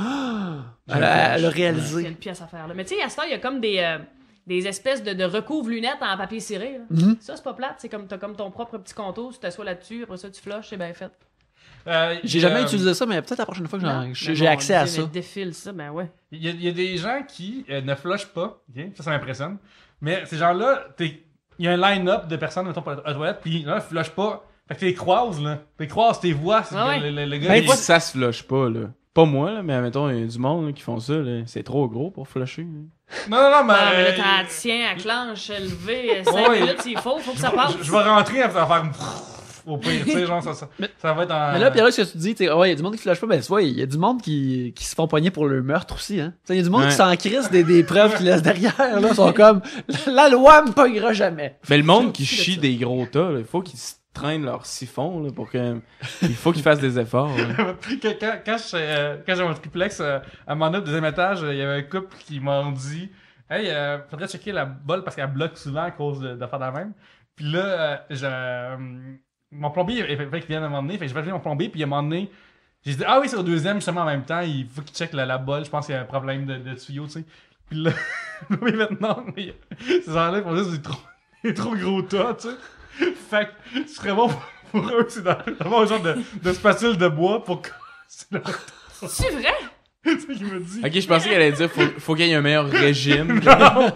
elle, a réalisé. Il y a une pièce à faire, Mais tu sais, à ce temps, il y a comme des. Euh, des espèces de, recouvre lunettes en papier ciré. Mhm. Ça, c'est pas plate. C'est comme, t'as comme ton propre petit contour, tu t'assois là-dessus, après ça, tu flushes, c'est bien fait. Euh, j'ai jamais euh, utilisé ça, mais peut-être la prochaine fois que j'ai accès à ça. défile ça, ben ouais. Il y, a, des gens qui euh, ne flushent pas, ça, ça m'impressionne. Mais ces gens-là, il y a un line-up de personnes, mettons, pour la toilette, puis là, ne flushent pas. Fait que tu les croises, là. Tu les les vois. Ça se flush pas, là. Pas moi, là, mais admettons, il y a du monde qui font ça. C'est trop gros pour flasher. Non, non, non, mais. Non, mais là, t'as tien à clenche, élevé, 5 euh, minutes, il faut, faut que ça parte. Je vais rentrer, ça va faire au pire, tu sais, genre, ça, ça, mais, va être Mais là, Pierre, ce que tu dis, tu ouais, il y a du monde qui flash pas, mais tu vois, il y a du monde qui, qui se font poigner pour le meurtre aussi, hein. Tu il y a du monde qui s'en crisse des, des preuves qu'ils laissent derrière, là. Ils sont (laughs) comme, la loi me pognera jamais. Mais le monde qui chie des gros tas, il faut qu'ils traînent leur siphon là, pour que. Il faut qu'ils fassent des efforts. (laughs) quand, quand euh, j'avais mon triplex, euh, à mon autre deuxième étage, il y avait un couple qui m'ont dit Hey, euh, faudrait checker la bolle parce qu'elle bloque souvent à cause de, de faire la même. Puis là, euh, je, mon plombier, il fallait qu'il vienne à un moment Fait que je vais aller mon plombier, puis il un moment donné, j'ai dit Ah oui, c'est au deuxième, justement, en même temps. Il faut qu'il check la, la bolle. Je pense qu'il y a un problème de, tuyau, tu sais. Puis là, mais (laughs) maintenant, mais, ces gens-là font juste des trop, (laughs) trop gros tas, tu sais. (laughs) fait que ce serait bon pour eux, c'est d'avoir un genre de, de, spatule de bois pour que. C'est vrai? c'est ce qu'il me dit. Ok, je pensais qu'elle allait dire faut, faut qu'il un meilleur (laughs) régime. Non!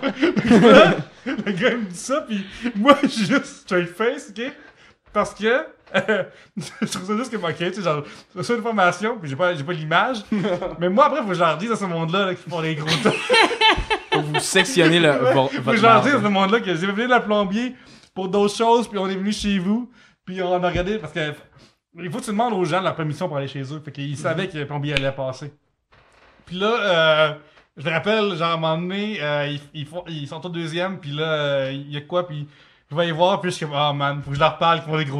le gars me dit ça, puis moi, juste straight face, ok? Parce que. Euh, (laughs) je trouve ça juste que ok, tu sais, genre, c'est une formation, puis j'ai pas, j'ai pas l'image. mais moi, après, faut que je leur dise à ce monde-là qu'il faut font des gros pour vous sectionner le, Faut que je leur dise à ce monde-là que j'ai de la plombier, d'autres choses, puis on est venu chez vous, puis on a regardé, parce que il faut que tu demandes aux gens leur permission pour aller chez eux. Fait qu'ils savaient mhm. que pas bien allait passer. Puis là, euh, je me rappelle, genre, à un moment donné, euh, ils, ils, sont au deuxième, puis là, euh, il y a quoi, puis je vais y voir, puis je suis oh man, faut que je leur parle, pour les des (laughs)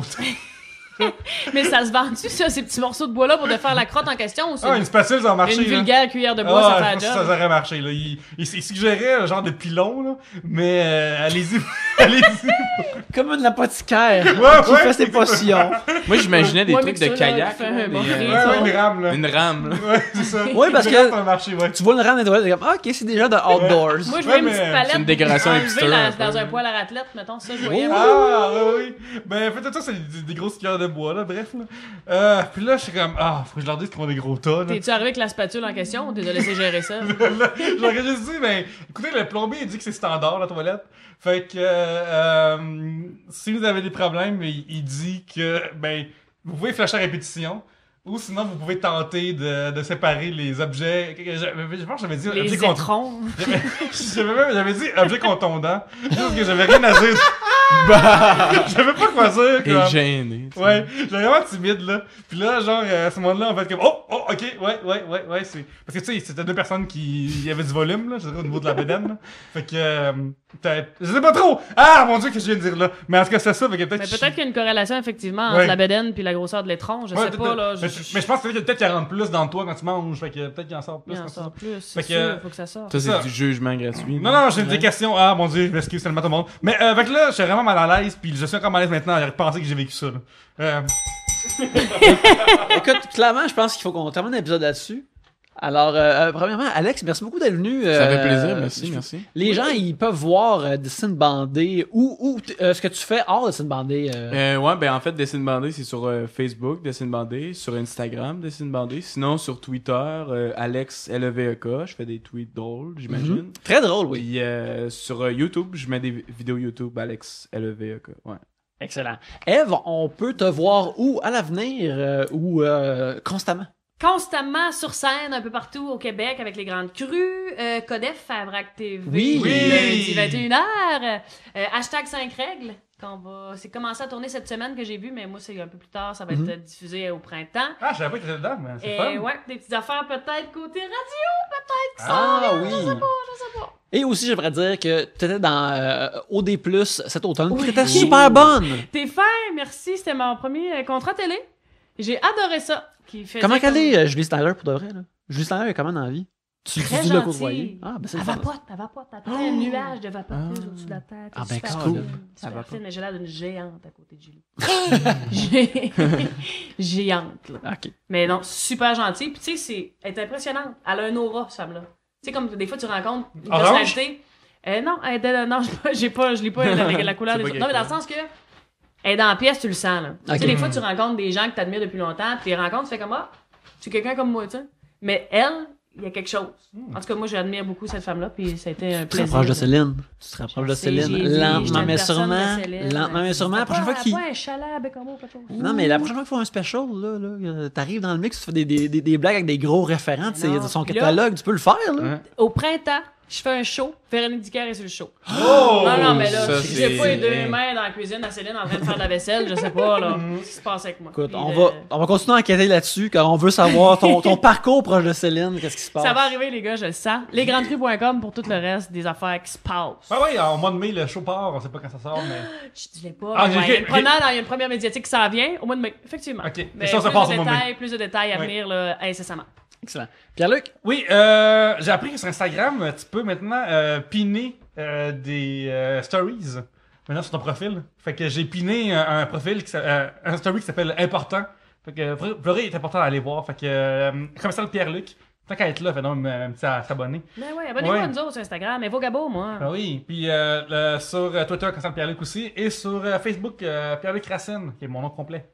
(laughs) mais ça se vend-tu, ça, ces petits morceaux de bois-là pour de faire la crotte en question? Ou ah, une spatule, ça a marché. Une vulgaire cuillère de bois, ah, ça fait la Ça aurait marché. Là. Il, un genre de pilon, là, mais euh, allez-y. (laughs) allez-y. Comme de apothicaire ouais, qui ouais, fait ses potions. Moi, j'imaginais des trucs de kayak. une rame. Là. Une rame. Ouais, Oui, parce que tu vois une rame et tu comme, ok, c'est déjà de outdoors. Moi, je vois une petite palette. une décoration Dans un poêle à raclette, mettons, ça, je voyais. Ah, oui, oui. Ben, en fait, ça, c'est des grosses cuillères de bois-là, bref. Euh, puis là, je suis comme, ah, faut que je leur dise qu'ils ont des gros tas. T'es-tu arrivé avec la spatule en question ou t'es laisser gérer ça? J'aurais (laughs) juste dit, mais ben, écoutez, le plombier, il dit que c'est standard la toilette. Fait que, euh, si vous avez des problèmes, il, dit que, ben, vous pouvez flasher à répétition. Ou sinon, vous pouvez tenter de, de séparer les objets. Je, pense que j'avais dit les étrons. (laughs) J'avais, j'avais dit objet contondant. Juste que j'avais rien à dire. Bah. (laughs) J'avais pas quoi dire, comme... Et gêné. Ouais, j'étais vraiment timide, là. Puis là, genre, à euh, ce moment-là, en fait comme, oh, oh, ok, ouais, ouais, ouais, ouais, c'est... Parce que, tu sais, c'était deux personnes qui... Il y avait du volume, là, je au niveau de la bédaine, Fait que, euh, je sais pas trop! Ah, mon Dieu, qu'est-ce que je viens de dire, là? Mais est-ce que c'est ça, fait que peut-être... peut-être qu'il y a une corrélation, effectivement, entre la bédaine puis la grosseur de l'étron, je sais pas, là mais je pense que peut-être qu'il rentre plus dans toi quand tu manges. Fait que peut-être qu'il en sort plus. Il en sort plus. Fait que. Faut que ça sorte. Ça, c'est du jugement gratuit. Non, non, j'ai des questions. Ah, mon dieu, je m'excuse tellement tout le monde. Mais, euh, là, je suis vraiment mal à l'aise. Puis je suis encore mal à l'aise maintenant à repenser que j'ai vécu ça, euh. (laughs) Écoute, clairement, je pense qu'il faut qu'on termine l'épisode là-dessus. Alors, euh, euh, premièrement, Alex, merci beaucoup d'être venu. ça fait euh, plaisir, merci, merci. Les gens, ils peuvent voir Dessine Bandé ou, ce que tu fais hors Dessine Bandé. ouais, ben en fait, Dessine Bandé, c'est sur Facebook, Dessine Bandé, sur Instagram, Dessine Bandé, sinon sur Twitter, Alex LEVEK, je fais des tweets drôles, j'imagine. Mhm. Très drôle, oui. sur YouTube, je mets des vidéos YouTube, Alex LEVEK, ouais. Excellent. Eve, on peut te voir où à l'avenir ou constamment? constamment sur scène un peu partout au Québec avec les grandes crues. Euh, Codef Fabrac TV. Oui! oui. 21h. Euh, hashtag 5 règles. Qu'on va... C'est commencé à tourner cette semaine que j'ai vu, mais moi, c'est un peu plus tard. Ça va être mhm. diffusé au printemps. Ah, je savais pas que t'étais dedans, mais c'est fun. ouais, des petites affaires peut-être côté radio, peut-être ah, oui. Je sais pas, je sais pas. Et aussi, j'aimerais dire que tu étais dans euh, OD+, cet automne. Oui. Tu super bonne! T'es fin, merci. C'était mon premier euh, contrat télé. J'ai adoré ça. comment qu'elle est, euh, Julie Styler, pour de vrai? Là? Julie Styler est comment dans la vie? Tu, tu dis le côtoyer. Ah, ben c'est Elle vapote, elle vapote. Elle a un nuage de vapoteuse ah. au-dessus de la tête. Ah, ben c'est cool. va fine, mais j'ai l'air d'une géante à côté de Julie. (laughs) (laughs) géante, là. OK. Mais non, super gentil. Puis tu sais, elle est impressionnante. Elle a un aura, cette femme-là. Tu sais, comme des fois, tu rencontres une personnalité... Euh, non, elle, non, (laughs) j'ai pas, je l'ai pas la, couleur des autres. Non, mais dans le sens que et dans la pièce, tu le sens, là. des fois, tu rencontres des gens que tu admires depuis longtemps, puis les rencontres, tu fais comme, ah, tu es quelqu'un comme moi, tu sais. Mais elle, il y a quelque chose. Hmm. En tout cas, moi, j'admire beaucoup cette femme-là, puis ça a été un plaisir. Tu te rapproches de Céline. Tu te rapproches de Céline. Lentement, mais sûrement. Lentement, mais sûrement. La prochaine fois ah, qu'il. Ben, non, mais la prochaine fois qu'il faut un special, là, là euh, t'arrives dans le mix, tu fais des, des, des, blagues avec des gros référents, tu c'est son catalogue, tu peux le faire, là. Au printemps, je fais un show, Véronique Dicker est sur le show. Oh! Non, non, mais là, j'ai pas les deux mains dans la cuisine à Céline en train de faire de la vaisselle, je sais pas, là, mhm. ce qui se passe avec moi. Écoute, on, va, euh, on va continuer à enquêter là-dessus, car on veut savoir ton, ton (laughs) parcours proche de Céline, qu'est-ce qui se passe. Ça va arriver, les gars, je le sens. Lesgrandescrues.com pour tout le reste des affaires qui se passent. Ah oui, en mois de mai, le show part, on sait pas quand ça sort, mais. (gasps) je dis pas. Ah, il, y a une première, médiatique qui s'en vient au mois de mai, effectivement. Ok, mais ça, plus passe de détails, Plus de détails à venir, là, incessamment. Excellent. Pierre-Luc? Oui, euh, j'ai appris que sur Instagram, tu peux maintenant euh, piner euh, des euh, stories maintenant sur ton profil. Fait que j'ai piné un, profil, qui, euh, un story qui s'appelle Important. Fait que pleurer est important à aller voir. Fait que, euh, comme ça, le Pierre-Luc, Tant qu'à être là, fais donc un petit s'abonner. Ben oui, abonnez-vous à nous autres sur Instagram, et Gabo, moi. Ben oui, puis euh, sur Twitter, Constant Pierre-Luc aussi, et sur Facebook, Pierre-Luc Racine, qui est mon nom complet.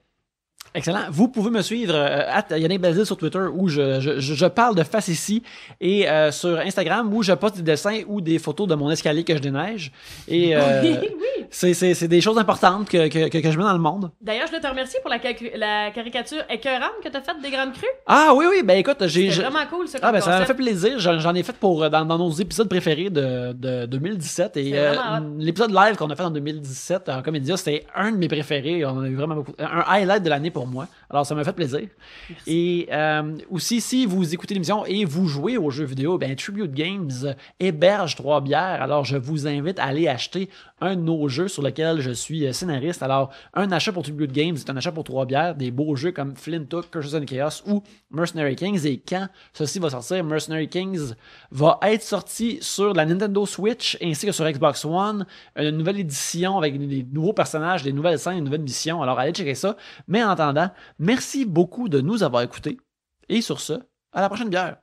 Excellent. Vous pouvez me suivre à euh, Yannick sur Twitter où je, parle de face ici et euh, sur Instagram où je poste des dessins ou des photos de mon escalier que je déneige. Euh, (laughs) oui, c'est des choses importantes que, je mets dans le monde. D'ailleurs, je voulais te remercier pour la, la caricature écœurante que tu as faite des grandes crues. Ah oui, oui. Ben écoute, j'ai. C'est vraiment cool ce Ah, ben ça m'a fait plaisir. J'en ai fait pour dans, nos épisodes préférés de, de 2017 et l'épisode live qu'on a fait en 2017 en Comédia, c'était un de mes préférés. On a eu vraiment beaucoup. Un highlight de l'année pour moi. Alors, ça m'a fait plaisir. Et euh, aussi, si vous écoutez l'émission et vous jouez aux jeux vidéo, ben, Tribute Games héberge Trois Bières. Alors, je vous invite à aller acheter un de nos jeux sur lequel je suis euh, scénariste. Alors, un achat pour Tribute Games est un achat pour Trois Bières. Des beaux jeux comme Flint Hook, Curses Chaos ou Mercenary Kings. Et quand ceci va sortir, Mercenary Kings va être sorti sur la Nintendo Switch ainsi que sur Xbox One. Une nouvelle édition avec des nouveaux personnages, des nouvelles scènes, des nouvelles missions. Alors, allez checker ça. Mais en attendant, merci beaucoup de nous avoir écoutés. Et sur ce, à la prochaine bière.